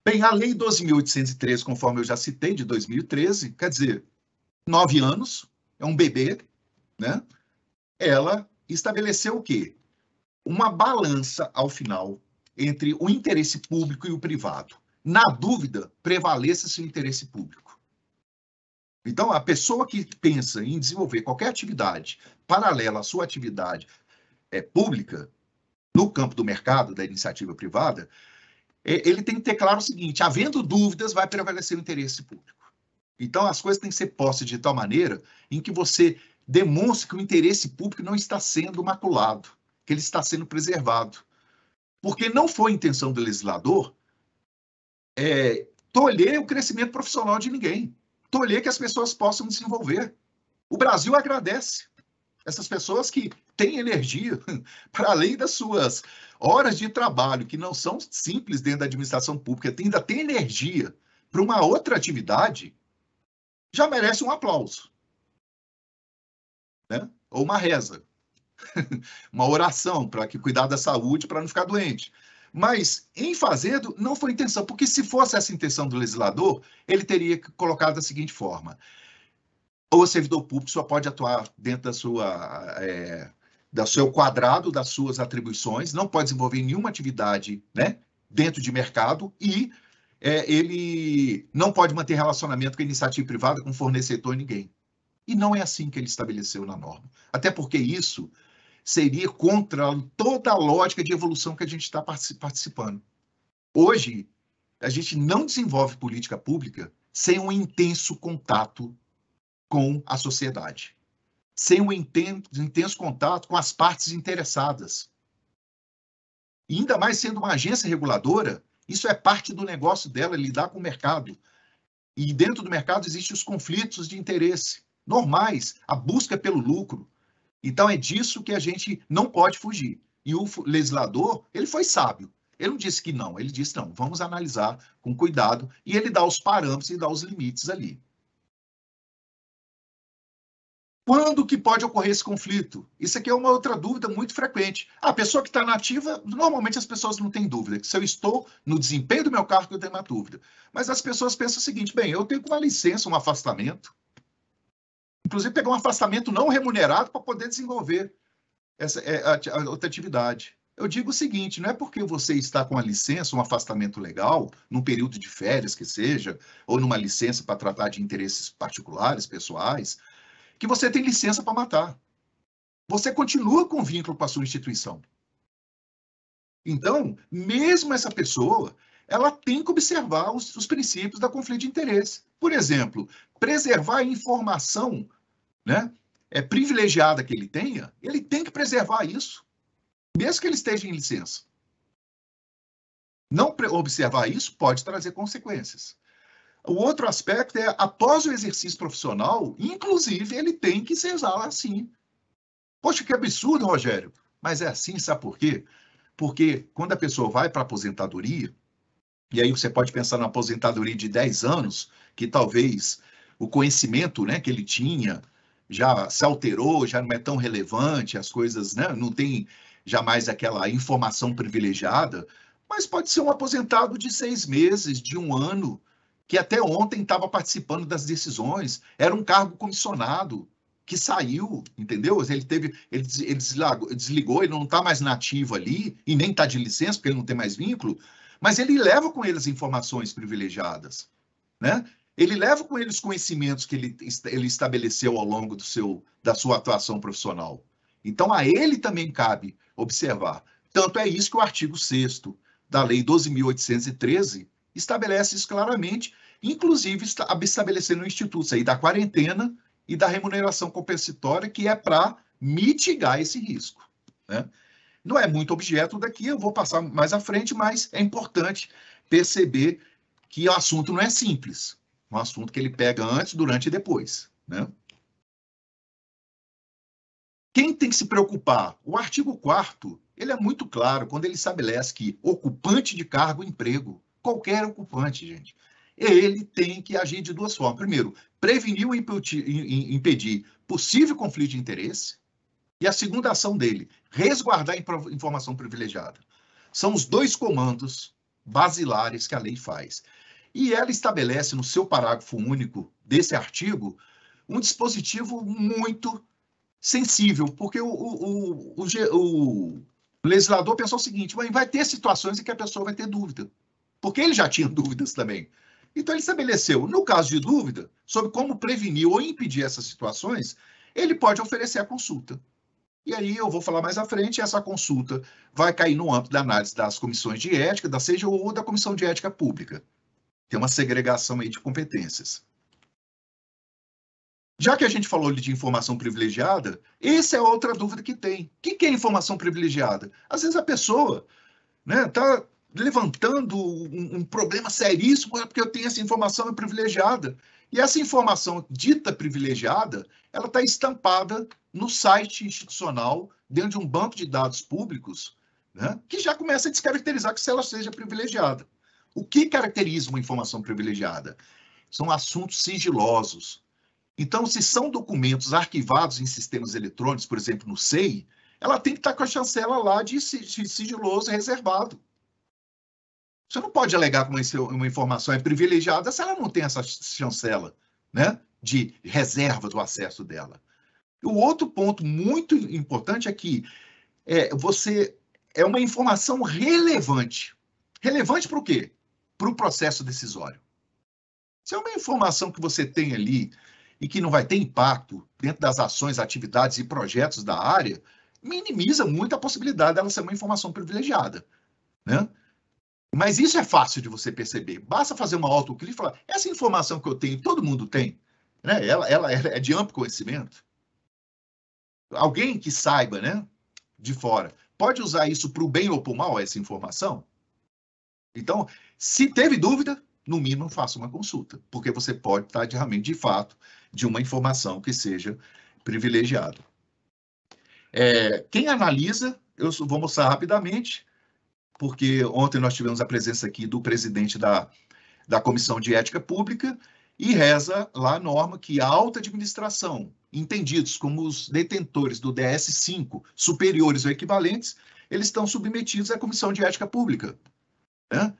Bem, a Lei 12.813, conforme eu já citei, de 2013, quer dizer, nove anos, é um bebê, né? Ela estabeleceu o quê? Uma balança ao final entre o interesse público e o privado. Na dúvida, prevaleça-se o interesse público. Então, a pessoa que pensa em desenvolver qualquer atividade paralela à sua atividade é, pública, no campo do mercado, da iniciativa privada, é, ele tem que ter claro o seguinte: havendo dúvidas, vai prevalecer o interesse público. Então, as coisas têm que ser postas de tal maneira em que você demonstre que o interesse público não está sendo maculado, que ele está sendo preservado. Porque não foi a intenção do legislador é, tolher o crescimento profissional de ninguém tolher que as pessoas possam desenvolver. O Brasil agradece essas pessoas que têm energia, *laughs* para além das suas horas de trabalho, que não são simples dentro da administração pública, ainda tem energia para uma outra atividade, já merece um aplauso. Né? Ou uma reza, *laughs* uma oração para que cuidar da saúde para não ficar doente. Mas, em fazendo, não foi intenção, porque se fosse essa intenção do legislador, ele teria colocado da seguinte forma: o servidor público só pode atuar dentro da sua. É, eh, do seu quadrado, das suas atribuições, não pode desenvolver nenhuma atividade né, dentro de mercado e é, ele não pode manter relacionamento com a iniciativa privada, com fornecedor, ninguém. E não é assim que ele estabeleceu na norma. Até porque isso seria contra toda a lógica de evolução que a gente está participando. Hoje, a gente não desenvolve política pública sem um intenso contato com a sociedade, sem um intenso contato com as partes interessadas. E ainda mais sendo uma agência reguladora, isso é parte do negócio dela, é lidar com o mercado. E dentro do mercado existem os conflitos de interesse normais, a busca pelo lucro, então é disso que a gente não pode fugir. E o legislador, ele foi sábio. Ele não disse que não, ele disse não, vamos analisar com cuidado e ele dá os parâmetros e dá os limites ali. Quando que pode ocorrer esse conflito? Isso aqui é uma outra dúvida muito frequente. A pessoa que está nativa, normalmente as pessoas não têm dúvida. Que Se eu estou no desempenho do meu cargo, eu tenho uma dúvida. Mas as pessoas pensam o seguinte: bem, eu tenho uma licença, um afastamento, inclusive pegar um afastamento não remunerado para poder desenvolver essa é, a, a outra atividade. Eu digo o seguinte, não é porque você está com a licença, um afastamento legal, num período de férias que seja, ou numa licença para tratar de interesses particulares, pessoais, que você tem licença para matar. Você continua com vínculo com a sua instituição. Então, mesmo essa pessoa, ela tem que observar os, os princípios da conflito de interesse. Por exemplo, preservar a informação né, é, privilegiada que ele tenha, ele tem que preservar isso, mesmo que ele esteja em licença. Não observar isso pode trazer consequências. O outro aspecto é, após o exercício profissional, inclusive, ele tem que se exalar assim. Poxa, que absurdo, Rogério. Mas é assim, sabe por quê? Porque quando a pessoa vai para a aposentadoria, e aí você pode pensar na aposentadoria de 10 anos, que talvez o conhecimento né, que ele tinha, já se alterou, já não é tão relevante, as coisas né, não tem jamais aquela informação privilegiada, mas pode ser um aposentado de seis meses, de um ano, que até ontem estava participando das decisões, era um cargo comissionado, que saiu, entendeu? Ele teve, ele, desligou, desligou ele não está mais nativo ali, e nem está de licença, porque ele não tem mais vínculo, mas ele leva com ele as informações privilegiadas. Né? ele leva com ele os conhecimentos que ele, ele estabeleceu ao longo do seu, da sua atuação profissional. Então, a ele também cabe observar. Tanto é isso que o artigo 6 da Lei 12.813 estabelece isso claramente, inclusive estabelecendo o instituto aí da quarentena e da remuneração compensatória, que é para mitigar esse risco. Né? Não é muito objeto daqui, eu vou passar mais à frente, mas é importante perceber que o assunto não é simples um assunto que ele pega antes, durante e depois. Né? Quem tem que se preocupar? O artigo 4 ele é muito claro quando ele estabelece que ocupante de cargo é emprego, qualquer ocupante, gente, ele tem que agir de duas formas. Primeiro, prevenir ou impedir possível conflito de interesse. E a segunda ação dele, resguardar informação privilegiada. São os dois comandos basilares que a lei faz. E ela estabelece no seu parágrafo único desse artigo um dispositivo muito sensível, porque o, o, o, o legislador pensou o seguinte: vai ter situações em que a pessoa vai ter dúvida, porque ele já tinha *laughs* dúvidas também. Então, ele estabeleceu, no caso de dúvida, sobre como prevenir ou impedir essas situações, ele pode oferecer a consulta. E aí eu vou falar mais à frente, essa consulta vai cair no âmbito da análise das comissões de ética, da seja ou da comissão de ética pública. Tem uma segregação aí de competências. Já que a gente falou de informação privilegiada, essa é outra dúvida que tem. O que é informação privilegiada? Às vezes a pessoa está né, tá levantando um, um, problema seríssimo é porque eu tenho essa informação é privilegiada. E essa informação dita privilegiada, ela está estampada no site institucional, dentro de um banco de dados públicos, né, que já começa a descaracterizar que se ela seja privilegiada. O que caracteriza uma informação privilegiada? São assuntos sigilosos. Então, se são documentos arquivados em sistemas eletrônicos, por exemplo, no SEI, ela tem que estar com a chancela lá de sigiloso reservado. Você não pode alegar que uma informação é privilegiada se ela não tem essa chancela né, de reserva do acesso dela. O outro ponto muito importante é que é, você é uma informação relevante. Relevante para o quê? para o processo decisório. Se é uma informação que você tem ali e que não vai ter impacto dentro das ações, atividades e projetos da área, minimiza muito a possibilidade dela ser uma informação privilegiada. Né? Mas isso é fácil de você perceber. Basta fazer uma autocrítica e falar: essa informação que eu tenho, todo mundo tem, né? ela, ela, ela é de amplo conhecimento. Alguém que saiba, né, de fora, pode usar isso para o bem ou para o mal, essa informação? Então, se teve dúvida, no mínimo faça uma consulta, porque você pode estar de realmente de fato de uma informação que seja privilegiada. É, quem analisa, eu vou mostrar rapidamente, porque ontem nós tivemos a presença aqui do presidente da, da Comissão de Ética Pública e reza lá a norma que a alta administração, entendidos como os detentores do DS5 superiores ou equivalentes, eles estão submetidos à Comissão de Ética Pública. Né?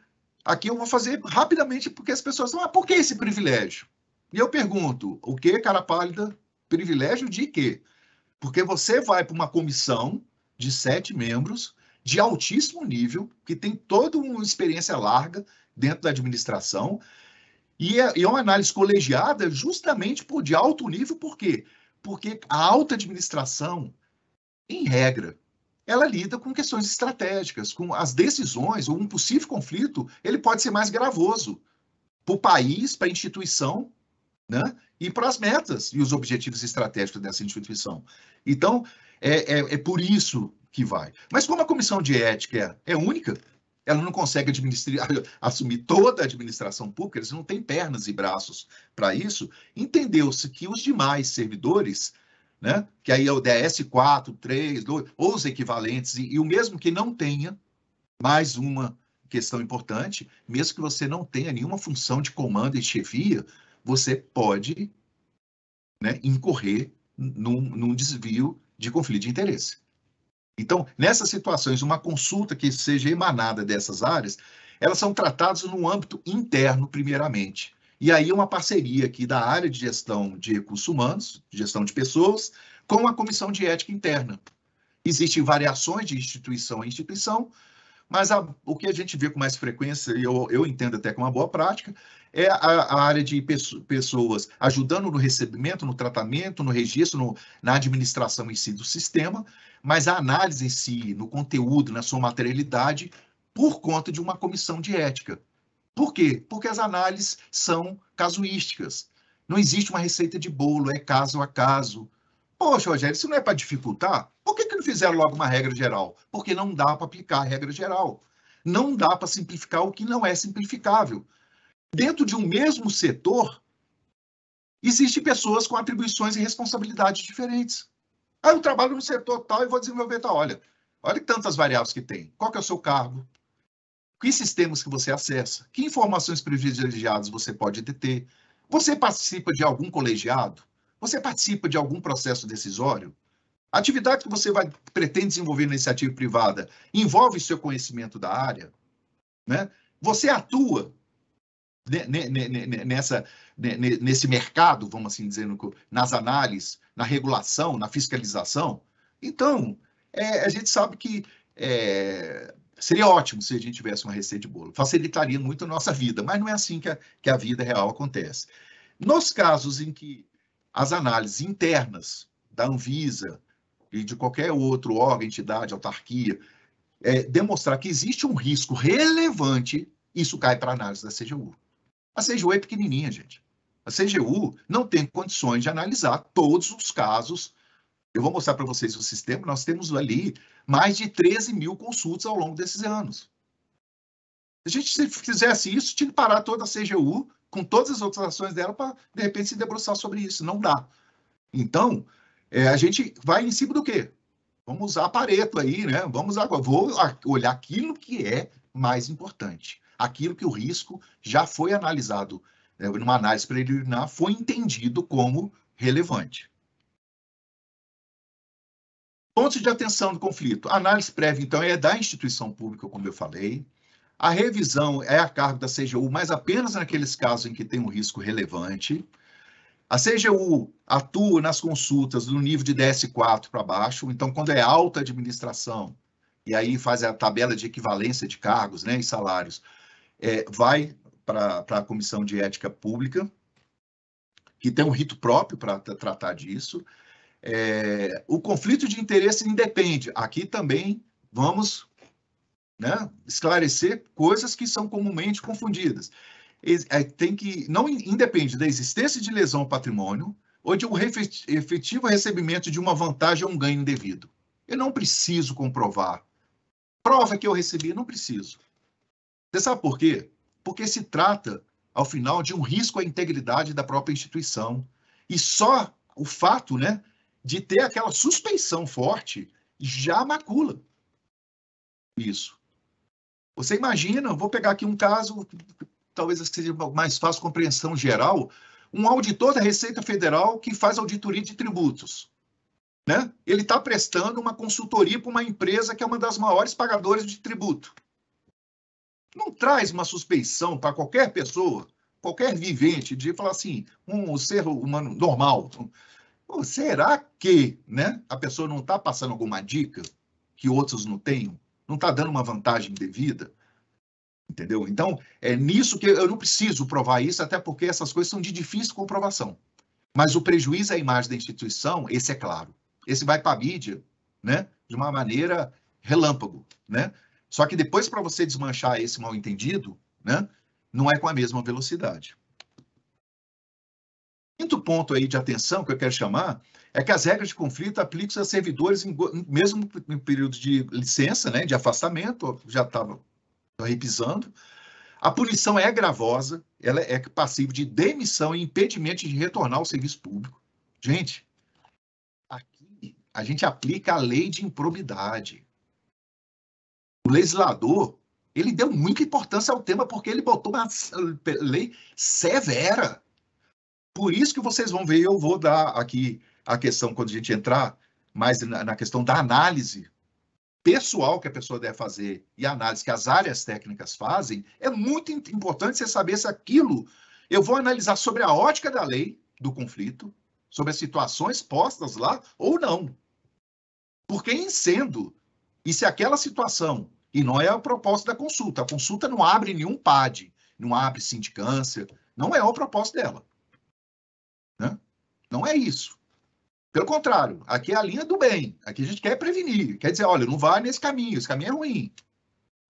Aqui eu vou fazer rapidamente porque as pessoas estão, ah, por que esse privilégio? E eu pergunto, o que, cara pálida? Privilégio de quê? Porque você vai para uma comissão de sete membros de altíssimo nível, que tem toda uma experiência larga dentro da administração, e é, e é uma análise colegiada justamente por de alto nível, por quê? Porque a alta administração, em regra, ela lida com questões estratégicas, com as decisões, ou um possível conflito, ele pode ser mais gravoso para o país, para a instituição, né? e para as metas e os objetivos estratégicos dessa instituição. Então, é, é, é por isso que vai. Mas como a comissão de ética é, única, ela não consegue *laughs* assumir toda a administração pública, eles não têm pernas e braços para isso, entendeu-se que os demais servidores né? que aí é o DS4, 3, 2, ou os equivalentes, e, e, o mesmo que não tenha, mais uma questão importante, mesmo que você não tenha nenhuma função de comando e chefia, você pode né, incorrer num, num desvio de conflito de interesse. Então, nessas situações, uma consulta que seja emanada dessas áreas, elas são tratadas no âmbito interno, primeiramente. E aí uma parceria aqui da área de gestão de recursos humanos, gestão de pessoas, com a comissão de ética interna. Existem variações de instituição a instituição, mas a, o que a gente vê com mais frequência, e eu, eu entendo até como uma boa prática, é a, a área de pessoas ajudando no recebimento, no tratamento, no registro, no, na administração em si do sistema, mas a análise em si, no conteúdo, na sua materialidade, por conta de uma comissão de ética. Por quê? Porque as análises são casuísticas. Não existe uma receita de bolo, é caso a caso. Poxa, Rogério, isso não é para dificultar? Por que, que não fizeram logo uma regra geral? Porque não dá para aplicar a regra geral. Não dá para simplificar o que não é simplificável. Dentro de um mesmo setor, existem pessoas com atribuições e responsabilidades diferentes. Ah, eu trabalho no setor tal e vou desenvolver tal. Olha, olha tantas variáveis que tem. Qual que é o seu cargo? que sistemas que você acessa, que informações privilegiadas você pode deter, você participa de algum colegiado, você participa de algum processo decisório, a atividade que você vai, pretende desenvolver na iniciativa privada envolve seu conhecimento da área, né? Você atua nessa, nesse mercado, vamos assim dizer, nas análises, na regulação, na fiscalização. Então, é, a gente sabe que é, Seria ótimo se a gente tivesse uma receita de bolo, facilitaria muito a nossa vida, mas não é assim que a, que a vida real acontece. Nos casos em que as análises internas da Anvisa e de qualquer outro órgão, entidade, autarquia, é, demonstrar que existe um risco relevante, isso cai para análise da CGU. A CGU é pequenininha, gente. A CGU não tem condições de analisar todos os casos. Eu vou mostrar para vocês o sistema. Nós temos ali mais de 13 mil consultas ao longo desses anos. A gente, se fizesse isso, tinha que parar toda a CGU, com todas as outras ações dela, para, de repente, se debruçar sobre isso. Não dá. Então, é, a gente vai em cima do quê? Vamos usar Pareto aí, né? Vamos agora, vou olhar aquilo que é mais importante, aquilo que o risco já foi analisado, né, numa análise preliminar, foi entendido como relevante. Pontos de atenção do conflito. A análise prévia, então, é da instituição pública, como eu falei. A revisão é a cargo da CGU, mas apenas naqueles casos em que tem um risco relevante. A CGU atua nas consultas no nível de DS4 para baixo, então, quando é alta administração, e aí faz a tabela de equivalência de cargos né, e salários, é, vai para a Comissão de Ética Pública, que tem um rito próprio para tratar disso. É, o conflito de interesse independe. Aqui também vamos né, esclarecer coisas que são comumente confundidas. É, tem que não independe da existência de lesão ao patrimônio ou de um efetivo recebimento de uma vantagem ou um ganho indevido. Eu não preciso comprovar. Prova que eu recebi, não preciso. Você sabe por quê? Porque se trata, ao final, de um risco à integridade da própria instituição. E só o fato né, de ter aquela suspeição forte já macula isso. Você imagina, vou pegar aqui um caso, talvez seja mais fácil compreensão geral, um auditor da Receita Federal que faz auditoria de tributos. Né? Ele está prestando uma consultoria para uma empresa que é uma das maiores pagadoras de tributo. Não traz uma suspeição para qualquer pessoa, qualquer vivente, de falar assim, um ser humano normal, Pô, será que né, a pessoa não está passando alguma dica que outros não tenham? Não está dando uma vantagem devida? Entendeu? Então, é nisso que eu não preciso provar isso, até porque essas coisas são de difícil comprovação. Mas o prejuízo à imagem da instituição, esse é claro. Esse vai para a mídia, né? De uma maneira relâmpago, né? Só que depois, para você desmanchar esse mal-entendido, né? Não é com a mesma velocidade quinto ponto aí de atenção que eu quero chamar é que as regras de conflito aplicam-se a servidores em, mesmo em período de licença, né, de afastamento, já estava repisando. A punição é gravosa, ela é passível de demissão e impedimento de retornar ao serviço público. Gente, aqui a gente aplica a lei de improbidade. O legislador, ele deu muita importância ao tema porque ele botou uma lei severa por isso que vocês vão ver, eu vou dar aqui a questão, quando a gente entrar mais na, questão da análise pessoal que a pessoa deve fazer e a análise que as áreas técnicas fazem, é muito importante você saber se aquilo. Eu vou analisar sobre a ótica da lei do conflito, sobre as situações postas lá ou não. Porque em sendo, e se aquela situação, e não é o propósito da consulta, a consulta não abre nenhum PAD, não abre sindicância, não é o propósito dela. Não é isso. Pelo contrário, aqui é a linha do bem. Aqui a gente quer prevenir, quer dizer, olha, não vai nesse caminho, esse caminho é ruim.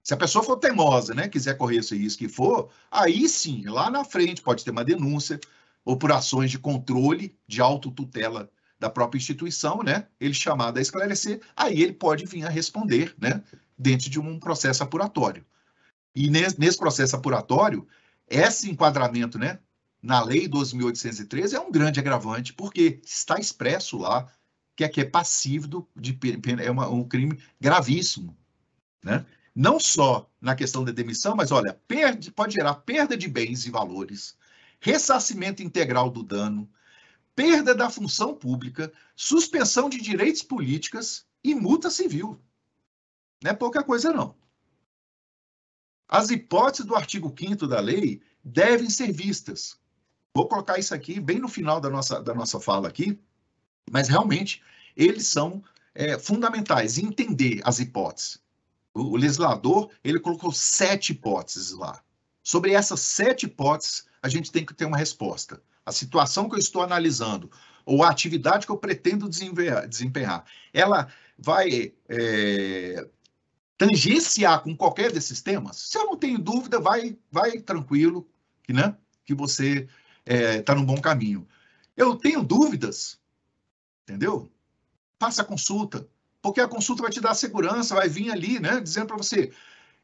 Se a pessoa for teimosa, né, quiser correr esse risco que for, aí sim, lá na frente pode ter uma denúncia ou por ações de controle, de autotutela da própria instituição, né, ele chamado a esclarecer, aí ele pode vir a responder, né, dentro de um processo apuratório. E nesse, processo apuratório, esse enquadramento, né, na Lei 12.813 é um grande agravante, porque está expresso lá que aqui é passivo de é uma, um crime gravíssimo, né? Não só na questão da demissão, mas olha, perde, pode gerar perda de bens e valores, ressarcimento integral do dano, perda da função pública, suspensão de direitos políticas e multa civil. Não é pouca coisa não. As hipóteses do artigo 5 da lei devem ser vistas Vou colocar isso aqui bem no final da nossa, da nossa fala aqui, mas realmente eles são é, fundamentais. Entender as hipóteses. O, o legislador ele colocou sete hipóteses lá. Sobre essas sete hipóteses, a gente tem que ter uma resposta. A situação que eu estou analisando ou a atividade que eu pretendo desempenhar, ela vai é, tangenciar com qualquer desses temas? Se eu não tenho dúvida, vai, vai tranquilo, que, né? Que você está é, tá no bom caminho. Eu tenho dúvidas, entendeu? Faça a consulta, porque a consulta vai te dar segurança, vai vir ali, né, dizendo para você,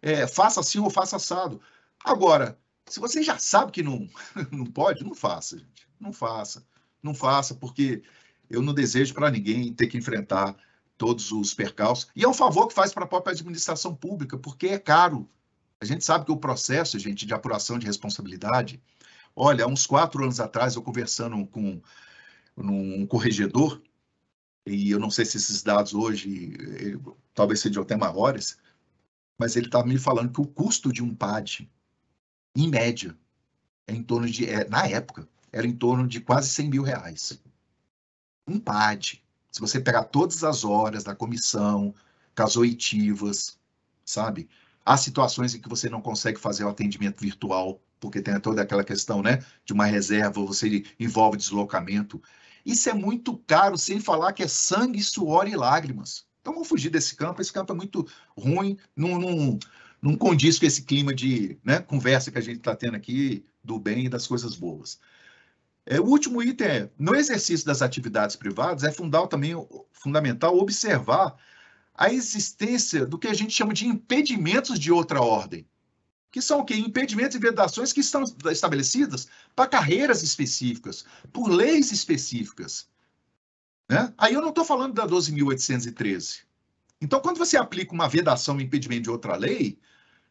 é, faça assim ou faça assado. Agora, se você já sabe que não, *laughs* não pode, não faça, gente. Não faça. Não faça, porque eu não desejo para ninguém ter que enfrentar todos os percalços. E é um favor que faz para a própria administração pública, porque é caro. A gente sabe que o processo, gente, de apuração de responsabilidade, Olha, uns quatro anos atrás, eu conversando com um corregedor, e eu não sei se esses dados hoje, talvez eh, talvez sejam até maiores, mas ele estava me falando que o custo de um PAD, em média, é em torno de, é, na época, era em torno de quase 100 mil reais. Um PAD, se você pegar todas as horas da comissão, casoitivas, sabe? Há situações em que você não consegue fazer o atendimento virtual, porque tem toda aquela questão né, de uma reserva, você envolve deslocamento. Isso é muito caro, sem falar que é sangue, suor e lágrimas. Então vamos fugir desse campo, esse campo é muito ruim, não, condiz com esse clima de né, conversa que a gente está tendo aqui do bem e das coisas boas. É, o último item é, no exercício das atividades privadas, é fundal, também, fundamental observar a existência do que a gente chama de impedimentos de outra ordem que são o quê? Impedimentos e vedações que estão estabelecidas para carreiras específicas, por leis específicas. Né? Aí eu não estou falando da 12.813. Então, quando você aplica uma vedação e um impedimento de outra lei,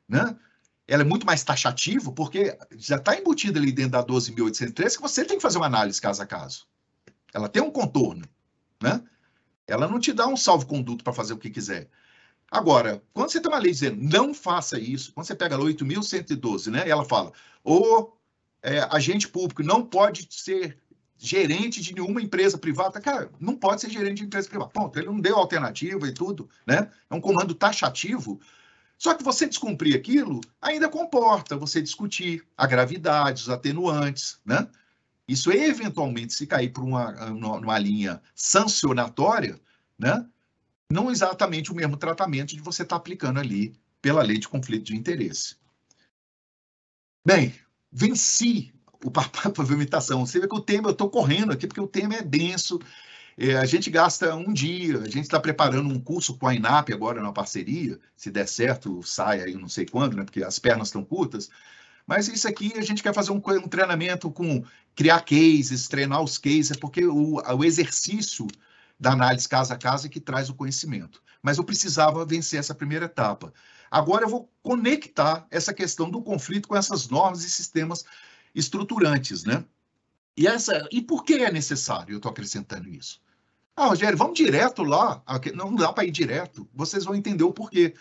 né, ela é muito mais taxativa, porque já está embutida ali dentro da 12.813 que você tem que fazer uma análise caso a caso. Ela tem um contorno. Né? Ela não te dá um salvo-conduto para fazer o que quiser. Agora, quando você tem uma lei dizendo não faça isso, quando você pega a 8.112, né, ela fala, o é, agente público não pode ser gerente de nenhuma empresa privada. Cara, não pode ser gerente de empresa privada. Ponto. Ele não deu alternativa e tudo, né? É um comando taxativo. Só que você descumprir aquilo ainda comporta você discutir a gravidade, os atenuantes, né? Isso eventualmente, se cair para uma, uma linha sancionatória, né? não exatamente o mesmo tratamento de você estar tá aplicando ali pela lei de conflito de interesse. Bem, venci o papai *laughs* por imitação. Você vê que o tema, eu estou correndo aqui porque o tema é denso. É, a gente gasta um dia, a gente está preparando um curso com a INAP agora na parceria, se der certo, sai aí não sei quando, né? Porque as pernas estão curtas. Mas isso aqui a gente quer fazer um, um treinamento com criar cases, treinar os cases, porque o, o exercício da análise casa a casa e que traz o conhecimento. Mas eu precisava vencer essa primeira etapa. Agora eu vou conectar essa questão do conflito com essas normas e sistemas estruturantes, né? E, essa, e por que é necessário? Eu estou acrescentando isso. Ah, Rogério, vamos direto lá. Não dá para ir direto. Vocês vão entender o porquê.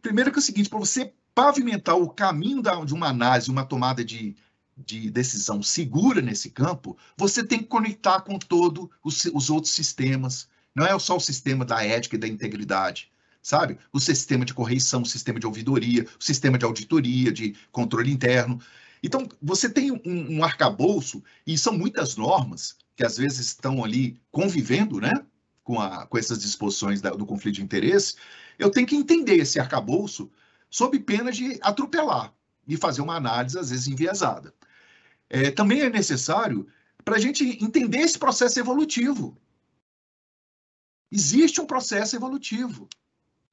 Primeiro que é o seguinte, para você pavimentar o caminho da, de uma análise, uma tomada de de decisão segura nesse campo, você tem que conectar com todos os, os, outros sistemas. Não é só o sistema da ética e da integridade, sabe? O sistema de correição, o sistema de ouvidoria, o sistema de auditoria, de controle interno. Então, você tem um, um arcabouço, e são muitas normas que às vezes estão ali convivendo, né? Com, a, com essas disposições da, do conflito de interesse, eu tenho que entender esse arcabouço sob pena de atropelar e fazer uma análise, às vezes, enviesada é, também é necessário para a gente entender esse processo evolutivo. Existe um processo evolutivo.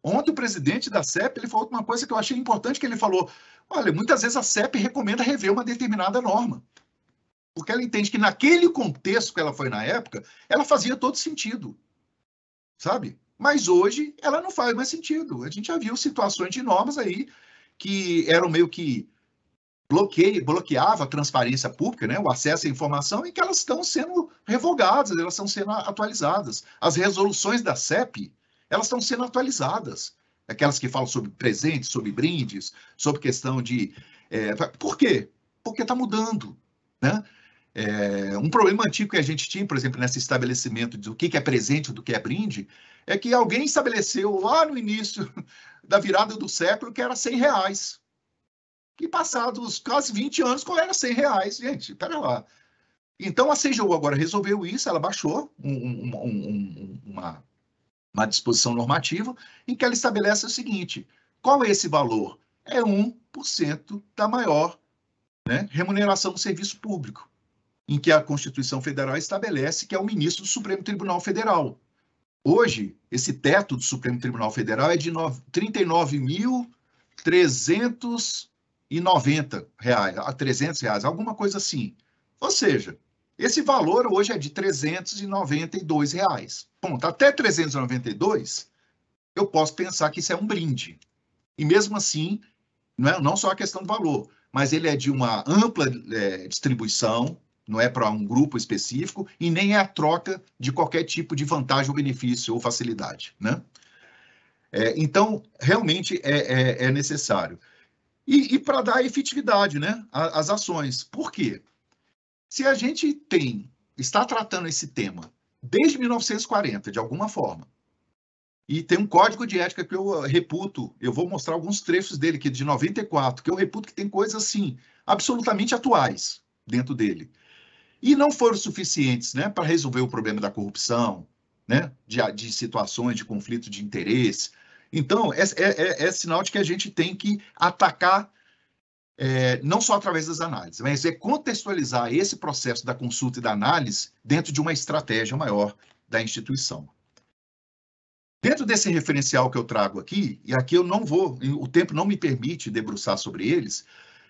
Ontem o presidente da CEP ele falou uma coisa que eu achei importante que ele falou. Olha, muitas vezes a CEP recomenda rever uma determinada norma, porque ela entende que naquele contexto que ela foi na época, ela fazia todo sentido, sabe? Mas hoje ela não faz mais sentido. A gente já viu situações de normas aí que eram meio que bloqueia, bloqueava a transparência pública, né, o acesso à informação, e que elas estão sendo revogadas, elas estão sendo atualizadas. As resoluções da CEP, elas estão sendo atualizadas. Aquelas que falam sobre presentes, sobre brindes, sobre questão de... É, por quê? Porque está mudando, né? É, um problema antigo que a gente tinha, por exemplo, nesse estabelecimento do que, que é presente e do que é brinde, é que alguém estabeleceu lá no início *laughs* da virada do século que era 100 reais. E passados quase 20 anos, qual era 100 reais? Gente, pera lá. Então a CGU agora resolveu isso, ela baixou um, um, um, uma, uma disposição normativa em que ela estabelece o seguinte: qual é esse valor? É 1% da maior né, remuneração do serviço público, em que a Constituição Federal estabelece que é o ministro do Supremo Tribunal Federal. Hoje, esse teto do Supremo Tribunal Federal é de 39.300 e reais, a 300 reais, alguma coisa assim. Ou seja, esse valor hoje é de 392 reais. Ponto. Até 392, eu posso pensar que isso é um brinde. E mesmo assim, não, é, não só a questão do valor, mas ele é de uma ampla é, distribuição, não é para um grupo específico, e nem é a troca de qualquer tipo de vantagem ou benefício ou facilidade. Né? É, então, realmente é, é, é necessário e, e para dar efetividade né, às ações. Por quê? Se a gente tem, está tratando esse tema desde 1940, de alguma forma, e tem um código de ética que eu uh, reputo, eu vou mostrar alguns trechos dele, que é de 94, que eu reputo que tem coisas assim, absolutamente atuais dentro dele. E não foram suficientes né, para resolver o problema da corrupção, né, de, de situações de conflito de interesse, então, é, é, é, é, sinal de que a gente tem que atacar, é, não só através das análises, mas é contextualizar esse processo da consulta e da análise dentro de uma estratégia maior da instituição. Dentro desse referencial que eu trago aqui, e aqui eu não vou, o tempo não me permite debruçar sobre eles,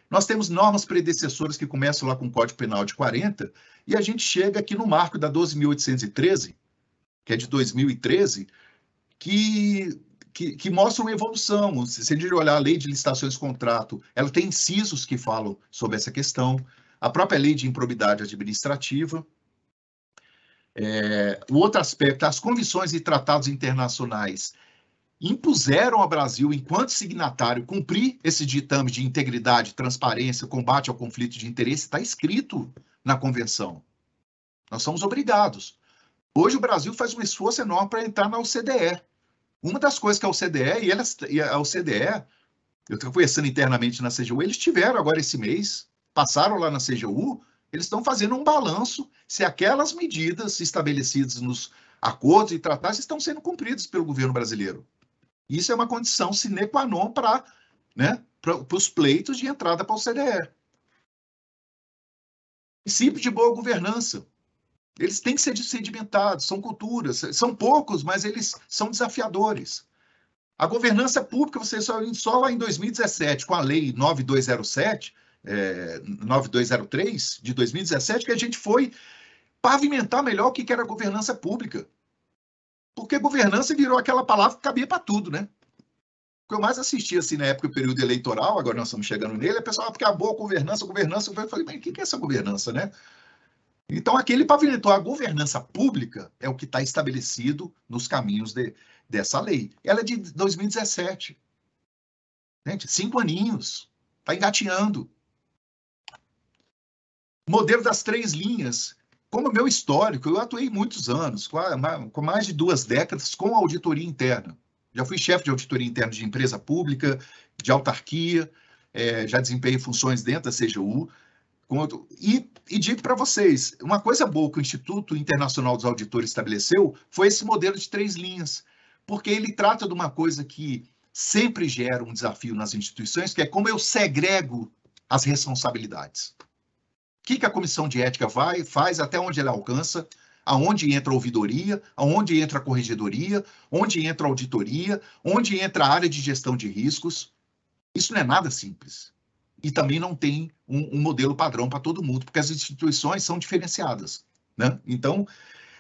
nós temos normas predecessoras que começam lá com o Código Penal de 40, e a gente chega aqui no marco da 12.813, que é de 2013, que que, que mostram evolução. Se a gente olhar a lei de licitações de contrato, ela tem incisos que falam sobre essa questão, a própria lei de improbidade administrativa. É, o outro aspecto, as convenções e tratados internacionais impuseram ao Brasil, enquanto signatário, cumprir esse ditame de integridade, transparência, combate ao conflito de interesse, está escrito na convenção. Nós somos obrigados. Hoje o Brasil faz um esforço enorme para entrar na OCDE, uma das coisas que a OCDE, e, elas, e a OCDE, eu estou conversando internamente na CGU, eles tiveram agora esse mês, passaram lá na CGU, eles estão fazendo um balanço se aquelas medidas estabelecidas nos acordos e tratados estão sendo cumpridas pelo governo brasileiro. Isso é uma condição sine qua non para né, os pleitos de entrada para o OCDE. Princípio de boa governança. Eles têm que ser sedimentados, são culturas, são poucos, mas eles são desafiadores. A governança pública, você só, só lá em 2017, com a lei 9207, é, 9203 de 2017, que a gente foi pavimentar melhor o que era governança pública. Porque governança virou aquela palavra que cabia para tudo, né? O que eu mais assisti assim, na época do período eleitoral, agora nós estamos chegando nele, é pessoal, ah, porque a boa governança, governança, eu falei, mas o que é essa governança, né? Então, aquele pavimentou a governança pública, é o que está estabelecido nos caminhos de, dessa lei. Ela é de 2017. Gente, cinco aninhos. Está engateando. Modelo das três linhas. Como é meu histórico, eu atuei muitos anos, com mais de duas décadas, com auditoria interna. Já fui chefe de auditoria interna de empresa pública, de autarquia, é, já desempenhei funções dentro da CGU, e, e digo para vocês, uma coisa boa que o Instituto Internacional dos Auditores estabeleceu foi esse modelo de três linhas, porque ele trata de uma coisa que sempre gera um desafio nas instituições, que é como eu segrego as responsabilidades. O que, que a comissão de ética vai, faz, até onde ela alcança, aonde entra a ouvidoria, aonde entra a corregedoria, onde entra a auditoria, onde entra a área de gestão de riscos. Isso não é nada simples e também não tem um, um modelo padrão para todo mundo, porque as instituições são diferenciadas. Né? Então,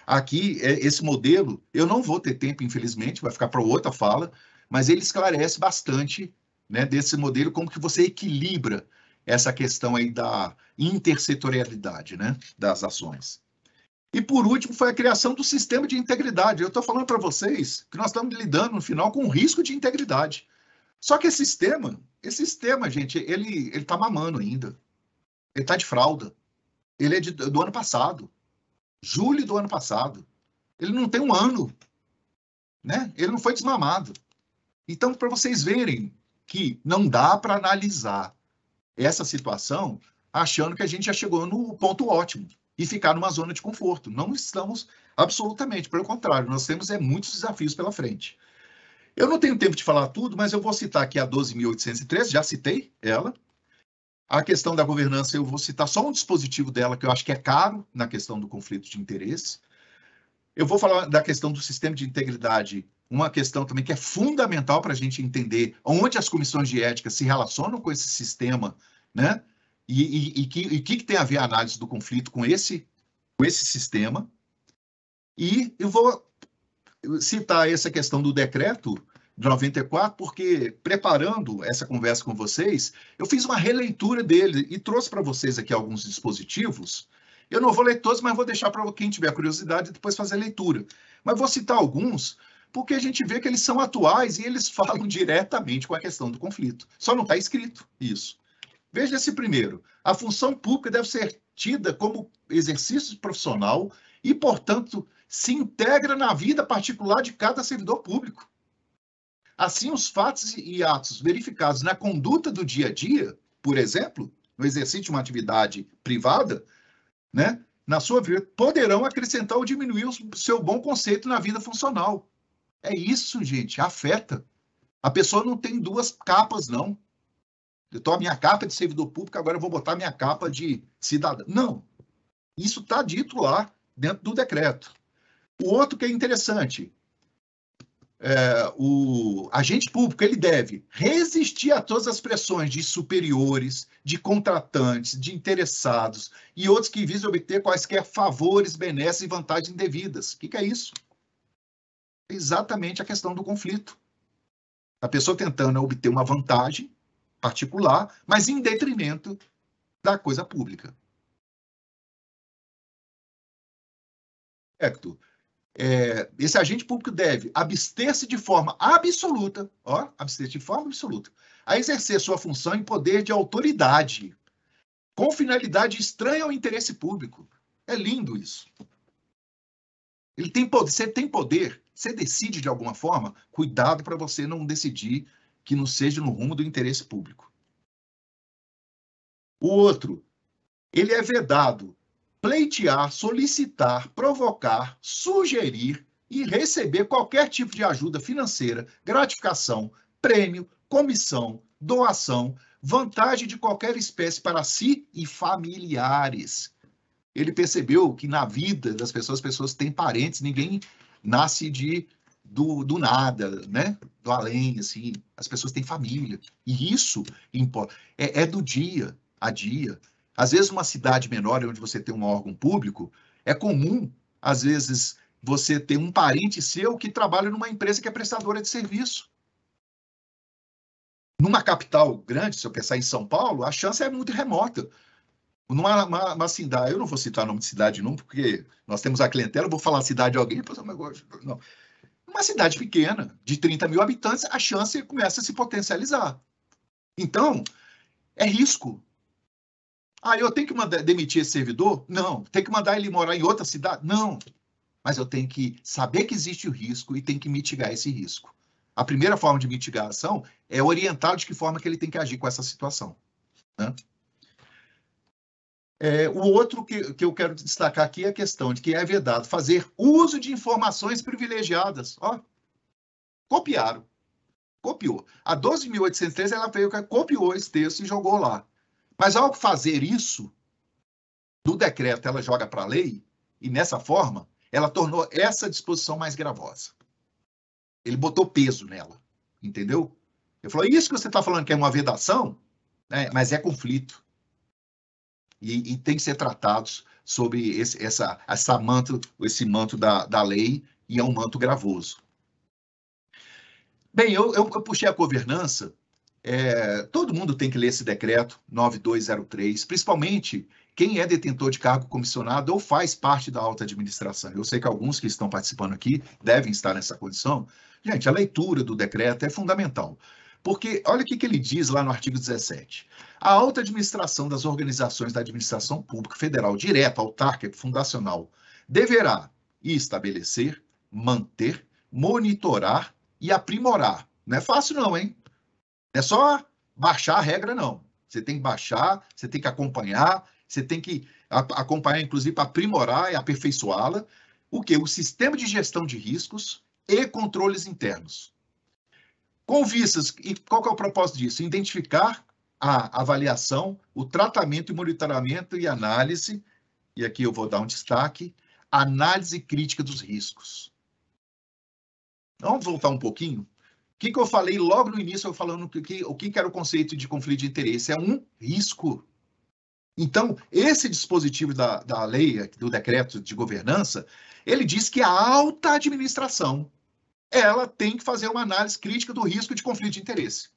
aqui, é, esse modelo, eu não vou ter tempo, infelizmente, vai ficar para outra fala, mas ele esclarece bastante né, desse modelo, como que você equilibra essa questão aí da intersetorialidade né, das ações. E por último, foi a criação do sistema de integridade. Eu estou falando para vocês que nós estamos lidando, no final, com o risco de integridade. Só que esse sistema, esse sistema, gente, ele, ele tá mamando ainda. Ele tá de fralda. Ele é de, do ano passado. Julho do ano passado. Ele não tem um ano. Né? Ele não foi desmamado. Então, para vocês verem que não dá para analisar essa situação achando que a gente já chegou no ponto ótimo e ficar numa zona de conforto. Não estamos absolutamente, pelo contrário, nós temos é, muitos desafios pela frente. Eu não tenho tempo de falar tudo, mas eu vou citar aqui a 12.803, já citei ela. A questão da governança, eu vou citar só um dispositivo dela que eu acho que é caro na questão do conflito de interesse. Eu vou falar da questão do sistema de integridade, uma questão também que é fundamental para a gente entender onde as comissões de ética se relacionam com esse sistema, né? E, o que, que tem a ver a análise do conflito com esse, com esse sistema. E eu vou citar essa questão do decreto de 94, porque preparando essa conversa com vocês, eu fiz uma releitura dele e trouxe para vocês aqui alguns dispositivos. Eu não vou ler todos, mas vou deixar para quem tiver curiosidade depois fazer a leitura. Mas vou citar alguns, porque a gente vê que eles são atuais e eles *laughs* falam diretamente com a questão do conflito. Só não está escrito isso. Veja esse primeiro. A função pública deve ser tida como exercício profissional e, portanto, se integra na vida particular de cada servidor público. Assim, os fatos e atos verificados na conduta do dia a dia, por exemplo, no exercício de uma atividade privada, né, na sua vida, poderão acrescentar ou diminuir o seu bom conceito na vida funcional. É isso, gente, afeta. A pessoa não tem duas capas, não. Eu estou a minha capa de servidor público, agora eu vou botar minha capa de cidadão. Não. Isso está dito lá dentro do decreto. O outro que é interessante, é, o agente público ele deve resistir a todas as pressões de superiores, de contratantes, de interessados e outros que visam obter quaisquer favores, benesses e vantagens indevidas. O que, que é isso? É exatamente a questão do conflito. A pessoa tentando obter uma vantagem particular, mas em detrimento da coisa pública. Hector, é, esse agente público deve abster-se de forma absoluta, ó, abster-se de forma absoluta, a exercer sua função em poder de autoridade, com finalidade estranha ao interesse público. É lindo isso. Ele tem poder, você tem poder, você decide de alguma forma, cuidado para você não decidir que não seja no rumo do interesse público. O outro, ele é vedado pleitear, solicitar, provocar, sugerir e receber qualquer tipo de ajuda financeira, gratificação, prêmio, comissão, doação, vantagem de qualquer espécie para si e familiares. Ele percebeu que na vida das pessoas, as pessoas têm parentes, ninguém nasce de do, do nada, né? Do além, assim. As pessoas têm família. E isso é, é do dia a dia. Às vezes, uma cidade menor, onde você tem um órgão público, é comum, às vezes, você ter um parente seu que trabalha numa empresa que é prestadora de serviço. Numa capital grande, se eu pensar em São Paulo, a chance é muito remota. Numa uma, uma cidade, eu não vou citar o nome de cidade não, porque nós temos a clientela, eu vou falar cidade de alguém, depois eu não. Uma cidade pequena, de 30 mil habitantes, a chance começa a se potencializar. Então, é risco. Ah, eu tenho que mandar demitir esse servidor? Não. Tem que mandar ele morar em outra cidade? Não. Mas eu tenho que saber que existe o risco e tem que mitigar esse risco. A primeira forma de mitigar a ação é orientar de que forma que ele tem que agir com essa situação. Né? É, o outro que, que eu quero destacar aqui é a questão de que é vedado fazer uso de informações privilegiadas. Ó, copiaram. Copiou. A 12.813 ela veio, copiou esse texto e jogou lá. Mas ao fazer isso, do decreto ela joga para a lei, e nessa forma, ela tornou essa disposição mais gravosa. Ele botou peso nela, entendeu? Eu falou, isso que você está falando que é uma vedação, né? mas é conflito. E, e tem que ser tratados sobre esse, essa, essa manto, esse manto da, da lei, e é um manto gravoso. Bem, eu, eu, eu puxei a governança é, todo mundo tem que ler esse decreto 9203, principalmente quem é detentor de cargo comissionado ou faz parte da alta administração. Eu sei que alguns que estão participando aqui devem estar nessa condição. Gente, a leitura do decreto é fundamental. Porque olha o que, que ele diz lá no artigo 17. A alta administração das organizações da administração pública federal, direta, autárquica, fundacional, deverá estabelecer, manter, monitorar e aprimorar. Não é fácil, não, hein? é só baixar a regra, não. Você tem que baixar, você tem que acompanhar, você tem que acompanhar, inclusive, para aprimorar e aperfeiçoá-la. O que? O sistema de gestão de riscos e controles internos. Com vistas, e qual que é o propósito disso? Identificar a avaliação, o tratamento e monitoramento e análise, e aqui eu vou dar um destaque, análise crítica dos riscos. Vamos voltar um pouquinho? que, que eu falei logo no início, eu falando que, que o que, que era o conceito de conflito de interesse? É um risco. Então, esse dispositivo da, da lei, do decreto de governança, ele diz que a alta administração ela tem que fazer uma análise crítica do risco de conflito de interesse.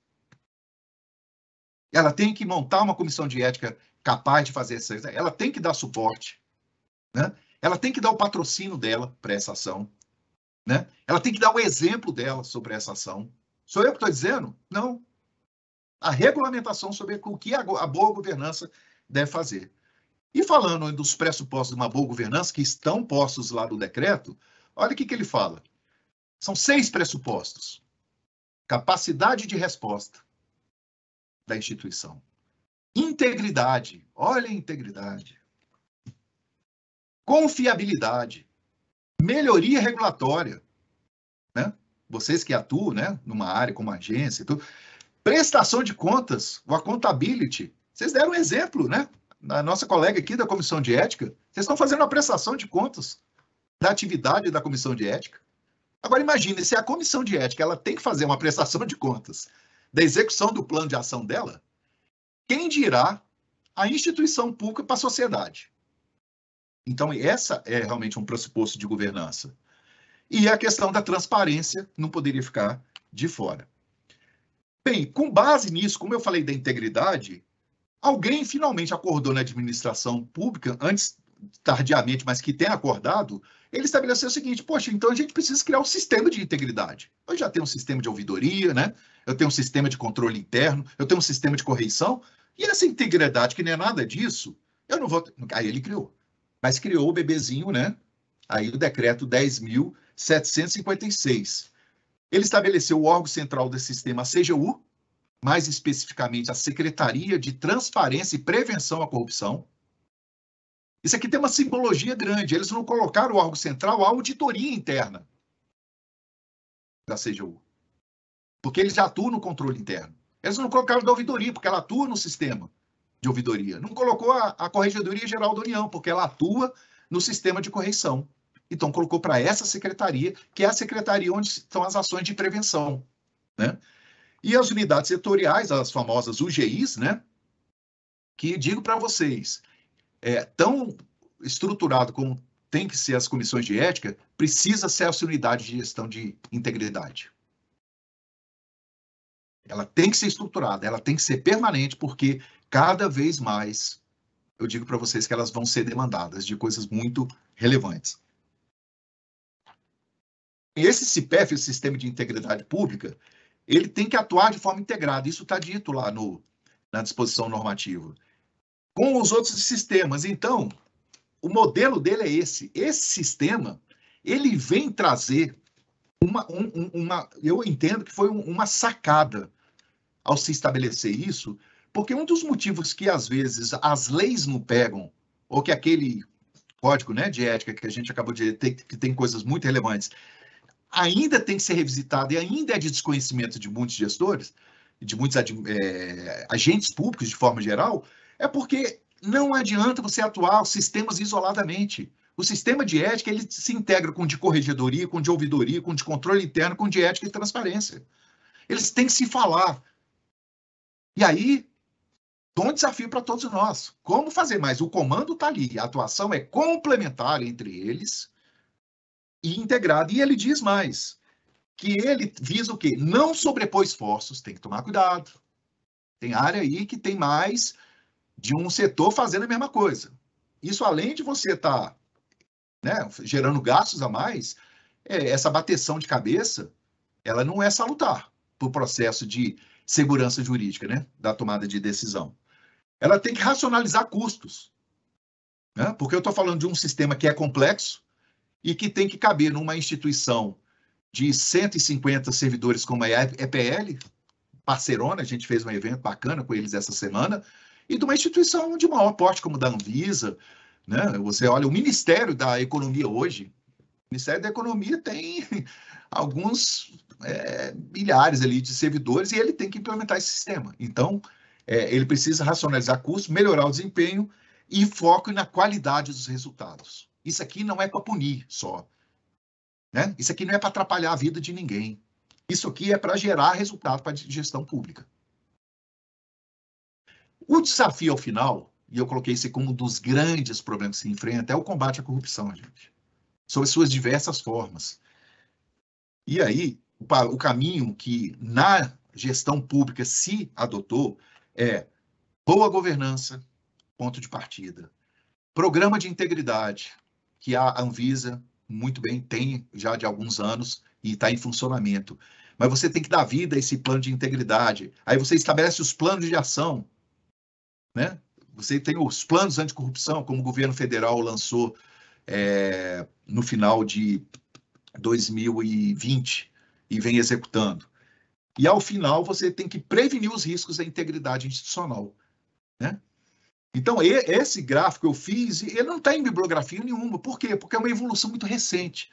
Ela tem que montar uma comissão de ética capaz de fazer essa. Ela tem que dar suporte. Né? Ela tem que dar o patrocínio dela para essa ação. Né? Ela tem que dar o um exemplo dela sobre essa ação. Sou eu que estou dizendo? Não. A regulamentação sobre o que a boa governança deve fazer. E falando dos pressupostos de uma boa governança que estão postos lá no decreto, olha o que, que ele fala. São seis pressupostos. Capacidade de resposta da instituição. Integridade. Olha a integridade. Confiabilidade melhoria regulatória, né? Vocês que atuam, né, numa área como agência e tudo. Prestação de contas, o accountability. Vocês deram um exemplo, né? A nossa colega aqui da comissão de ética, vocês estão fazendo a prestação de contas da atividade da comissão de ética. Agora imagine se a comissão de ética, ela tem que fazer uma prestação de contas da execução do plano de ação dela, quem dirá a instituição pública para a sociedade? Então, essa é realmente um pressuposto de governança. E a questão da transparência não poderia ficar de fora. Bem, com base nisso, como eu falei da integridade, alguém finalmente acordou na administração pública, antes tardiamente, mas que tem acordado, ele estabeleceu o seguinte: poxa, então a gente precisa criar um sistema de integridade. Eu já tenho um sistema de ouvidoria, né? Eu tenho um sistema de controle interno, eu tenho um sistema de correição, e essa integridade que nem é nada disso, eu não vou. Aí ele criou mas criou o bebezinho, né? Aí o decreto 10.756. Ele estabeleceu o órgão central do sistema CGU, mais especificamente a Secretaria de Transparência e Prevenção à Corrupção. Isso aqui tem uma simbologia grande. Eles não colocaram o órgão central, a auditoria interna da CGU. Porque eles já atuam no controle interno. Eles não colocaram da auditoria, porque ela atua no sistema de ouvidoria, não colocou a, a Corregedoria Geral da União, porque ela atua no sistema de correição. Então, colocou para essa secretaria, que é a secretaria onde estão as ações de prevenção. Né? E as unidades setoriais, as famosas UGIs, né? que digo para vocês, é, tão estruturado como tem que ser as comissões de ética, precisa ser essa unidade de gestão de integridade. Ela tem que ser estruturada, ela tem que ser permanente, porque cada vez mais, eu digo para vocês que elas vão ser demandadas de coisas muito relevantes. Esse CIPEF, o Sistema de Integridade Pública, ele tem que atuar de forma integrada. Isso está dito lá no, na disposição normativa. Com os outros sistemas, então, o modelo dele é esse. Esse sistema, ele vem trazer uma, um, uma eu entendo que foi uma sacada ao se estabelecer isso, porque um dos motivos que às vezes as leis não pegam, ou que aquele código né, de ética que a gente acabou de ter, que tem coisas muito relevantes, ainda tem que ser revisitado e ainda é de desconhecimento de muitos gestores, de muitos é, agentes públicos de forma geral, é porque não adianta você atuar os sistemas isoladamente. O sistema de ética ele se integra com o de corregedoria, com o de ouvidoria, com o de controle interno, com o de ética e transparência. Eles têm que se falar. E aí então, um desafio para todos nós. Como fazer? Mas o comando está ali, a atuação é complementar entre eles e integrada. E ele diz mais, que ele visa o quê? Não sobrepor esforços, tem que tomar cuidado. Tem área aí que tem mais de um setor fazendo a mesma coisa. Isso, além de você estar tá, né, gerando gastos a mais, é, essa bateção de cabeça, ela não é salutar para o processo de segurança jurídica né, da tomada de decisão. Ela tem que racionalizar custos, né? porque eu estou falando de um sistema que é complexo e que tem que caber numa instituição de 150 servidores como a EPL, parceirona, a gente fez um evento bacana com eles essa semana, e de uma instituição de maior porte como da Anvisa. Né? Você olha o Ministério da Economia hoje, o Ministério da Economia tem alguns é, milhares ali de servidores e ele tem que implementar esse sistema. Então, é, ele precisa racionalizar custos, melhorar o desempenho e foco na qualidade dos resultados. Isso aqui não é para punir só. Né? Isso aqui não é para atrapalhar a vida de ninguém. Isso aqui é para gerar resultado para a gestão pública. O desafio ao final, e eu coloquei esse como um dos grandes problemas que se enfrenta, é o combate à corrupção, gente. as suas diversas formas. E aí, o caminho que na gestão pública se adotou é boa governança, ponto de partida. Programa de integridade, que a Anvisa muito bem tem já de alguns anos e está em funcionamento. Mas você tem que dar vida a esse plano de integridade. Aí você estabelece os planos de ação. Né? Você tem os planos anticorrupção, como o governo federal lançou é, no final de 2020 e vem executando. E ao final você tem que prevenir os riscos da integridade institucional, né? Então, esse gráfico eu fiz, ele não tem tá bibliografia nenhuma. Por quê? Porque é uma evolução muito recente.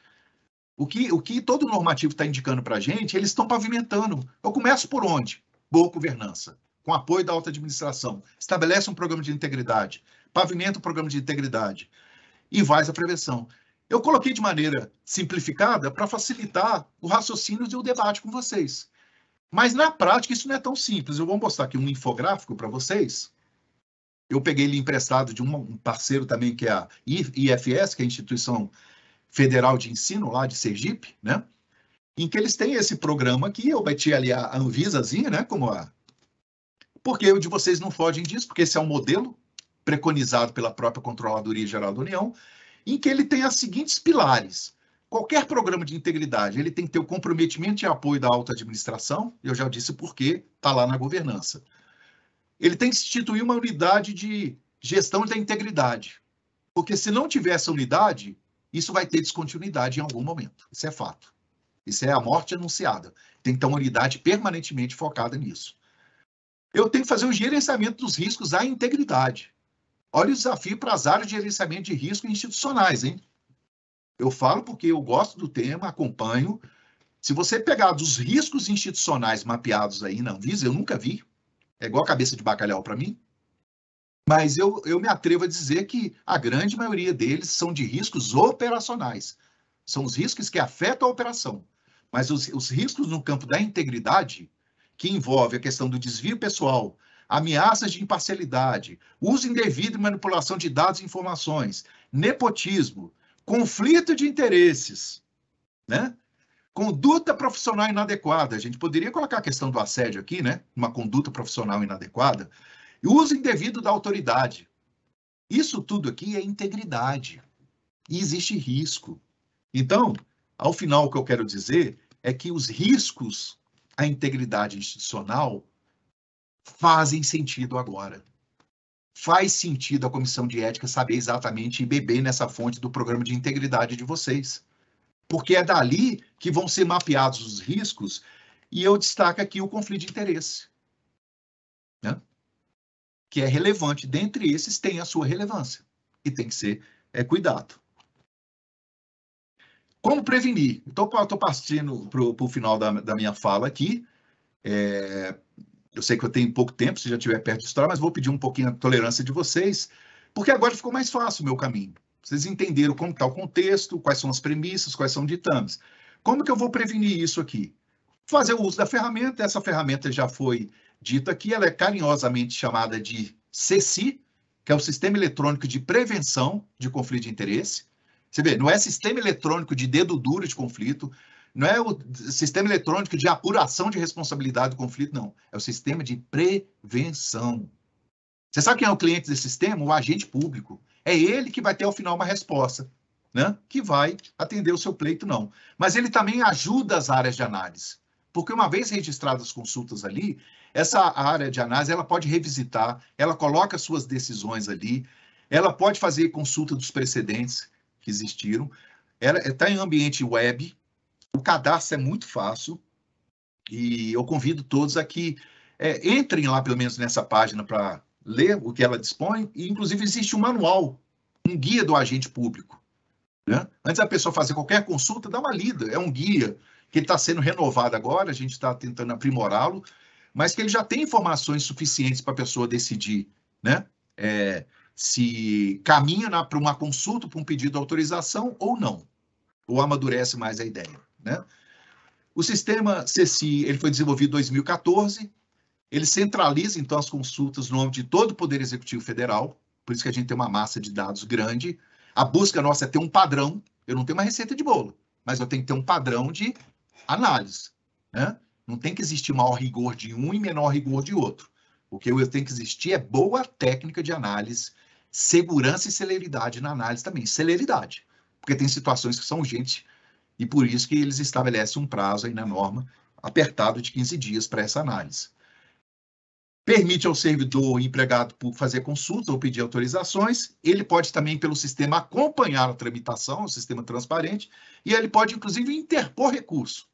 O que, o que todo normativo está indicando para a gente, eles estão pavimentando. Eu começo por onde? Boa governança, com apoio da alta administração. Estabelece um programa de integridade, pavimenta o um programa de integridade e vai à prevenção. Eu coloquei de maneira simplificada para facilitar o raciocínio e o debate com vocês. Mas na prática isso não é tão simples. Eu vou mostrar aqui um infográfico para vocês. Eu peguei ele emprestado de um parceiro também que é a IFS, que é a Instituição Federal de Ensino lá de Sergipe, né? Em que eles têm esse programa aqui, eu bati ali a Anvisazinha, né, como a Porque o de vocês não fogem disso, porque esse é um modelo preconizado pela própria Controladoria Geral da União, em que ele tem as seguintes pilares. Qualquer programa de integridade, ele tem que ter o comprometimento e apoio da alta administração, eu já disse por quê? está lá na governança. Ele tem que instituir uma unidade de gestão da integridade, porque se não tiver essa unidade, isso vai ter descontinuidade em algum momento, isso é fato. Isso é a morte anunciada. Tem que ter uma unidade permanentemente focada nisso. Eu tenho que fazer o um gerenciamento dos riscos à integridade. Olha o desafio para as áreas de gerenciamento de risco institucionais, hein? Eu falo porque eu gosto do tema, acompanho. Se você pegar dos riscos institucionais mapeados aí na Anvisa, eu nunca vi. É igual cabeça de bacalhau para mim. Mas eu, eu me atrevo a dizer que a grande maioria deles são de riscos operacionais. São os riscos que afetam a operação. Mas os, os riscos no campo da integridade, que envolve a questão do desvio pessoal, ameaças de imparcialidade, uso indevido e manipulação de dados e informações, nepotismo, conflito de interesses, né? Conduta profissional inadequada. A gente poderia colocar a questão do assédio aqui, né? Uma conduta profissional inadequada. E uso indevido da autoridade. Isso tudo aqui é integridade. E existe risco. Então, ao final, o que eu quero dizer é que os riscos à integridade institucional fazem sentido agora. Faz sentido a comissão de ética saber exatamente e beber nessa fonte do programa de integridade de vocês. Porque é dali que vão ser mapeados os riscos, e eu destaco aqui o conflito de interesse. Né? Que é relevante. Dentre esses, tem a sua relevância, e tem que ser é, cuidado. Como prevenir? Estou partindo para o final da, da, minha fala aqui. É, eu sei que eu tenho pouco tempo, se já estiver perto de estourar, mas vou pedir um pouquinho a tolerância de vocês, porque agora ficou mais fácil o meu caminho. Vocês entenderam como está o contexto, quais são as premissas, quais são os ditames. Como que eu vou prevenir isso aqui? Fazer o uso da ferramenta, essa ferramenta já foi dita aqui, ela é carinhosamente chamada de CECI, que é o Sistema Eletrônico de Prevenção de Conflito de Interesse. Você vê, não é Sistema Eletrônico de Dedo Duro de Conflito, não é o sistema eletrônico de apuração de responsabilidade do conflito, não. É o sistema de prevenção. Você sabe quem é o cliente desse sistema? O agente público. É ele que vai ter ao final uma resposta, né? Que vai atender o seu pleito, não. Mas ele também ajuda as áreas de análise. Porque uma vez registradas as consultas ali, essa área de análise ela pode revisitar, ela coloca suas decisões ali, ela pode fazer consulta dos precedentes que existiram, ela está eh, em ambiente web, o cadastro é muito fácil e eu convido todos a que é, entrem lá, pelo menos nessa página, para ler o que ela dispõe. E, inclusive, existe um manual, um guia do agente público. Né? Antes da pessoa fazer qualquer consulta, dá uma lida. É um guia que está sendo renovado agora, a gente está tentando aprimorá-lo, mas que ele já tem informações suficientes para a pessoa decidir né? É, se caminha para uma consulta, para um pedido de autorização ou não, ou amadurece mais a ideia. Né? O sistema CCI ele foi desenvolvido em 2014, ele centraliza, então, as consultas no nome de todo o Poder Executivo Federal, por isso que a gente tem uma massa de dados grande. A busca nossa é ter um padrão, eu não tenho uma receita de bolo, mas eu tenho que ter um padrão de análise. Né? Não tem que existir maior rigor de um e menor rigor de outro. O que eu tenho que existir é boa técnica de análise, segurança e celeridade na análise também. Celeridade, porque tem situações que são urgentes e por isso que eles estabelecem um prazo aí na norma apertado de 15 dias para essa análise. Permite ao servidor ou empregado fazer consulta ou pedir autorizações. Ele pode também, pelo sistema, acompanhar a tramitação, um sistema transparente, e ele pode, inclusive, interpor recurso.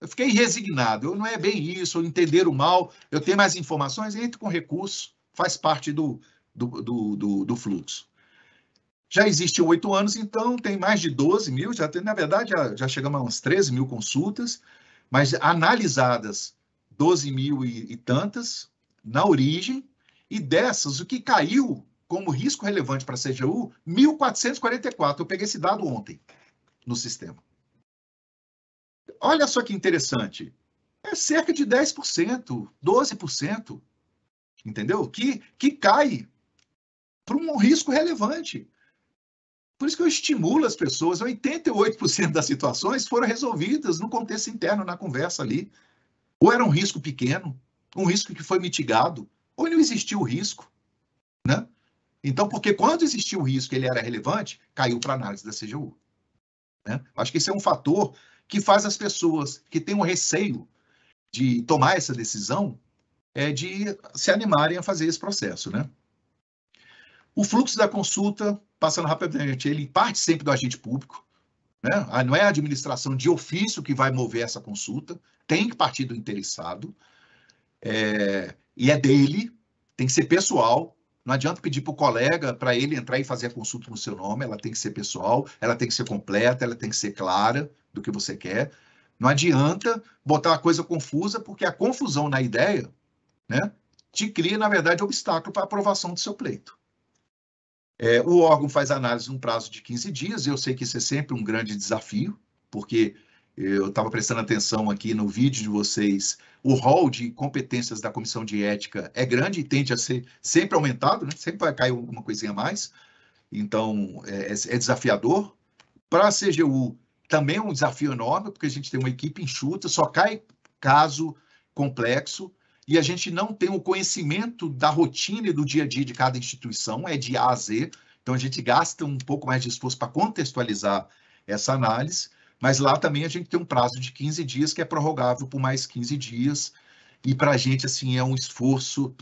Eu fiquei resignado, eu não é bem isso, eu entender o mal, eu tenho mais informações, entre com recurso, faz parte do, do, do, do, do fluxo. Já existe oito anos, então tem mais de 12 mil, já tem, na verdade, já, já chegamos a umas 13 mil consultas, mas analisadas 12 mil e, e tantas na origem, e dessas, o que caiu como risco relevante para a CGU, 1.444. Eu peguei esse dado ontem no sistema. Olha só que interessante. É cerca de 10%, 12%, entendeu? Que, que cai para um risco relevante. Por isso que eu estimulo as pessoas. 88% das situações foram resolvidas no contexto interno, na conversa ali. Ou era um risco pequeno, um risco que foi mitigado, ou não existiu o risco. Né? Então, porque quando existiu o risco ele era relevante, caiu para análise da CGU. Né? Acho que esse é um fator que faz as pessoas que têm um receio de tomar essa decisão é de se animarem a fazer esse processo, né? O fluxo da consulta passando rapidamente, ele parte sempre do agente público, né? Ah, não é a administração de ofício que vai mover essa consulta, tem que partir do interessado, é, e é dele, tem que ser pessoal, não adianta pedir para o colega para ele entrar e fazer a consulta no seu nome, ela tem que ser pessoal, ela tem que ser completa, ela tem que ser clara do que você quer. Não adianta botar a coisa confusa, porque a confusão na ideia né, te cria, na verdade, obstáculo para a aprovação do seu pleito. É, o órgão faz análise num prazo de 15 dias, eu sei que isso é sempre um grande desafio, porque é, eu estava prestando atenção aqui no vídeo de vocês, o rol de competências da comissão de ética é grande e tende a ser sempre aumentado, né? sempre vai cair alguma coisinha a mais, então é, é, é desafiador. Para a CGU, também é um desafio enorme, porque a gente tem uma equipe enxuta, só cai caso complexo, e a gente não tem o conhecimento da rotina e do dia a dia de cada instituição, é de A a Z, então a gente gasta um pouco mais de esforço para contextualizar essa análise, mas lá também a gente tem um prazo de 15 dias que é prorrogável por mais 15 dias, e para a gente, assim, é um esforço,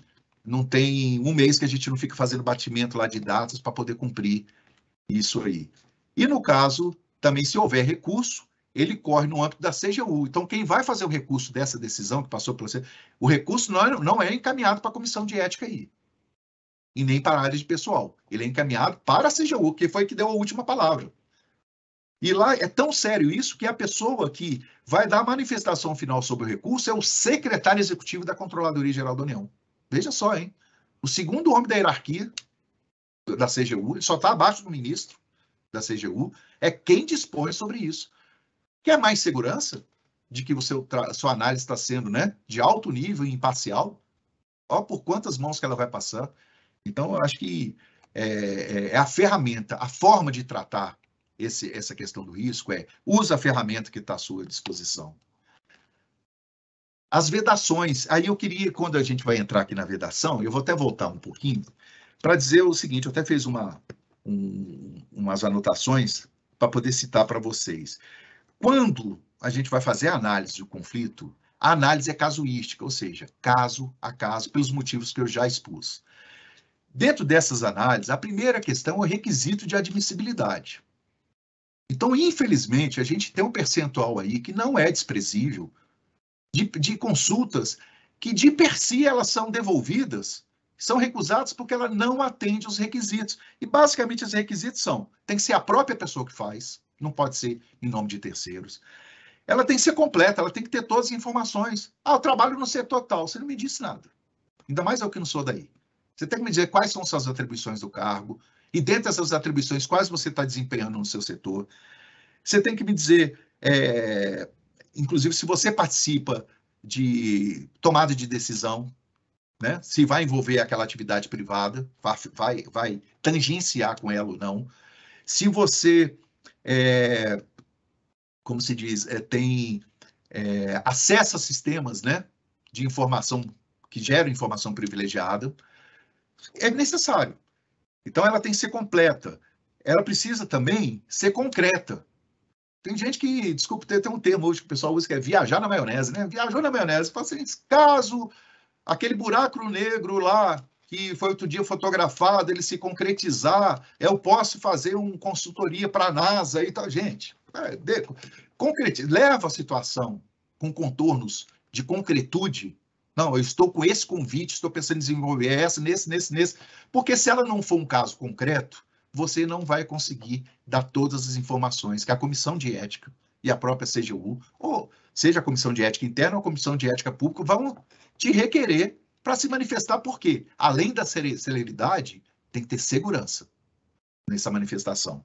não tem um mês que a gente não fica fazendo batimento lá de datas para poder cumprir isso aí. E no caso, também se houver recurso, ele corre no âmbito da CGU. Então, quem vai fazer o recurso dessa decisão que passou pelo o recurso não é, não é encaminhado para a comissão de ética aí, e nem para a área de pessoal. Ele é encaminhado para a CGU, que foi que deu a última palavra. E lá é tão sério isso que a pessoa que vai dar a manifestação final sobre o recurso é o secretário executivo da Controladoria Geral da União. Veja só, hein? O segundo homem da hierarquia da CGU, ele só está abaixo do ministro da CGU, é quem dispõe sobre isso. Quer mais segurança de que você sua análise está sendo né, de alto nível e imparcial? Olha por quantas mãos que ela vai passar. Então, eu acho que é, é, é a ferramenta, a forma de tratar esse, essa questão do risco é usa a ferramenta que está à sua disposição. As vedações. Aí eu queria, quando a gente vai entrar aqui na vedação, eu vou até voltar um pouquinho para dizer o seguinte: eu até fiz uma, um, umas anotações para poder citar para vocês. Quando a gente vai fazer a análise do conflito, a análise é casuística, ou seja, caso a caso, pelos motivos que eu já expus. Dentro dessas análises, a primeira questão é o requisito de admissibilidade. Então, infelizmente, a gente tem um percentual aí que não é desprezível de, de consultas que, de per si, elas são devolvidas, são recusadas porque ela não atende os requisitos. E, basicamente, os requisitos são: tem que ser a própria pessoa que faz, não pode ser em nome de terceiros. Ela tem que ser completa, ela tem que ter todas as informações. Ah, eu trabalho no setor tal, você não me disse nada. Ainda mais eu que não sou daí. Você tem que me dizer quais são suas atribuições do cargo, e dentre essas atribuições, quais você está desempenhando no seu setor. Você tem que me dizer, é, inclusive, se você participa de tomada de decisão, né? se vai envolver aquela atividade privada, vai, vai, vai tangenciar com ela ou não. Se você é, como se diz, é, tem é, acesso a sistemas né, de informação que geram informação privilegiada, é necessário. Então, ela tem que ser completa. Ela precisa também ser concreta. Tem gente que, desculpa, tem, tem um termo hoje que o pessoal usa que é viajar na maionese, né? Viajou na maionese, fala assim, caso aquele buraco negro lá que foi outro dia fotografado, ele se concretizar, eu posso fazer uma consultoria para a NASA e tal. Gente, é, de, concretiza, leva a situação com contornos de concretude. Não, eu estou com esse convite, estou pensando em desenvolver essa, nesse, nesse, nesse. Porque se ela não for um caso concreto, você não vai conseguir dar todas as informações que a comissão de ética e a própria CGU, ou seja a comissão de ética interna ou a comissão de ética pública, vão te requerer para se manifestar, porque além da celeridade, tem que ter segurança nessa manifestação.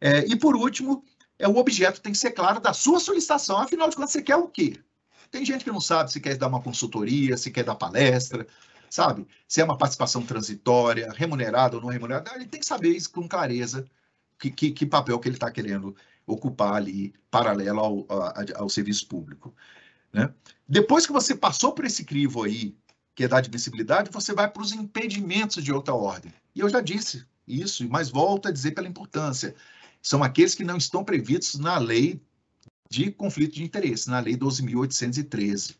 É, e por último, é o objeto tem que ser claro da sua solicitação. Afinal de contas, você quer o quê? Tem gente que não sabe se quer dar uma consultoria, se quer dar palestra, sabe? Se é uma participação transitória, remunerada ou não remunerada, ele tem que saber isso com clareza, que, que, que papel que ele está querendo ocupar ali, paralelo ao, ao, ao serviço público. Né? Depois que você passou por esse crivo aí que é da admissibilidade, você vai para os impedimentos de outra ordem. E eu já disse isso, mas volto a dizer pela importância. São aqueles que não estão previstos na lei de conflito de interesse, na lei 12.813.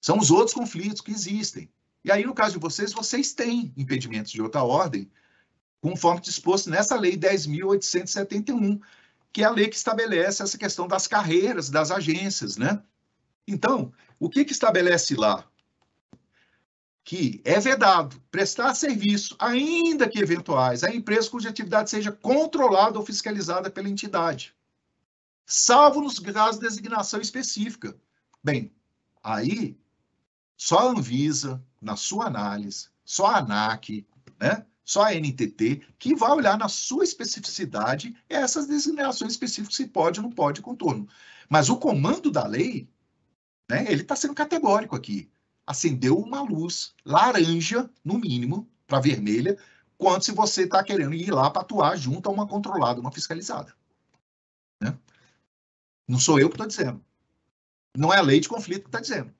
São os outros conflitos que existem. E aí, no caso de vocês, vocês têm impedimentos de outra ordem, conforme disposto nessa lei 10.871, que é a lei que estabelece essa questão das carreiras das agências, né? Então, o que, que estabelece lá? que é vedado prestar serviço, ainda que eventuais, a empresa cuja atividade seja controlada ou fiscalizada pela entidade, salvo nos casos de designação específica. Bem, aí só a Anvisa, na sua análise, só a ANAC, né? só a NTT, que vai olhar na sua especificidade essas designações específicas, se pode ou não pode contorno. Mas o comando da lei, né, ele está sendo categórico aqui acendeu uma luz laranja, no mínimo, para vermelha, quanto se você está querendo ir lá para atuar junto a uma controlada, uma fiscalizada. Né? Não sou eu que estou dizendo. Não é a lei de conflito que está dizendo.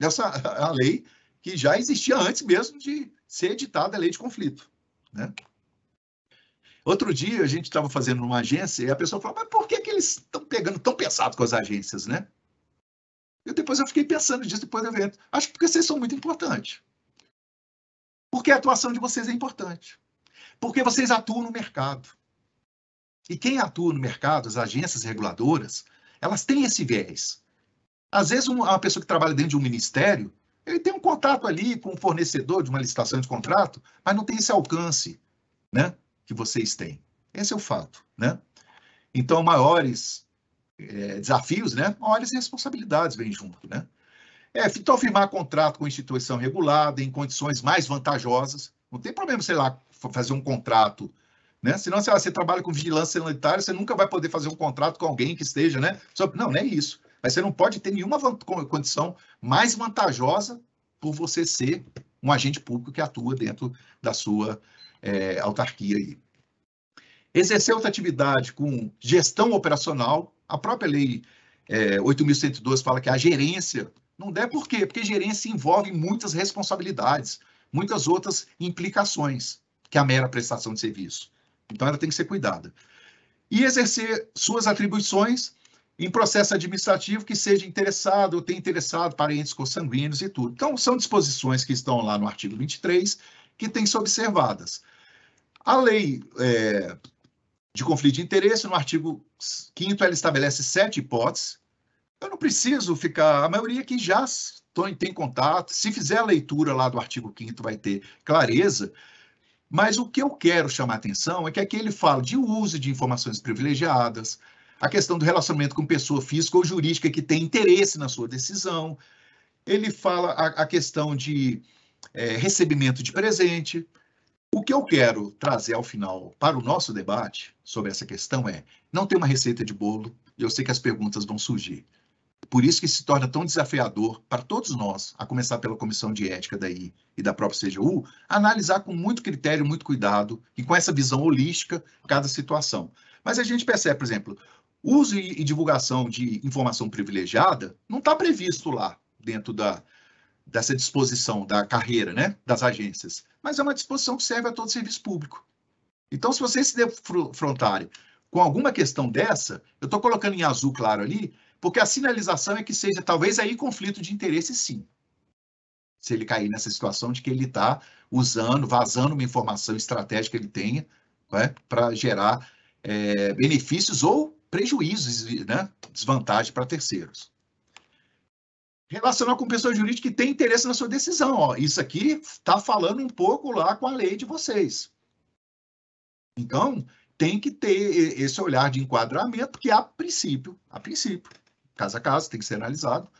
Essa é a lei que já existia antes mesmo de ser editada a lei de conflito. Né? Outro dia a gente estava fazendo numa agência e a pessoa falou, mas por que, que eles estão pegando tão pesado com as agências, né? E depois eu fiquei pensando disso depois do evento. Acho que porque vocês são muito importantes. Porque a atuação de vocês é importante. Porque vocês atuam no mercado. E quem atua no mercado, as agências reguladoras, elas têm esse viés. Às vezes, uma pessoa que trabalha dentro de um ministério, ele tem um contato ali com o um fornecedor de uma licitação de contrato, mas não tem esse alcance né, que vocês têm. Esse é o fato. Né? Então, maiores é, desafios, né? Maiores responsabilidades vêm junto, né? É, então, firmar contrato com instituição regulada em condições mais vantajosas. Não tem problema, sei lá, fazer um contrato, né? Senão, sei lá, você trabalha com vigilância sanitária, você nunca vai poder fazer um contrato com alguém que esteja, né? Sobre... Não, não é isso. Mas você não pode ter nenhuma condição mais vantajosa por você ser um agente público que atua dentro da sua é, autarquia aí exercer outra atividade com gestão operacional. A própria lei é, 8.102 fala que a gerência não der por quê? Porque gerência envolve muitas responsabilidades, muitas outras implicações que a mera prestação de serviço. Então ela tem que ser cuidada. E exercer suas atribuições em processo administrativo que seja interessado ou tenha interessado parentes consanguíneos e tudo. Então são disposições que estão lá no artigo 23 que têm que ser observadas. A lei é, de conflito de interesse, no artigo 5 ela estabelece sete hipóteses. Eu não preciso ficar, a maioria que já tem contato, se fizer a leitura lá do artigo 5 vai ter clareza, mas o que eu quero chamar atenção é que aqui ele fala de uso de informações privilegiadas, a questão do relacionamento com pessoa física ou jurídica que tem interesse na sua decisão, ele fala a, a questão de é, recebimento de presente, o que eu quero trazer ao final para o nosso debate sobre essa questão é: não tem uma receita de bolo, e eu sei que as perguntas vão surgir. Por isso que se torna tão desafiador para todos nós, a começar pela comissão de ética daí e da própria CGU, analisar com muito critério, muito cuidado e com essa visão holística cada situação. Mas a gente percebe, por exemplo, uso e divulgação de informação privilegiada não está previsto lá dentro da, dessa disposição da carreira, né, das agências, mas é uma disposição que serve a todo serviço público. Então, se vocês se defrontarem com alguma questão dessa, eu estou colocando em azul claro ali, porque a sinalização é que seja talvez aí conflito de interesse, sim. Se ele cair nessa situação de que ele está usando, vazando uma informação estratégica que ele tenha né, para gerar é, benefícios ou prejuízos, né, desvantagem para terceiros relacionar com pessoa jurídica que tem interesse na sua decisão. Ó, isso aqui está falando um pouco lá com a lei de vocês. Então, tem que ter esse olhar de enquadramento que, a princípio, a princípio, caso a caso, tem que ser analisado.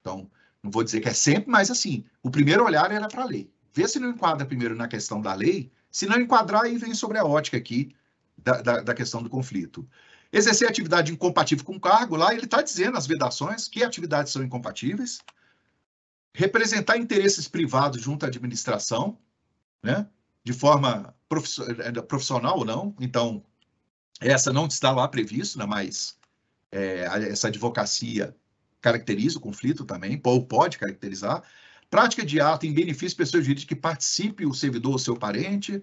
Então, não vou dizer que é sempre, mas assim, o primeiro olhar era para a lei. Vê se não enquadra primeiro na questão da lei, se não enquadrar, aí vem sobre a ótica aqui da, da, da questão do conflito. Exercer atividade incompatível com o cargo, lá ele está dizendo as vedações, que atividades são incompatíveis. Representar interesses privados junto à administração, né? de forma eh, profissional ou não. Então, essa não está lá prevista, né? mas é, essa advocacia caracteriza o conflito também, ou pode caracterizar. Prática de ato em benefício de pessoa jurídica que participe o servidor ou seu parente.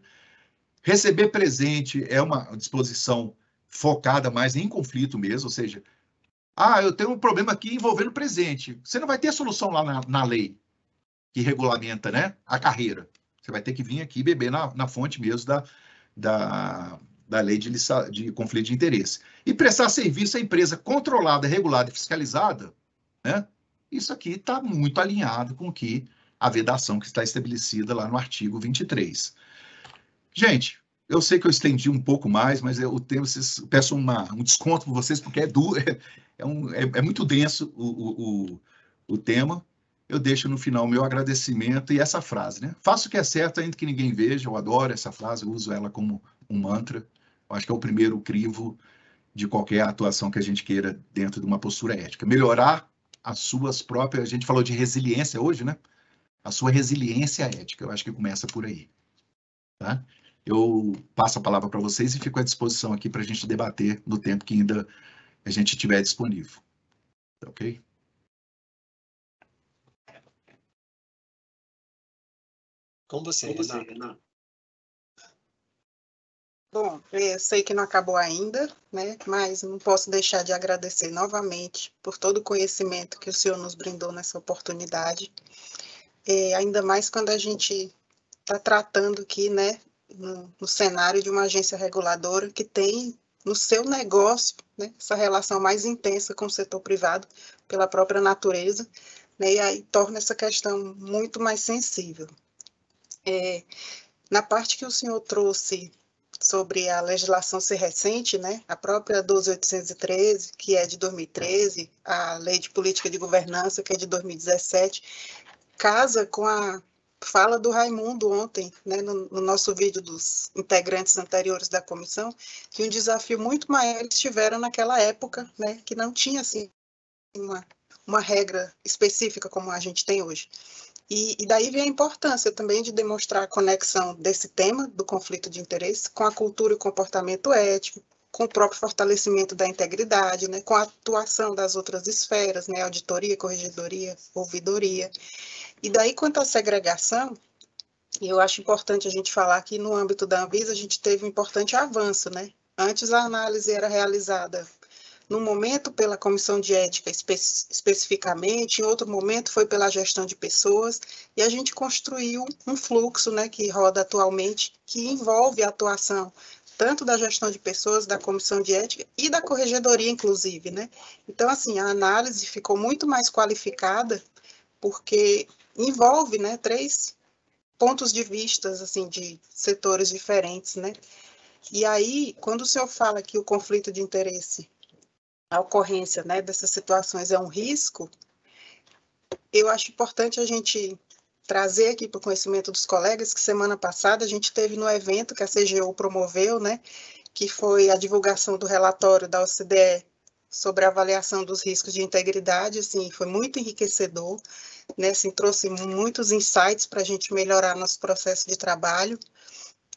Receber presente é uma disposição focada mais em conflito mesmo, ou seja, ah, eu tenho um problema aqui envolvendo o presente. Você não vai ter solução lá na, na lei que regulamenta né, a carreira. Você vai ter que vir aqui beber na, na fonte mesmo da, da, da lei de, liça, de conflito de interesse. E prestar serviço à empresa controlada, regulada e fiscalizada, né, isso aqui está muito alinhado com o que a vedação que está estabelecida lá no artigo 23. Gente, eu sei que eu estendi um pouco mais, mas eu tenho, vocês, peço uma, um desconto para vocês, porque é, du, *laughs* é, é, um, é, é muito denso o, o, o, tema. Eu deixo no final meu agradecimento e essa frase, né? Faço o que é certo, ainda que ninguém veja. Eu adoro essa frase, eu uso ela como um mantra. Eu acho que é o primeiro crivo de qualquer atuação que a gente queira dentro de uma postura ética. Melhorar as suas próprias. A gente falou de resiliência hoje, né? A sua resiliência ética. Eu acho que começa por aí. Tá? eu passo a palavra para vocês e fico à disposição aqui para a gente debater no tempo que ainda a gente tiver disponível. Tá ok? Com você, Bom, eu eh, sei que não acabou ainda, né? mas não posso deixar de agradecer novamente por todo o conhecimento que o senhor nos brindou nessa oportunidade. É, ainda mais quando a gente está tratando aqui né, no, no cenário de uma agência reguladora que tem no seu negócio né, essa relação mais intensa com o setor privado pela própria natureza, né, e aí torna essa questão muito mais sensível. É, na parte que o senhor trouxe sobre a legislação ser recente, né, a própria 12.813, que é de 2013, a Lei de Política de Governança, que é de 2017, casa com a fala do Raimundo ontem, né, no, no, nosso vídeo dos integrantes anteriores da comissão, que um desafio muito maior eles tiveram naquela época, né, que não tinha assim, uma, uma regra específica como a gente tem hoje. E, e, daí vem a importância também de demonstrar a conexão desse tema, do conflito de interesse, com a cultura e comportamento ético, com o próprio fortalecimento da integridade, né, com a atuação das outras esferas, né, auditoria, corregedoria, ouvidoria. E daí, quanto à segregação, eu acho importante a gente falar que no âmbito da Anvisa a gente teve um importante avanço, né? Antes a análise era realizada no momento pela comissão de ética espe especificamente, em outro momento foi pela gestão de pessoas, e a gente construiu um fluxo né, que roda atualmente, que envolve a atuação tanto da gestão de pessoas, da comissão de ética e da corregedoria, inclusive, né? Então, assim, a análise ficou muito mais qualificada porque envolve, né, três pontos de vistas, assim, de setores diferentes, né? E aí, quando o senhor fala que o conflito de interesse, a ocorrência, né, dessas situações é um risco, eu acho importante a gente trazer aqui para o conhecimento dos colegas que semana passada a gente teve no evento que a CGU promoveu, né, que foi a divulgação do relatório da OCDE sobre a avaliação dos riscos de integridade, assim, foi muito enriquecedor, né, assim, trouxe muitos insights para a gente melhorar nosso processo de trabalho,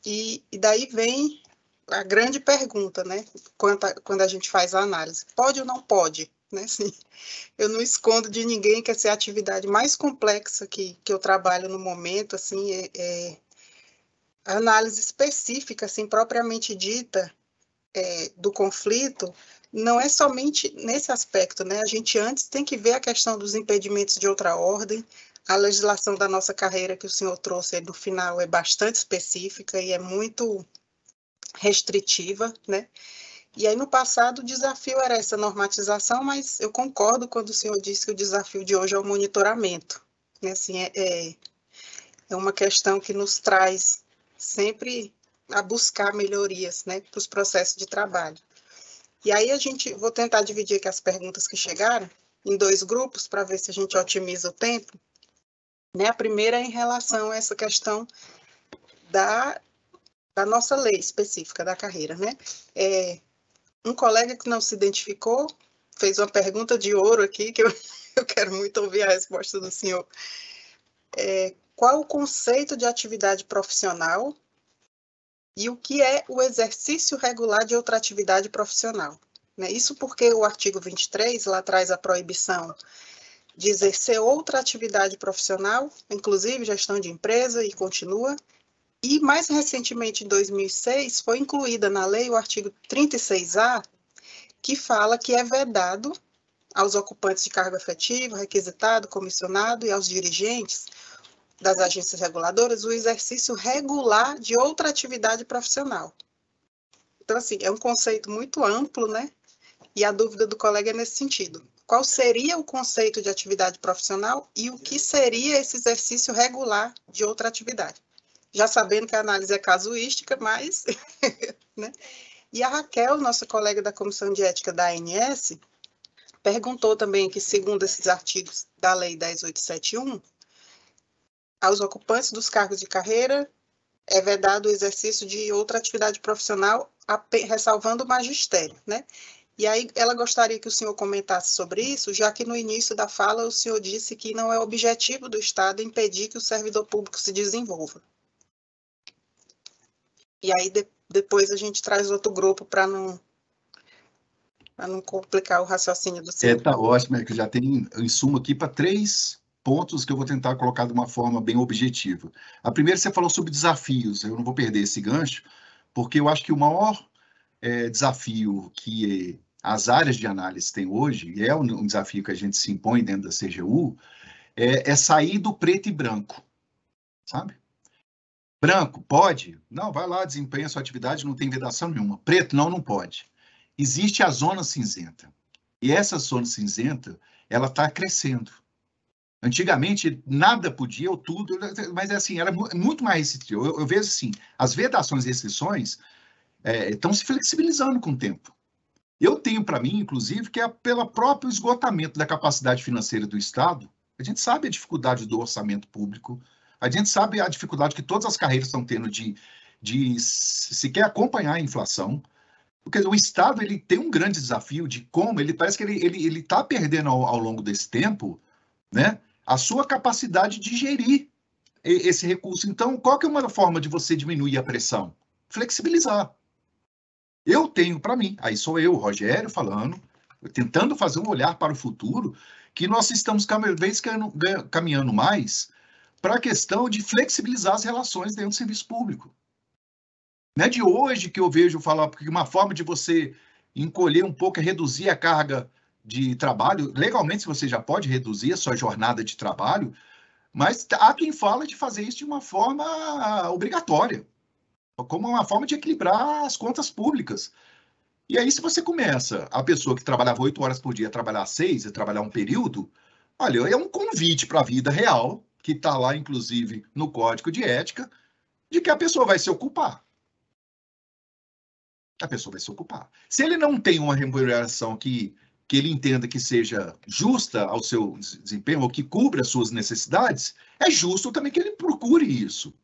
e, e daí vem a grande pergunta, né, a, quando a gente faz a análise, pode ou não pode né, sim eu não escondo de ninguém que essa é a atividade mais complexa que, que eu trabalho no momento, assim, é, é a análise específica, assim, propriamente dita, é, do conflito, não é somente nesse aspecto, né? A gente antes tem que ver a questão dos impedimentos de outra ordem. A legislação da nossa carreira que o senhor trouxe do final é bastante específica e é muito restritiva, né? E aí, no passado, o desafio era essa normatização, mas eu concordo quando o senhor disse que o desafio de hoje é o monitoramento. Né? Assim, é, é, é uma questão que nos traz sempre a buscar melhorias né, para os processos de trabalho. E aí a gente, vou tentar dividir aqui as perguntas que chegaram em dois grupos para ver se a gente otimiza o tempo. Né? A primeira é em relação a essa questão da, da nossa lei específica da carreira. Né? É, um colega que não se identificou fez uma pergunta de ouro aqui, que eu, *laughs* eu quero muito ouvir a resposta do senhor. É, qual o conceito de atividade profissional e o que é o exercício regular de outra atividade profissional? Né, isso porque o artigo 23, lá traz a proibição de exercer outra atividade profissional, inclusive gestão de empresa, e continua, e mais recentemente, em 2006, foi incluída na lei o artigo 36A, que fala que é vedado aos ocupantes de cargo efetivo, requisitado, comissionado e aos dirigentes das agências reguladoras o exercício regular de outra atividade profissional. Então, assim, é um conceito muito amplo, né? E a dúvida do colega é nesse sentido. Qual seria o conceito de atividade profissional e o que seria esse exercício regular de outra atividade? já sabendo que a análise é casuística, mas. *laughs* né? E a Raquel, nossa colega da Comissão de Ética da ANS, perguntou também que, segundo esses artigos da Lei 10871, aos ocupantes dos cargos de carreira é vedado o exercício de outra atividade profissional, ressalvando o magistério, né? E aí ela gostaria que o senhor comentasse sobre isso, já que no início da fala o senhor disse que não é objetivo do Estado impedir que o servidor público se desenvolva. E aí de, depois a gente traz outro grupo para não para não complicar o raciocínio do senhor. É, tá ótimo, é que já tem suma aqui para três pontos que eu vou tentar colocar de uma forma bem objetiva. A primeira, você falou sobre desafios, eu não vou perder esse gancho, porque eu acho que o maior é, desafio que as áreas de análise têm hoje, e é um, desafio que a gente se impõe dentro da CGU, é, é sair do preto e branco, sabe? Branco, pode? Não, vai lá, desempenha sua atividade, não tem vedação nenhuma. Preto, não, não pode. Existe a zona cinzenta. E essa zona cinzenta, ela está crescendo. Antigamente, nada podia, ou tudo, mas é assim, era muito mais restritivo. Eu, eu vejo assim, as vedações e restrições estão é, se flexibilizando com o tempo. Eu tenho para mim, inclusive, que é pelo próprio esgotamento da capacidade financeira do Estado, a gente sabe a dificuldade do orçamento público, a gente sabe a dificuldade que todas as carreiras estão tendo de, de sequer acompanhar a inflação. Porque o Estado ele tem um grande desafio de como ele parece que ele está ele, ele tá perdendo ao, ao longo desse tempo né, a sua capacidade de gerir esse recurso. Então, qual que é uma forma de você diminuir a pressão? Flexibilizar. Eu tenho para mim, aí sou eu, Rogério, falando, tentando fazer um olhar para o futuro, que nós estamos cada vez caminhando mais para a questão de flexibilizar as relações dentro do serviço público. Não é de hoje que eu vejo falar que uma forma de você encolher um pouco é reduzir a carga de trabalho. Legalmente, você já pode reduzir a sua jornada de trabalho, mas tá, há quem fala de fazer isso de uma forma ah, obrigatória, como uma forma de equilibrar as contas públicas. E aí, se você começa, a pessoa que trabalhava oito horas por dia trabalhar seis e trabalhar um período, olha, é um convite para a vida real que está lá, inclusive, no código de ética, de que a pessoa vai se ocupar. A pessoa vai se ocupar. Se ele não tem uma remuneração que, que ele entenda que seja justa ao seu desempenho, ou que cubra as suas necessidades, é justo também que ele procure isso.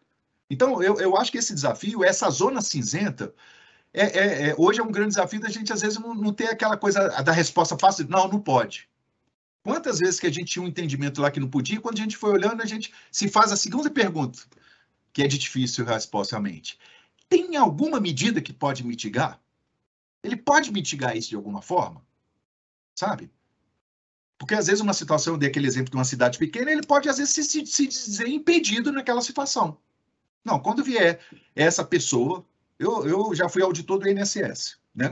Então, eu, eu acho que esse desafio, essa zona cinzenta, é, é, é hoje é um grande desafio da gente, às vezes, não, não ter aquela coisa da resposta fácil, não, não pode. Quantas vezes que a gente tinha um entendimento lá que não podia, e quando a gente foi olhando, a gente se faz a segunda pergunta, que é de difícil resposta à mente. Tem alguma medida que pode mitigar? Ele pode mitigar isso de alguma forma? Sabe? Porque às vezes uma situação, eu dei aquele exemplo de uma cidade pequena, ele pode às vezes se, se, se dizer impedido naquela situação. Não, quando vier essa pessoa, eu, eu já fui auditor do INSS, né?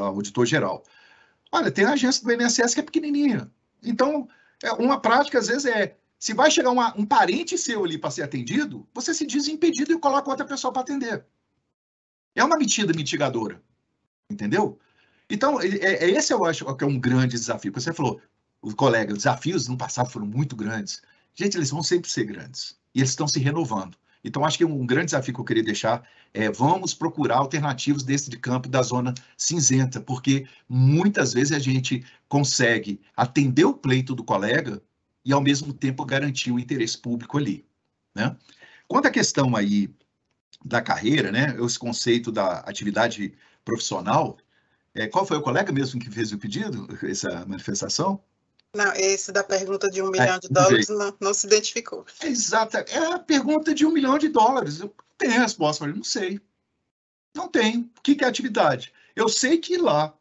Auditor geral. Olha, tem a agência do INSS que é pequenininha. Então, é, uma prática, às vezes, é se vai chegar uma, um parente seu ali para ser atendido, você se diz impedido e coloca outra pessoa para atender. É uma medida mitigadora. Entendeu? Então, é, é, esse eu acho que é um grande desafio. Você falou, o colega, os desafios no passado foram muito grandes. Gente, eles vão sempre ser grandes. E eles estão se renovando. Então, acho que um grande desafio que eu queria deixar é vamos procurar alternativas desse campo da zona cinzenta, porque muitas vezes a gente consegue atender o pleito do colega e, ao mesmo tempo, garantir o interesse público ali. Né? Quanto à questão aí da carreira, né, esse conceito da atividade profissional, é, qual foi o colega mesmo que fez o pedido, essa manifestação? Não, esse da pergunta de um é, milhão é, de dólares não, não, se identificou. Exata, é a pergunta de um milhão de dólares. Eu tenho a resposta, mas não sei. Não tem. O que, que é atividade? Eu sei que lá,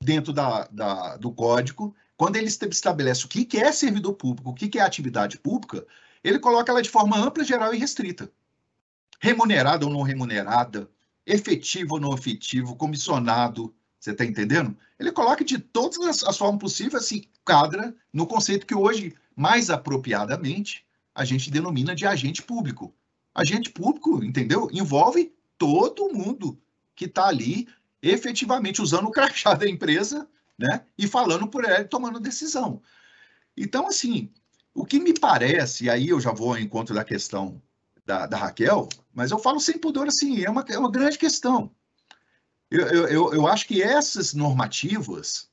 dentro da, da, do código, quando ele estabelece o que, que é servidor público, o que, que é atividade pública, ele coloca ela de forma ampla, geral e restrita. Remunerada ou não remunerada, efetivo ou não efetivo, comissionado, você está entendendo? Ele coloca de todas as, as formas possíveis, se assim, cadra no conceito que hoje, mais apropriadamente, a gente denomina de agente público. Agente público, entendeu? Envolve todo mundo que está ali efetivamente usando o crachá da empresa né? e falando por ela e tomando decisão. Então, assim, o que me parece, e aí eu já vou ao encontro da questão da, da Raquel, mas eu falo sem pudor assim, é uma, é uma grande questão. Eu, eu, eu acho que essas normativas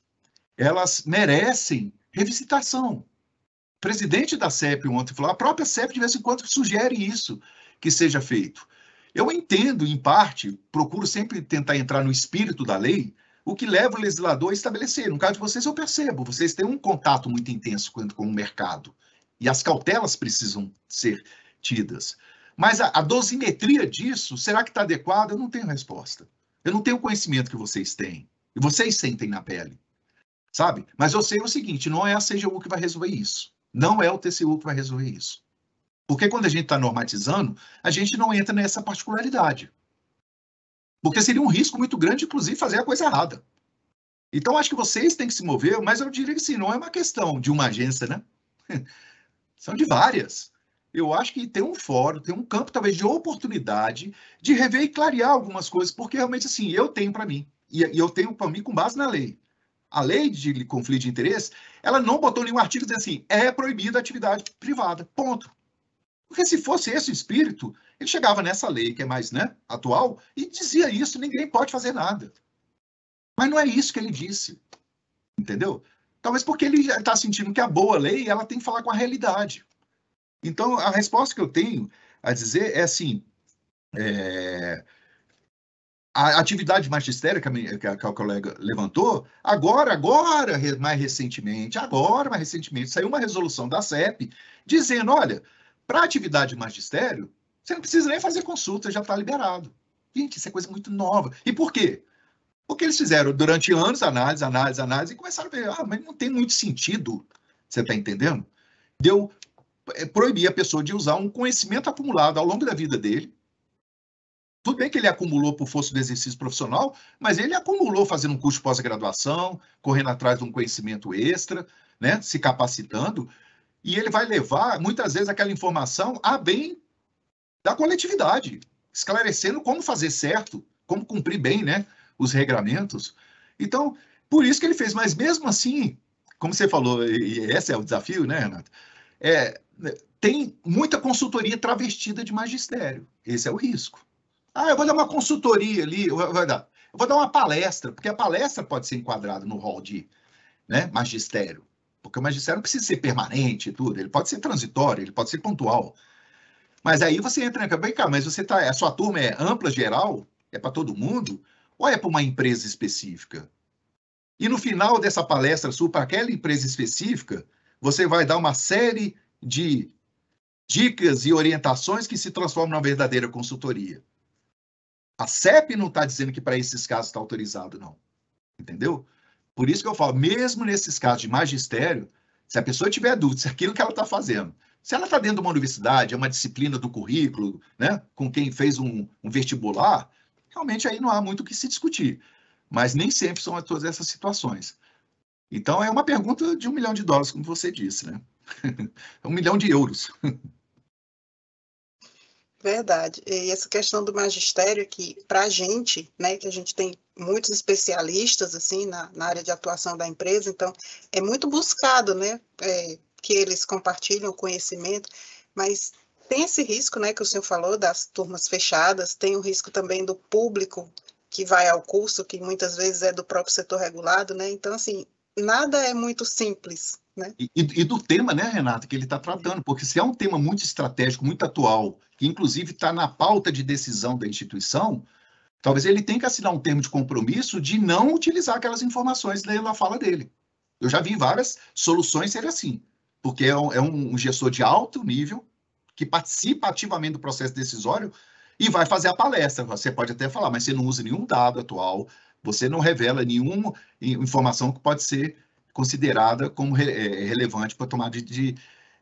elas merecem revisitação. O presidente da CEP ontem falou, a própria CEP de vez em quando sugere isso que seja feito. Eu entendo, em parte, procuro sempre tentar entrar no espírito da lei, o que leva o legislador a estabelecer. No caso de vocês, eu percebo, vocês têm um contato muito intenso com, o mercado e as cautelas precisam ser tidas. Mas a, a dosimetria disso, será que está adequada? Eu não tenho resposta. Eu não tenho o conhecimento que vocês têm. E vocês sentem na pele. Sabe? Mas eu sei o seguinte: não é a CGU que vai resolver isso. Não é o TCU que vai resolver isso. Porque quando a gente está normatizando, a gente não entra nessa particularidade. Porque seria um risco muito grande, inclusive, fazer a coisa errada. Então, acho que vocês têm que se mover, mas eu diria que sim, não é uma questão de uma agência, né? *laughs* São de várias eu acho que tem um fórum, tem um campo talvez de oportunidade de rever e clarear algumas coisas, porque realmente assim, eu tenho para mim, e eu tenho para mim com base na lei. A lei de conflito de interesse, ela não botou nenhum artigo dizendo assim, é proibida a atividade privada, ponto. Porque se fosse esse o espírito, ele chegava nessa lei, que é mais né, atual, e dizia isso, ninguém pode fazer nada. Mas não é isso que ele disse, entendeu? Talvez porque ele está sentindo que a boa lei, ela tem que falar com a realidade. Então, a resposta que eu tenho a dizer é assim: é, a atividade magistéria que a, que a colega levantou, agora, agora, mais recentemente, agora, mais recentemente, saiu uma resolução da CEP dizendo: olha, para atividade magistério, você não precisa nem fazer consulta, já está liberado. Gente, isso é coisa muito nova. E por quê? Porque eles fizeram durante anos análise, análise, análise, e começaram a ver, ah, mas não tem muito sentido, você está entendendo? Deu é, proibir a pessoa de usar um conhecimento acumulado ao longo da vida dele. Tudo bem que ele acumulou por força do exercício profissional, mas ele acumulou fazendo um curso de pós-graduação, correndo atrás de um conhecimento extra, né, se capacitando, e ele vai levar, muitas vezes, aquela informação a bem da coletividade, esclarecendo como fazer certo, como cumprir bem né, os regramentos. Então, por isso que ele fez, mas mesmo assim, como você falou, e esse é o desafio, né, Renato? É, né, tem muita consultoria travestida de magistério. Esse é o risco. Ah, eu vou dar uma consultoria ali, eu vou dar, eu vou dar uma palestra, porque a palestra pode ser enquadrada no rol de né, magistério. Porque o magistério não precisa ser permanente e tudo, ele pode ser transitório, ele pode ser pontual. Mas aí você entra na né, cabeça, mas você tá, a sua turma é ampla, geral, é para todo mundo, ou é para uma empresa específica? E no final dessa palestra sua, para aquela empresa específica, você vai dar uma série de dicas e orientações que se transformam numa verdadeira consultoria. A CEP não está dizendo que para esses casos está autorizado, não. Entendeu? Por isso que eu falo, mesmo nesses casos de magistério, se a pessoa tiver dúvida se aquilo que ela está fazendo, se ela está dentro de uma universidade, é uma disciplina do currículo, né, com quem fez um, um vestibular, realmente aí não há muito o que se discutir. Mas nem sempre são todas essas situações. Então é uma pergunta de um milhão de dólares, como você disse, né? *laughs* um milhão de euros. Verdade. E essa questão do magistério que para a gente, né, que a gente tem muitos especialistas assim na, na, área de atuação da empresa, então é muito buscado, né, é, que eles compartilhem o conhecimento, mas tem esse risco, né, que o senhor falou das turmas fechadas, tem o risco também do público que vai ao curso, que muitas vezes é do próprio setor regulado, né? Então assim, nada é muito simples. Né? E, e, do tema, né, Renata, que ele está tratando, porque se é um tema muito estratégico, muito atual, que inclusive está na pauta de decisão da instituição, talvez ele tenha que assinar um termo de compromisso de não utilizar aquelas informações na fala dele. Eu já vi várias soluções ser assim, porque é um, é um gestor de alto nível que participa ativamente do processo decisório e vai fazer a palestra. Você pode até falar, mas você não usa nenhum dado atual, você não revela nenhuma informação que pode ser considerada como re, é, relevante para tomar de, de,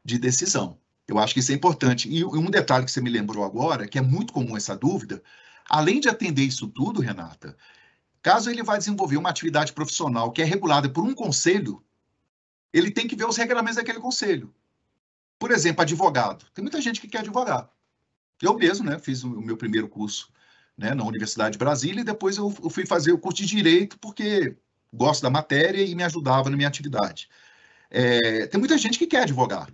de, decisão. Eu acho que isso é importante. E um detalhe que você me lembrou agora, que é muito comum essa dúvida, além de atender isso tudo, Renata, caso ele vá desenvolver uma atividade profissional que é regulada por um conselho, ele tem que ver os regulamentos daquele conselho. Por exemplo, advogado. Tem muita gente que quer advogar. Eu mesmo, né, fiz o meu primeiro curso né, na Universidade de Brasília, e depois eu fui fazer o curso de Direito, porque gosto da matéria e me ajudava na minha atividade. É, tem muita gente que quer advogar.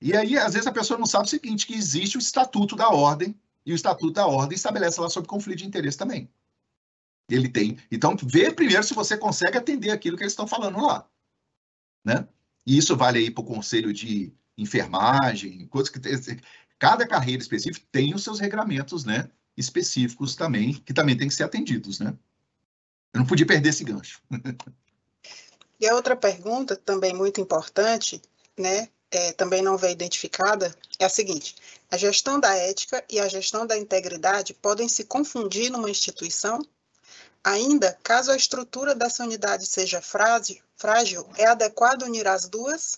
E aí, às vezes, a pessoa não sabe o seguinte, que existe o Estatuto da Ordem, e o Estatuto da Ordem estabelece lá sobre conflito de interesse também. Ele tem. Então, vê primeiro se você consegue atender aquilo que eles estão falando lá. Né? E isso vale aí para o conselho de enfermagem, coisas que. Assim, cada carreira específica tem os seus regramentos, né? específicos também, que também tem que ser atendidos, né? Eu não podia perder esse gancho. *laughs* e a outra pergunta, também muito importante, né, é, também não veio identificada, é a seguinte: a gestão da ética e a gestão da integridade podem se confundir numa instituição? Ainda, caso a estrutura dessa unidade seja frágil, é adequado unir as duas?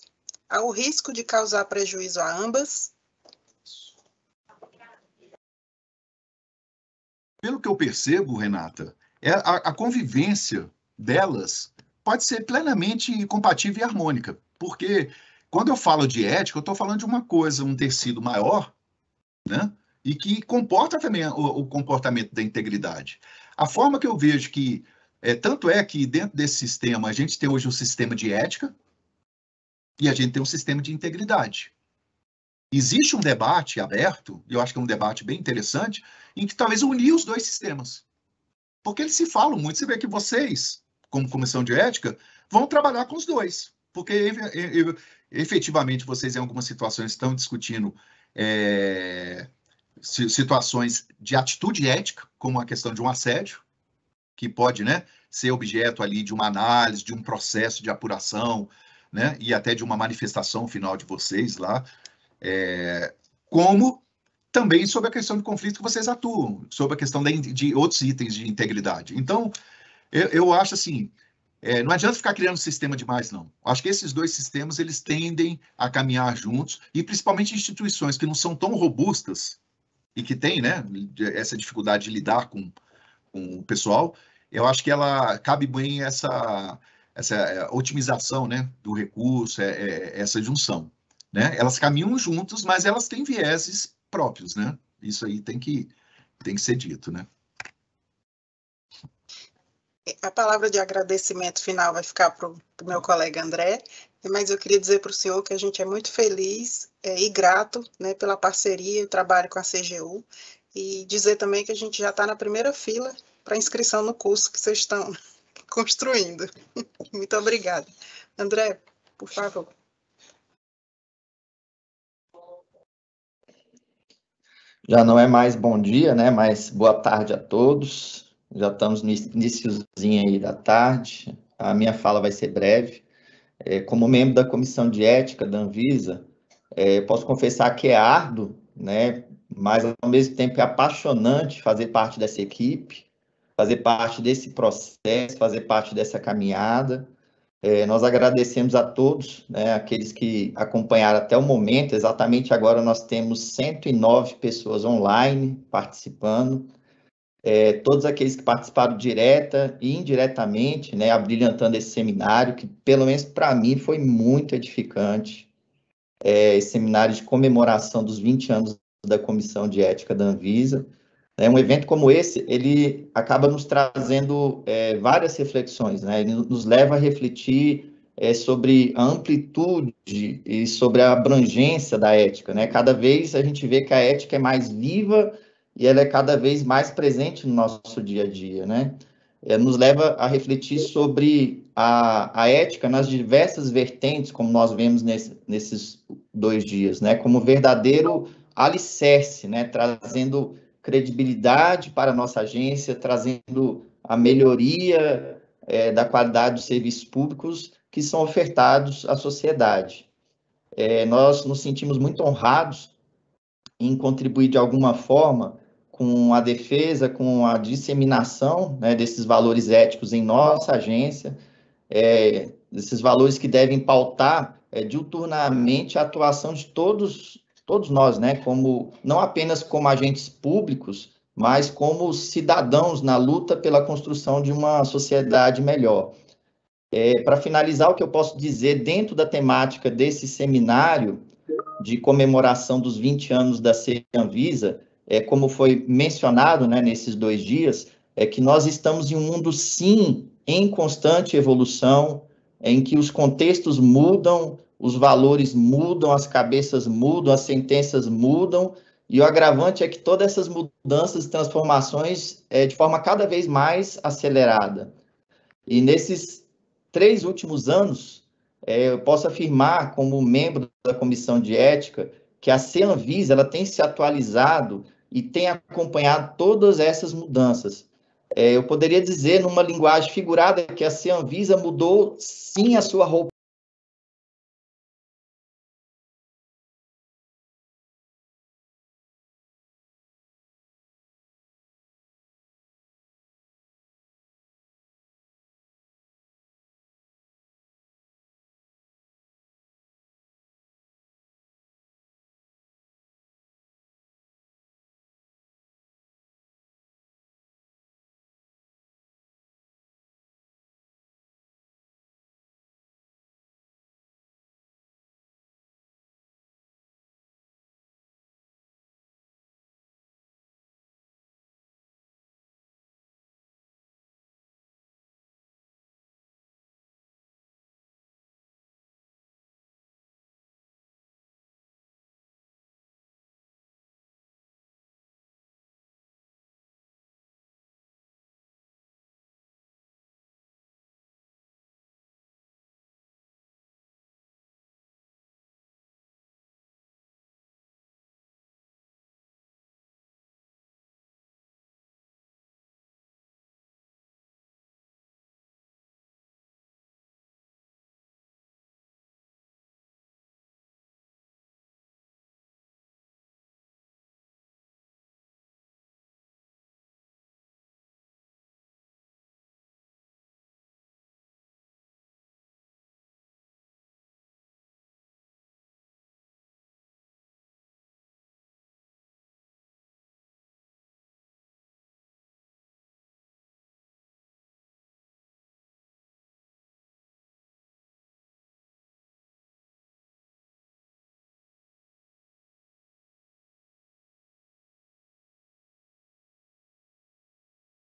Há o risco de causar prejuízo a ambas? pelo que eu percebo, Renata, é a, a convivência delas pode ser plenamente compatível e harmônica, porque quando eu falo de ética, eu estou falando de uma coisa, um tecido maior, né? E que comporta também o, o comportamento da integridade. A forma que eu vejo que é, tanto é que dentro desse sistema a gente tem hoje um sistema de ética e a gente tem um sistema de integridade. Existe um debate aberto, e eu acho que é um debate bem interessante, em que talvez unir os dois sistemas. Porque eles se falam muito, você vê que vocês, como comissão de ética, vão trabalhar com os dois. Porque efetivamente vocês, em algumas situações, estão discutindo é, situações de atitude ética, como a questão de um assédio, que pode né, ser objeto ali de uma análise, de um processo de apuração, né, e até de uma manifestação final de vocês lá, é, como também sobre a questão de conflito que vocês atuam, sobre a questão de, de outros itens de integridade. Então, eu, eu acho assim, é, não adianta ficar criando um sistema demais, não. Acho que esses dois sistemas, eles tendem a caminhar juntos, e principalmente instituições que não são tão robustas e que têm né, essa dificuldade de lidar com, com o pessoal, eu acho que ela cabe bem essa, essa é, otimização né, do recurso, é, é, essa junção. Né? Elas caminham juntos, mas elas têm vieses próprios, né? Isso aí tem que, tem que ser dito, né? A palavra de agradecimento final vai ficar para o meu colega André, mas eu queria dizer para o senhor que a gente é muito feliz é, e grato né, pela parceria e trabalho com a CGU, e dizer também que a gente já está na primeira fila para inscrição no curso que vocês estão *laughs* construindo. muito obrigada. André, por favor. Já não é mais bom dia, né? Mas boa tarde a todos. Já estamos no iníciozinho aí da tarde. A minha fala vai ser breve. É, como membro da comissão de ética da Anvisa, é, posso confessar que é árduo, né? Mas ao mesmo tempo é apaixonante fazer parte dessa equipe, fazer parte desse processo, fazer parte dessa caminhada. É, nós agradecemos a todos, né, aqueles que acompanharam até o momento. Exatamente agora nós temos 109 pessoas online participando. É, todos aqueles que participaram direta e indiretamente, né, abrilhantando esse seminário, que pelo menos para mim foi muito edificante. É, esse seminário de comemoração dos 20 anos da Comissão de Ética da Anvisa. É Um evento como esse, ele acaba nos trazendo é, várias reflexões, né? ele nos leva a refletir é, sobre a amplitude e sobre a abrangência da ética. Né? Cada vez a gente vê que a ética é mais viva e ela é cada vez mais presente no nosso dia a dia. Né? É, nos leva a refletir sobre a, a, ética nas diversas vertentes, como nós vemos nesse, nesses dois dias, né? como verdadeiro alicerce, né? trazendo credibilidade para a nossa agência, trazendo a melhoria é, da qualidade dos serviços públicos que são ofertados à sociedade. É, nós nos sentimos muito honrados em contribuir de alguma forma com a defesa, com a disseminação né, desses valores éticos em nossa agência, é, valores que devem pautar é, diuturnamente a atuação de todos todos nós, né, como não apenas como agentes públicos, mas como cidadãos na luta pela construção de uma sociedade melhor. É, Para finalizar, o que eu posso dizer dentro da temática desse seminário de comemoração dos 20 anos da Anvisa, é, como foi mencionado né, nesses dois dias, é que nós estamos em um mundo, sim, em constante evolução, em que os contextos mudam, os valores mudam, as cabeças mudam, as sentenças mudam, e o agravante é que todas essas mudanças e transformações é de forma cada vez mais acelerada. E nesses três últimos anos, é, eu posso afirmar, como membro da comissão de ética, que a Cenvis ela tem se atualizado e tem acompanhado todas essas mudanças. É, eu poderia dizer, numa linguagem figurada, que a CEANVISA mudou sim a sua roupa